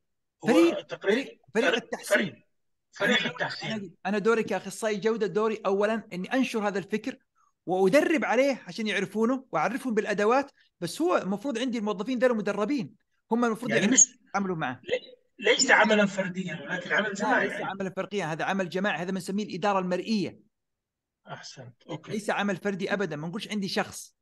فريق فريق فريق التحسين فريق, التحسين انا دوري كاخصائي جوده دوري اولا اني انشر هذا الفكر وادرب عليه عشان يعرفونه واعرفهم بالادوات بس هو المفروض عندي الموظفين ذول مدربين هم المفروض يعني, يعني مش يتعاملوا معه ليس عملا فرديا ولكن عمل جماعي ليس يعني. عملا فرديا هذا عمل جماعي هذا بنسميه الاداره المرئيه احسنت اوكي ليس عمل فردي ابدا ما نقولش عندي شخص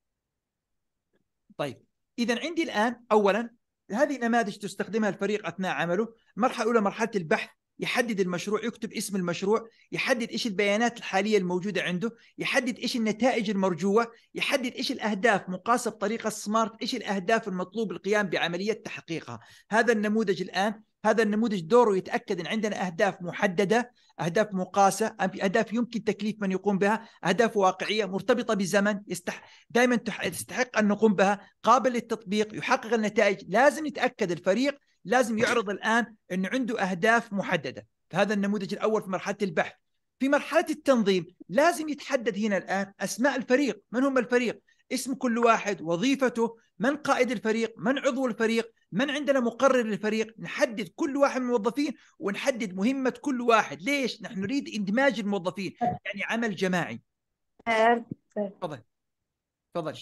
طيب اذا عندي الان اولا هذه نماذج تستخدمها الفريق اثناء عمله المرحله الاولى مرحله البحث يحدد المشروع يكتب اسم المشروع يحدد ايش البيانات الحاليه الموجوده عنده يحدد ايش النتائج المرجوه يحدد ايش الاهداف مقاسه بطريقه سمارت ايش الاهداف المطلوب القيام بعمليه تحقيقها هذا النموذج الان هذا النموذج دوره يتاكد ان عندنا اهداف محدده اهداف مقاسه اهداف يمكن تكليف من يقوم بها اهداف واقعيه مرتبطه بزمن يستح... دائما تستحق ان نقوم بها قابل للتطبيق يحقق النتائج لازم يتاكد الفريق لازم يعرض الان انه عنده اهداف محدده فهذا النموذج الاول في مرحله البحث في مرحله التنظيم لازم يتحدد هنا الان اسماء الفريق من هم الفريق اسم كل واحد وظيفته من قائد الفريق من عضو الفريق من عندنا مقرر للفريق نحدد كل واحد من الموظفين ونحدد مهمة كل واحد ليش نحن نريد اندماج الموظفين يعني عمل جماعي آه، تفضل تفضل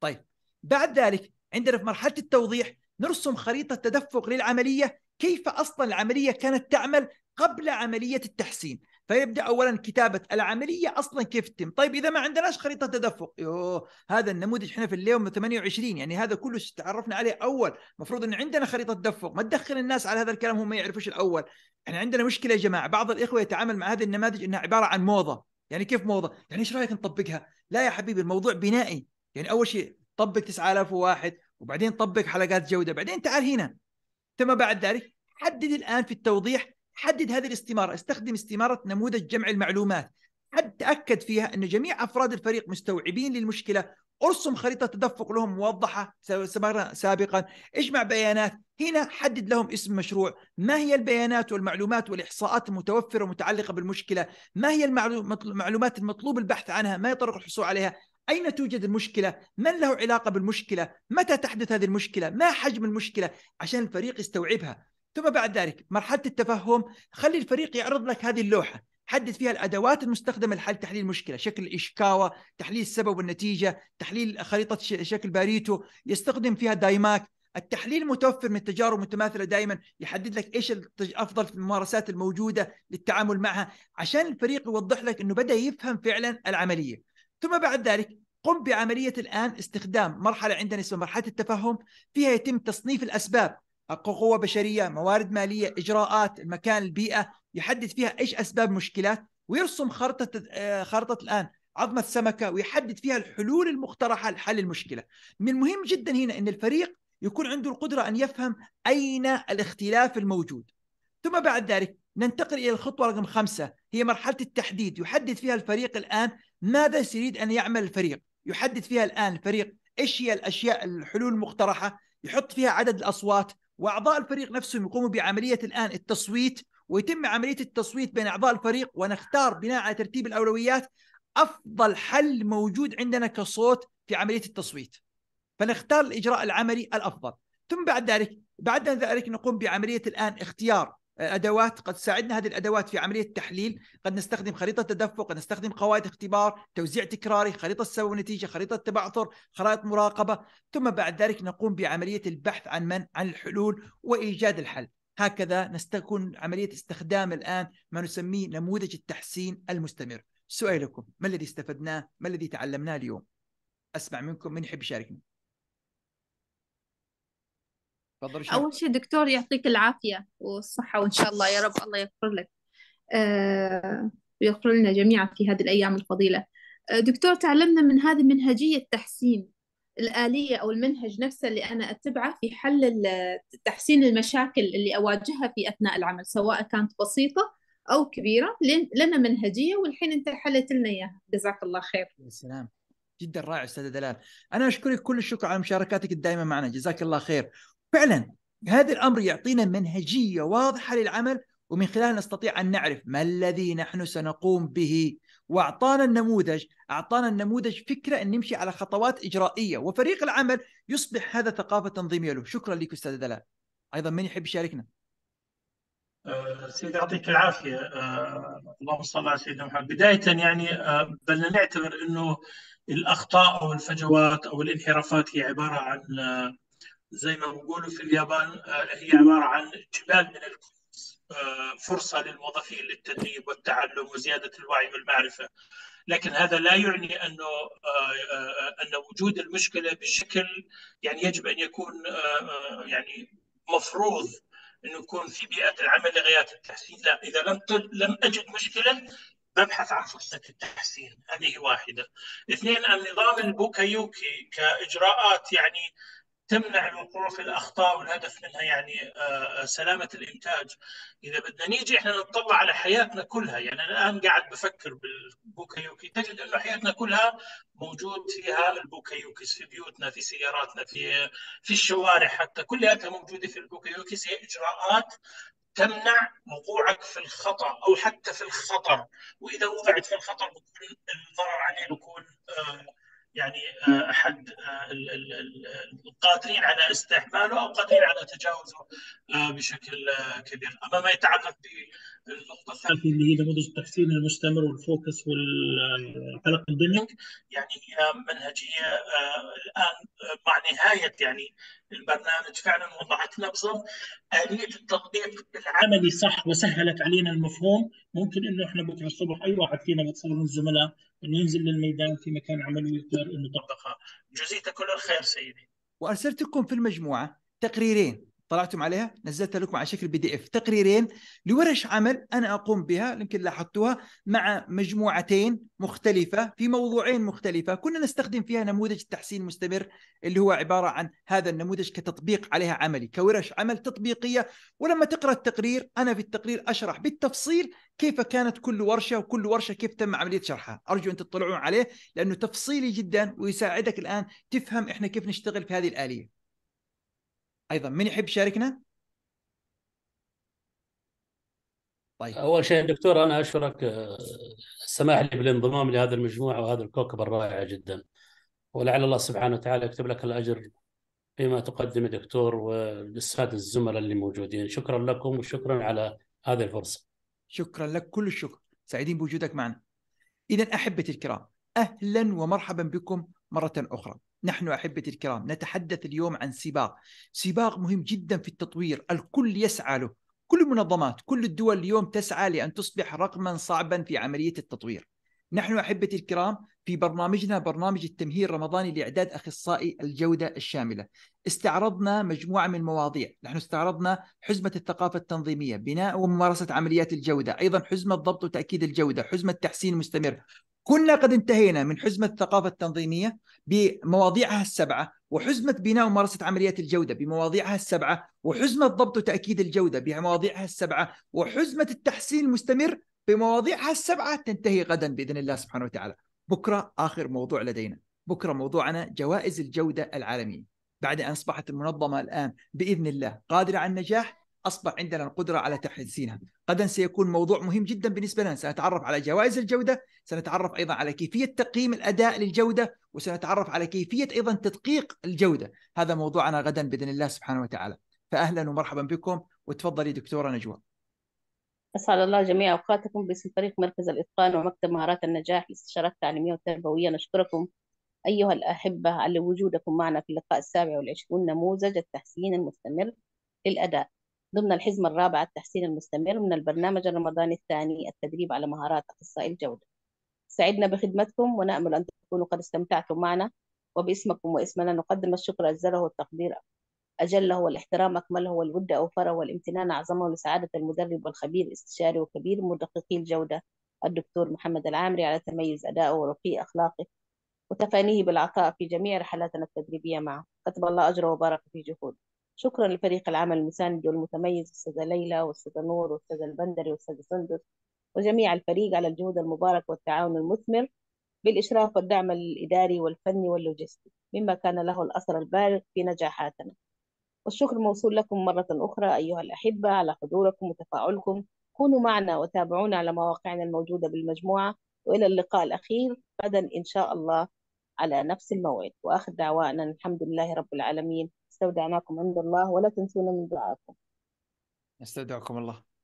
طيب بعد ذلك عندنا في مرحلة التوضيح نرسم خريطة تدفق للعملية كيف أصلا العملية كانت تعمل قبل عملية التحسين فيبدا اولا كتابه العمليه اصلا كيف تتم طيب اذا ما عندناش خريطه تدفق يوه هذا النموذج احنا في اليوم 28 يعني هذا كله تعرفنا عليه اول المفروض ان عندنا خريطه تدفق ما تدخل الناس على هذا الكلام هم ما يعرفوش الاول احنا يعني عندنا مشكله يا جماعه بعض الاخوه يتعامل مع هذه النماذج انها عباره عن موضه يعني كيف موضه يعني ايش رايك نطبقها لا يا حبيبي الموضوع بنائي يعني اول شيء طبق 9001 وبعدين طبق حلقات جوده بعدين تعال هنا ثم بعد ذلك حدد الان في التوضيح حدد هذه الاستماره استخدم استماره نموذج جمع المعلومات حد تاكد فيها ان جميع افراد الفريق مستوعبين للمشكله ارسم خريطه تدفق لهم موضحه سابقا اجمع بيانات هنا حدد لهم اسم مشروع ما هي البيانات والمعلومات والاحصاءات المتوفره المتعلقه بالمشكله ما هي المعلومات المطلوب البحث عنها ما يطرق الحصول عليها أين توجد المشكلة؟ من له علاقة بالمشكلة؟ متى تحدث هذه المشكلة؟ ما حجم المشكلة؟ عشان الفريق يستوعبها ثم بعد ذلك مرحله التفهم خلي الفريق يعرض لك هذه اللوحه حدد فيها الادوات المستخدمه لحل تحليل المشكله شكل الاشكاوى تحليل السبب والنتيجه تحليل خريطه شكل باريتو يستخدم فيها دايماك التحليل متوفر من تجارب متماثله دائما يحدد لك ايش افضل الممارسات الموجوده للتعامل معها عشان الفريق يوضح لك انه بدا يفهم فعلا العمليه ثم بعد ذلك قم بعمليه الان استخدام مرحله عندنا اسمها مرحله التفهم فيها يتم تصنيف الاسباب قوة بشرية موارد مالية إجراءات المكان البيئة يحدد فيها إيش أسباب مشكلات ويرسم خرطة آه، خرطة الآن عظمة السمكة ويحدد فيها الحلول المقترحة لحل المشكلة من المهم جدا هنا أن الفريق يكون عنده القدرة أن يفهم أين الاختلاف الموجود ثم بعد ذلك ننتقل إلى الخطوة رقم خمسة هي مرحلة التحديد يحدد فيها الفريق الآن ماذا سيريد أن يعمل الفريق يحدد فيها الآن الفريق إيش هي الأشياء الحلول المقترحة يحط فيها عدد الأصوات واعضاء الفريق نفسهم يقوموا بعمليه الان التصويت ويتم عمليه التصويت بين اعضاء الفريق ونختار بناء على ترتيب الاولويات افضل حل موجود عندنا كصوت في عمليه التصويت فنختار الاجراء العملي الافضل ثم بعد ذلك بعد ذلك نقوم بعمليه الان اختيار ادوات قد تساعدنا هذه الادوات في عمليه التحليل قد نستخدم خريطه تدفق قد نستخدم قواعد اختبار توزيع تكراري خريطه سبب ونتيجه خريطه تبعثر خرائط مراقبه ثم بعد ذلك نقوم بعمليه البحث عن من عن الحلول وايجاد الحل هكذا نستكون عمليه استخدام الان ما نسميه نموذج التحسين المستمر سؤالكم ما الذي استفدناه ما الذي تعلمناه اليوم اسمع منكم من يحب يشاركني اول شيء دكتور يعطيك العافيه والصحه وان شاء الله يا رب الله يغفر لك آه ويغفر لنا جميعا في هذه الايام الفضيله آه، دكتور تعلمنا من هذه منهجيه تحسين الآلية أو المنهج نفسه اللي أنا أتبعه في حل تحسين المشاكل اللي أواجهها في أثناء العمل سواء كانت بسيطة أو كبيرة لنا منهجية والحين أنت حلت لنا إياها جزاك الله خير يا سلام جدا رائع استاذه دلال انا اشكرك كل الشكر على مشاركاتك الدائمه معنا جزاك الله خير فعلا هذا الامر يعطينا منهجيه واضحه للعمل ومن خلالها نستطيع ان نعرف ما الذي نحن سنقوم به واعطانا النموذج اعطانا النموذج فكره ان نمشي على خطوات اجرائيه وفريق العمل يصبح هذا ثقافه تنظيميه له شكرا لك استاذ دلال ايضا من يحب يشاركنا أه، سيدي يعطيك العافيه أه، اللهم صل على سيدنا محمد بدايه يعني أه، بدنا نعتبر انه الاخطاء او الفجوات او الانحرافات هي عباره عن زي ما بيقولوا في اليابان آه، هي عباره عن جبال من الكنوز آه، فرصه للموظفين للتدريب والتعلم وزياده الوعي والمعرفه لكن هذا لا يعني انه آه، ان وجود المشكله بشكل يعني يجب ان يكون يعني مفروض انه يكون في بيئه العمل لغايات التحسين لا اذا لم لم اجد مشكله ببحث عن فرصة التحسين هذه واحدة اثنين النظام البوكايوكي كإجراءات يعني تمنع الوقوع في الاخطاء والهدف منها يعني آه، آه، سلامه الانتاج اذا بدنا نيجي احنا نطلع على حياتنا كلها يعني انا الان قاعد بفكر بالبوكايوكي تجد انه حياتنا كلها موجود فيها البوكايوكيس في بيوتنا في سياراتنا في في الشوارع حتى كلها موجوده في البوكايوكيس هي اجراءات تمنع وقوعك في الخطا او حتى في الخطر واذا وقعت في الخطر يعني آه، احد آه، القادرين على استعماله او قادرين على تجاوزه آه، بشكل كبير، اما ما يتعلق ب الحالتي اللي هي نموذج التحسين المستمر والفوكس والحلقه الدمج يعني هي منهجيه آه، الان آه، مع نهايه يعني البرنامج فعلا وضعت لنا بالضبط اليه التطبيق العملي صح وسهلت علينا المفهوم ممكن انه احنا بكره الصبح اي واحد فينا بتصور من الزملاء انه ينزل للميدان في مكان عمله ويقدر انه يطبقها جزيته كل الخير سيدي وارسلت لكم في المجموعه تقريرين طلعتم عليها نزلتها لكم على شكل بي دي اف تقريرين لورش عمل انا اقوم بها يمكن لاحظتوها مع مجموعتين مختلفه في موضوعين مختلفه كنا نستخدم فيها نموذج التحسين المستمر اللي هو عباره عن هذا النموذج كتطبيق عليها عملي كورش عمل تطبيقيه ولما تقرا التقرير انا في التقرير اشرح بالتفصيل كيف كانت كل ورشه وكل ورشه كيف تم عمليه شرحها ارجو ان تطلعون عليه لانه تفصيلي جدا ويساعدك الان تفهم احنا كيف نشتغل في هذه الاليه ايضا من يحب يشاركنا؟ طيب اول شيء دكتور انا اشكرك السماح آه، لي بالانضمام لهذه المجموعه وهذا الكوكب الرائع جدا ولعل الله سبحانه وتعالى يكتب لك الاجر فيما تقدم دكتور وللساده الزملاء اللي موجودين شكرا لكم وشكرا على هذه الفرصه شكرا لك كل الشكر سعيدين بوجودك معنا اذا احبتي الكرام اهلا ومرحبا بكم مره اخرى نحن احبتي الكرام نتحدث اليوم عن سباق، سباق مهم جدا في التطوير، الكل يسعى له، كل المنظمات، كل الدول اليوم تسعى لان تصبح رقما صعبا في عمليه التطوير. نحن احبتي الكرام في برنامجنا برنامج التمهير الرمضاني لاعداد اخصائي الجوده الشامله، استعرضنا مجموعه من المواضيع، نحن استعرضنا حزمه الثقافه التنظيميه، بناء وممارسه عمليات الجوده، ايضا حزمه ضبط وتاكيد الجوده، حزمه تحسين مستمر، كنا قد انتهينا من حزمة الثقافة التنظيمية بمواضيعها السبعة وحزمة بناء وممارسة عمليات الجودة بمواضيعها السبعة وحزمة ضبط وتأكيد الجودة بمواضيعها السبعة وحزمة التحسين المستمر بمواضيعها السبعة تنتهي غدا بإذن الله سبحانه وتعالى بكرة آخر موضوع لدينا بكرة موضوعنا جوائز الجودة العالمية بعد أن أصبحت المنظمة الآن بإذن الله قادرة على النجاح اصبح عندنا القدره على تحسينها غدا سيكون موضوع مهم جدا بالنسبه لنا سنتعرف على جوائز الجوده سنتعرف ايضا على كيفيه تقييم الاداء للجوده وسنتعرف على كيفيه ايضا تدقيق الجوده هذا موضوعنا غدا باذن الله سبحانه وتعالى فاهلا ومرحبا بكم وتفضلي دكتوره نجوى أسعد الله جميع أوقاتكم باسم فريق مركز الإتقان ومكتب مهارات النجاح للاستشارات التعليمية والتربوية نشكركم أيها الأحبة على وجودكم معنا في اللقاء السابع والعشرون نموذج التحسين المستمر للأداء ضمن الحزمة الرابعة التحسين المستمر من البرنامج الرمضاني الثاني التدريب على مهارات أخصائي الجودة سعدنا بخدمتكم ونأمل أن تكونوا قد استمتعتم معنا وباسمكم واسمنا نقدم الشكر أجزله والتقدير أجله والاحترام أكمله والود أوفره والامتنان أعظمه لسعادة المدرب والخبير الاستشاري وكبير مدققي الجودة الدكتور محمد العامري على تميز أدائه ورقي أخلاقه وتفانيه بالعطاء في جميع رحلاتنا التدريبية معه كتب الله أجره وبارك في جهوده شكرا لفريق العمل المساند والمتميز استاذه ليلى واستاذه نور واستاذه البندري واستاذه سندس وجميع الفريق على الجهود المباركة والتعاون المثمر بالإشراف والدعم الإداري والفني واللوجستي مما كان له الأثر البالغ في نجاحاتنا والشكر موصول لكم مرة أخرى أيها الأحبة على حضوركم وتفاعلكم كونوا معنا وتابعونا على مواقعنا الموجودة بالمجموعة وإلى اللقاء الأخير غدا إن شاء الله على نفس الموعد وآخر دعوانا الحمد لله رب العالمين استودعناكم عند الله ولا تنسونا من دعائكم استودعكم الله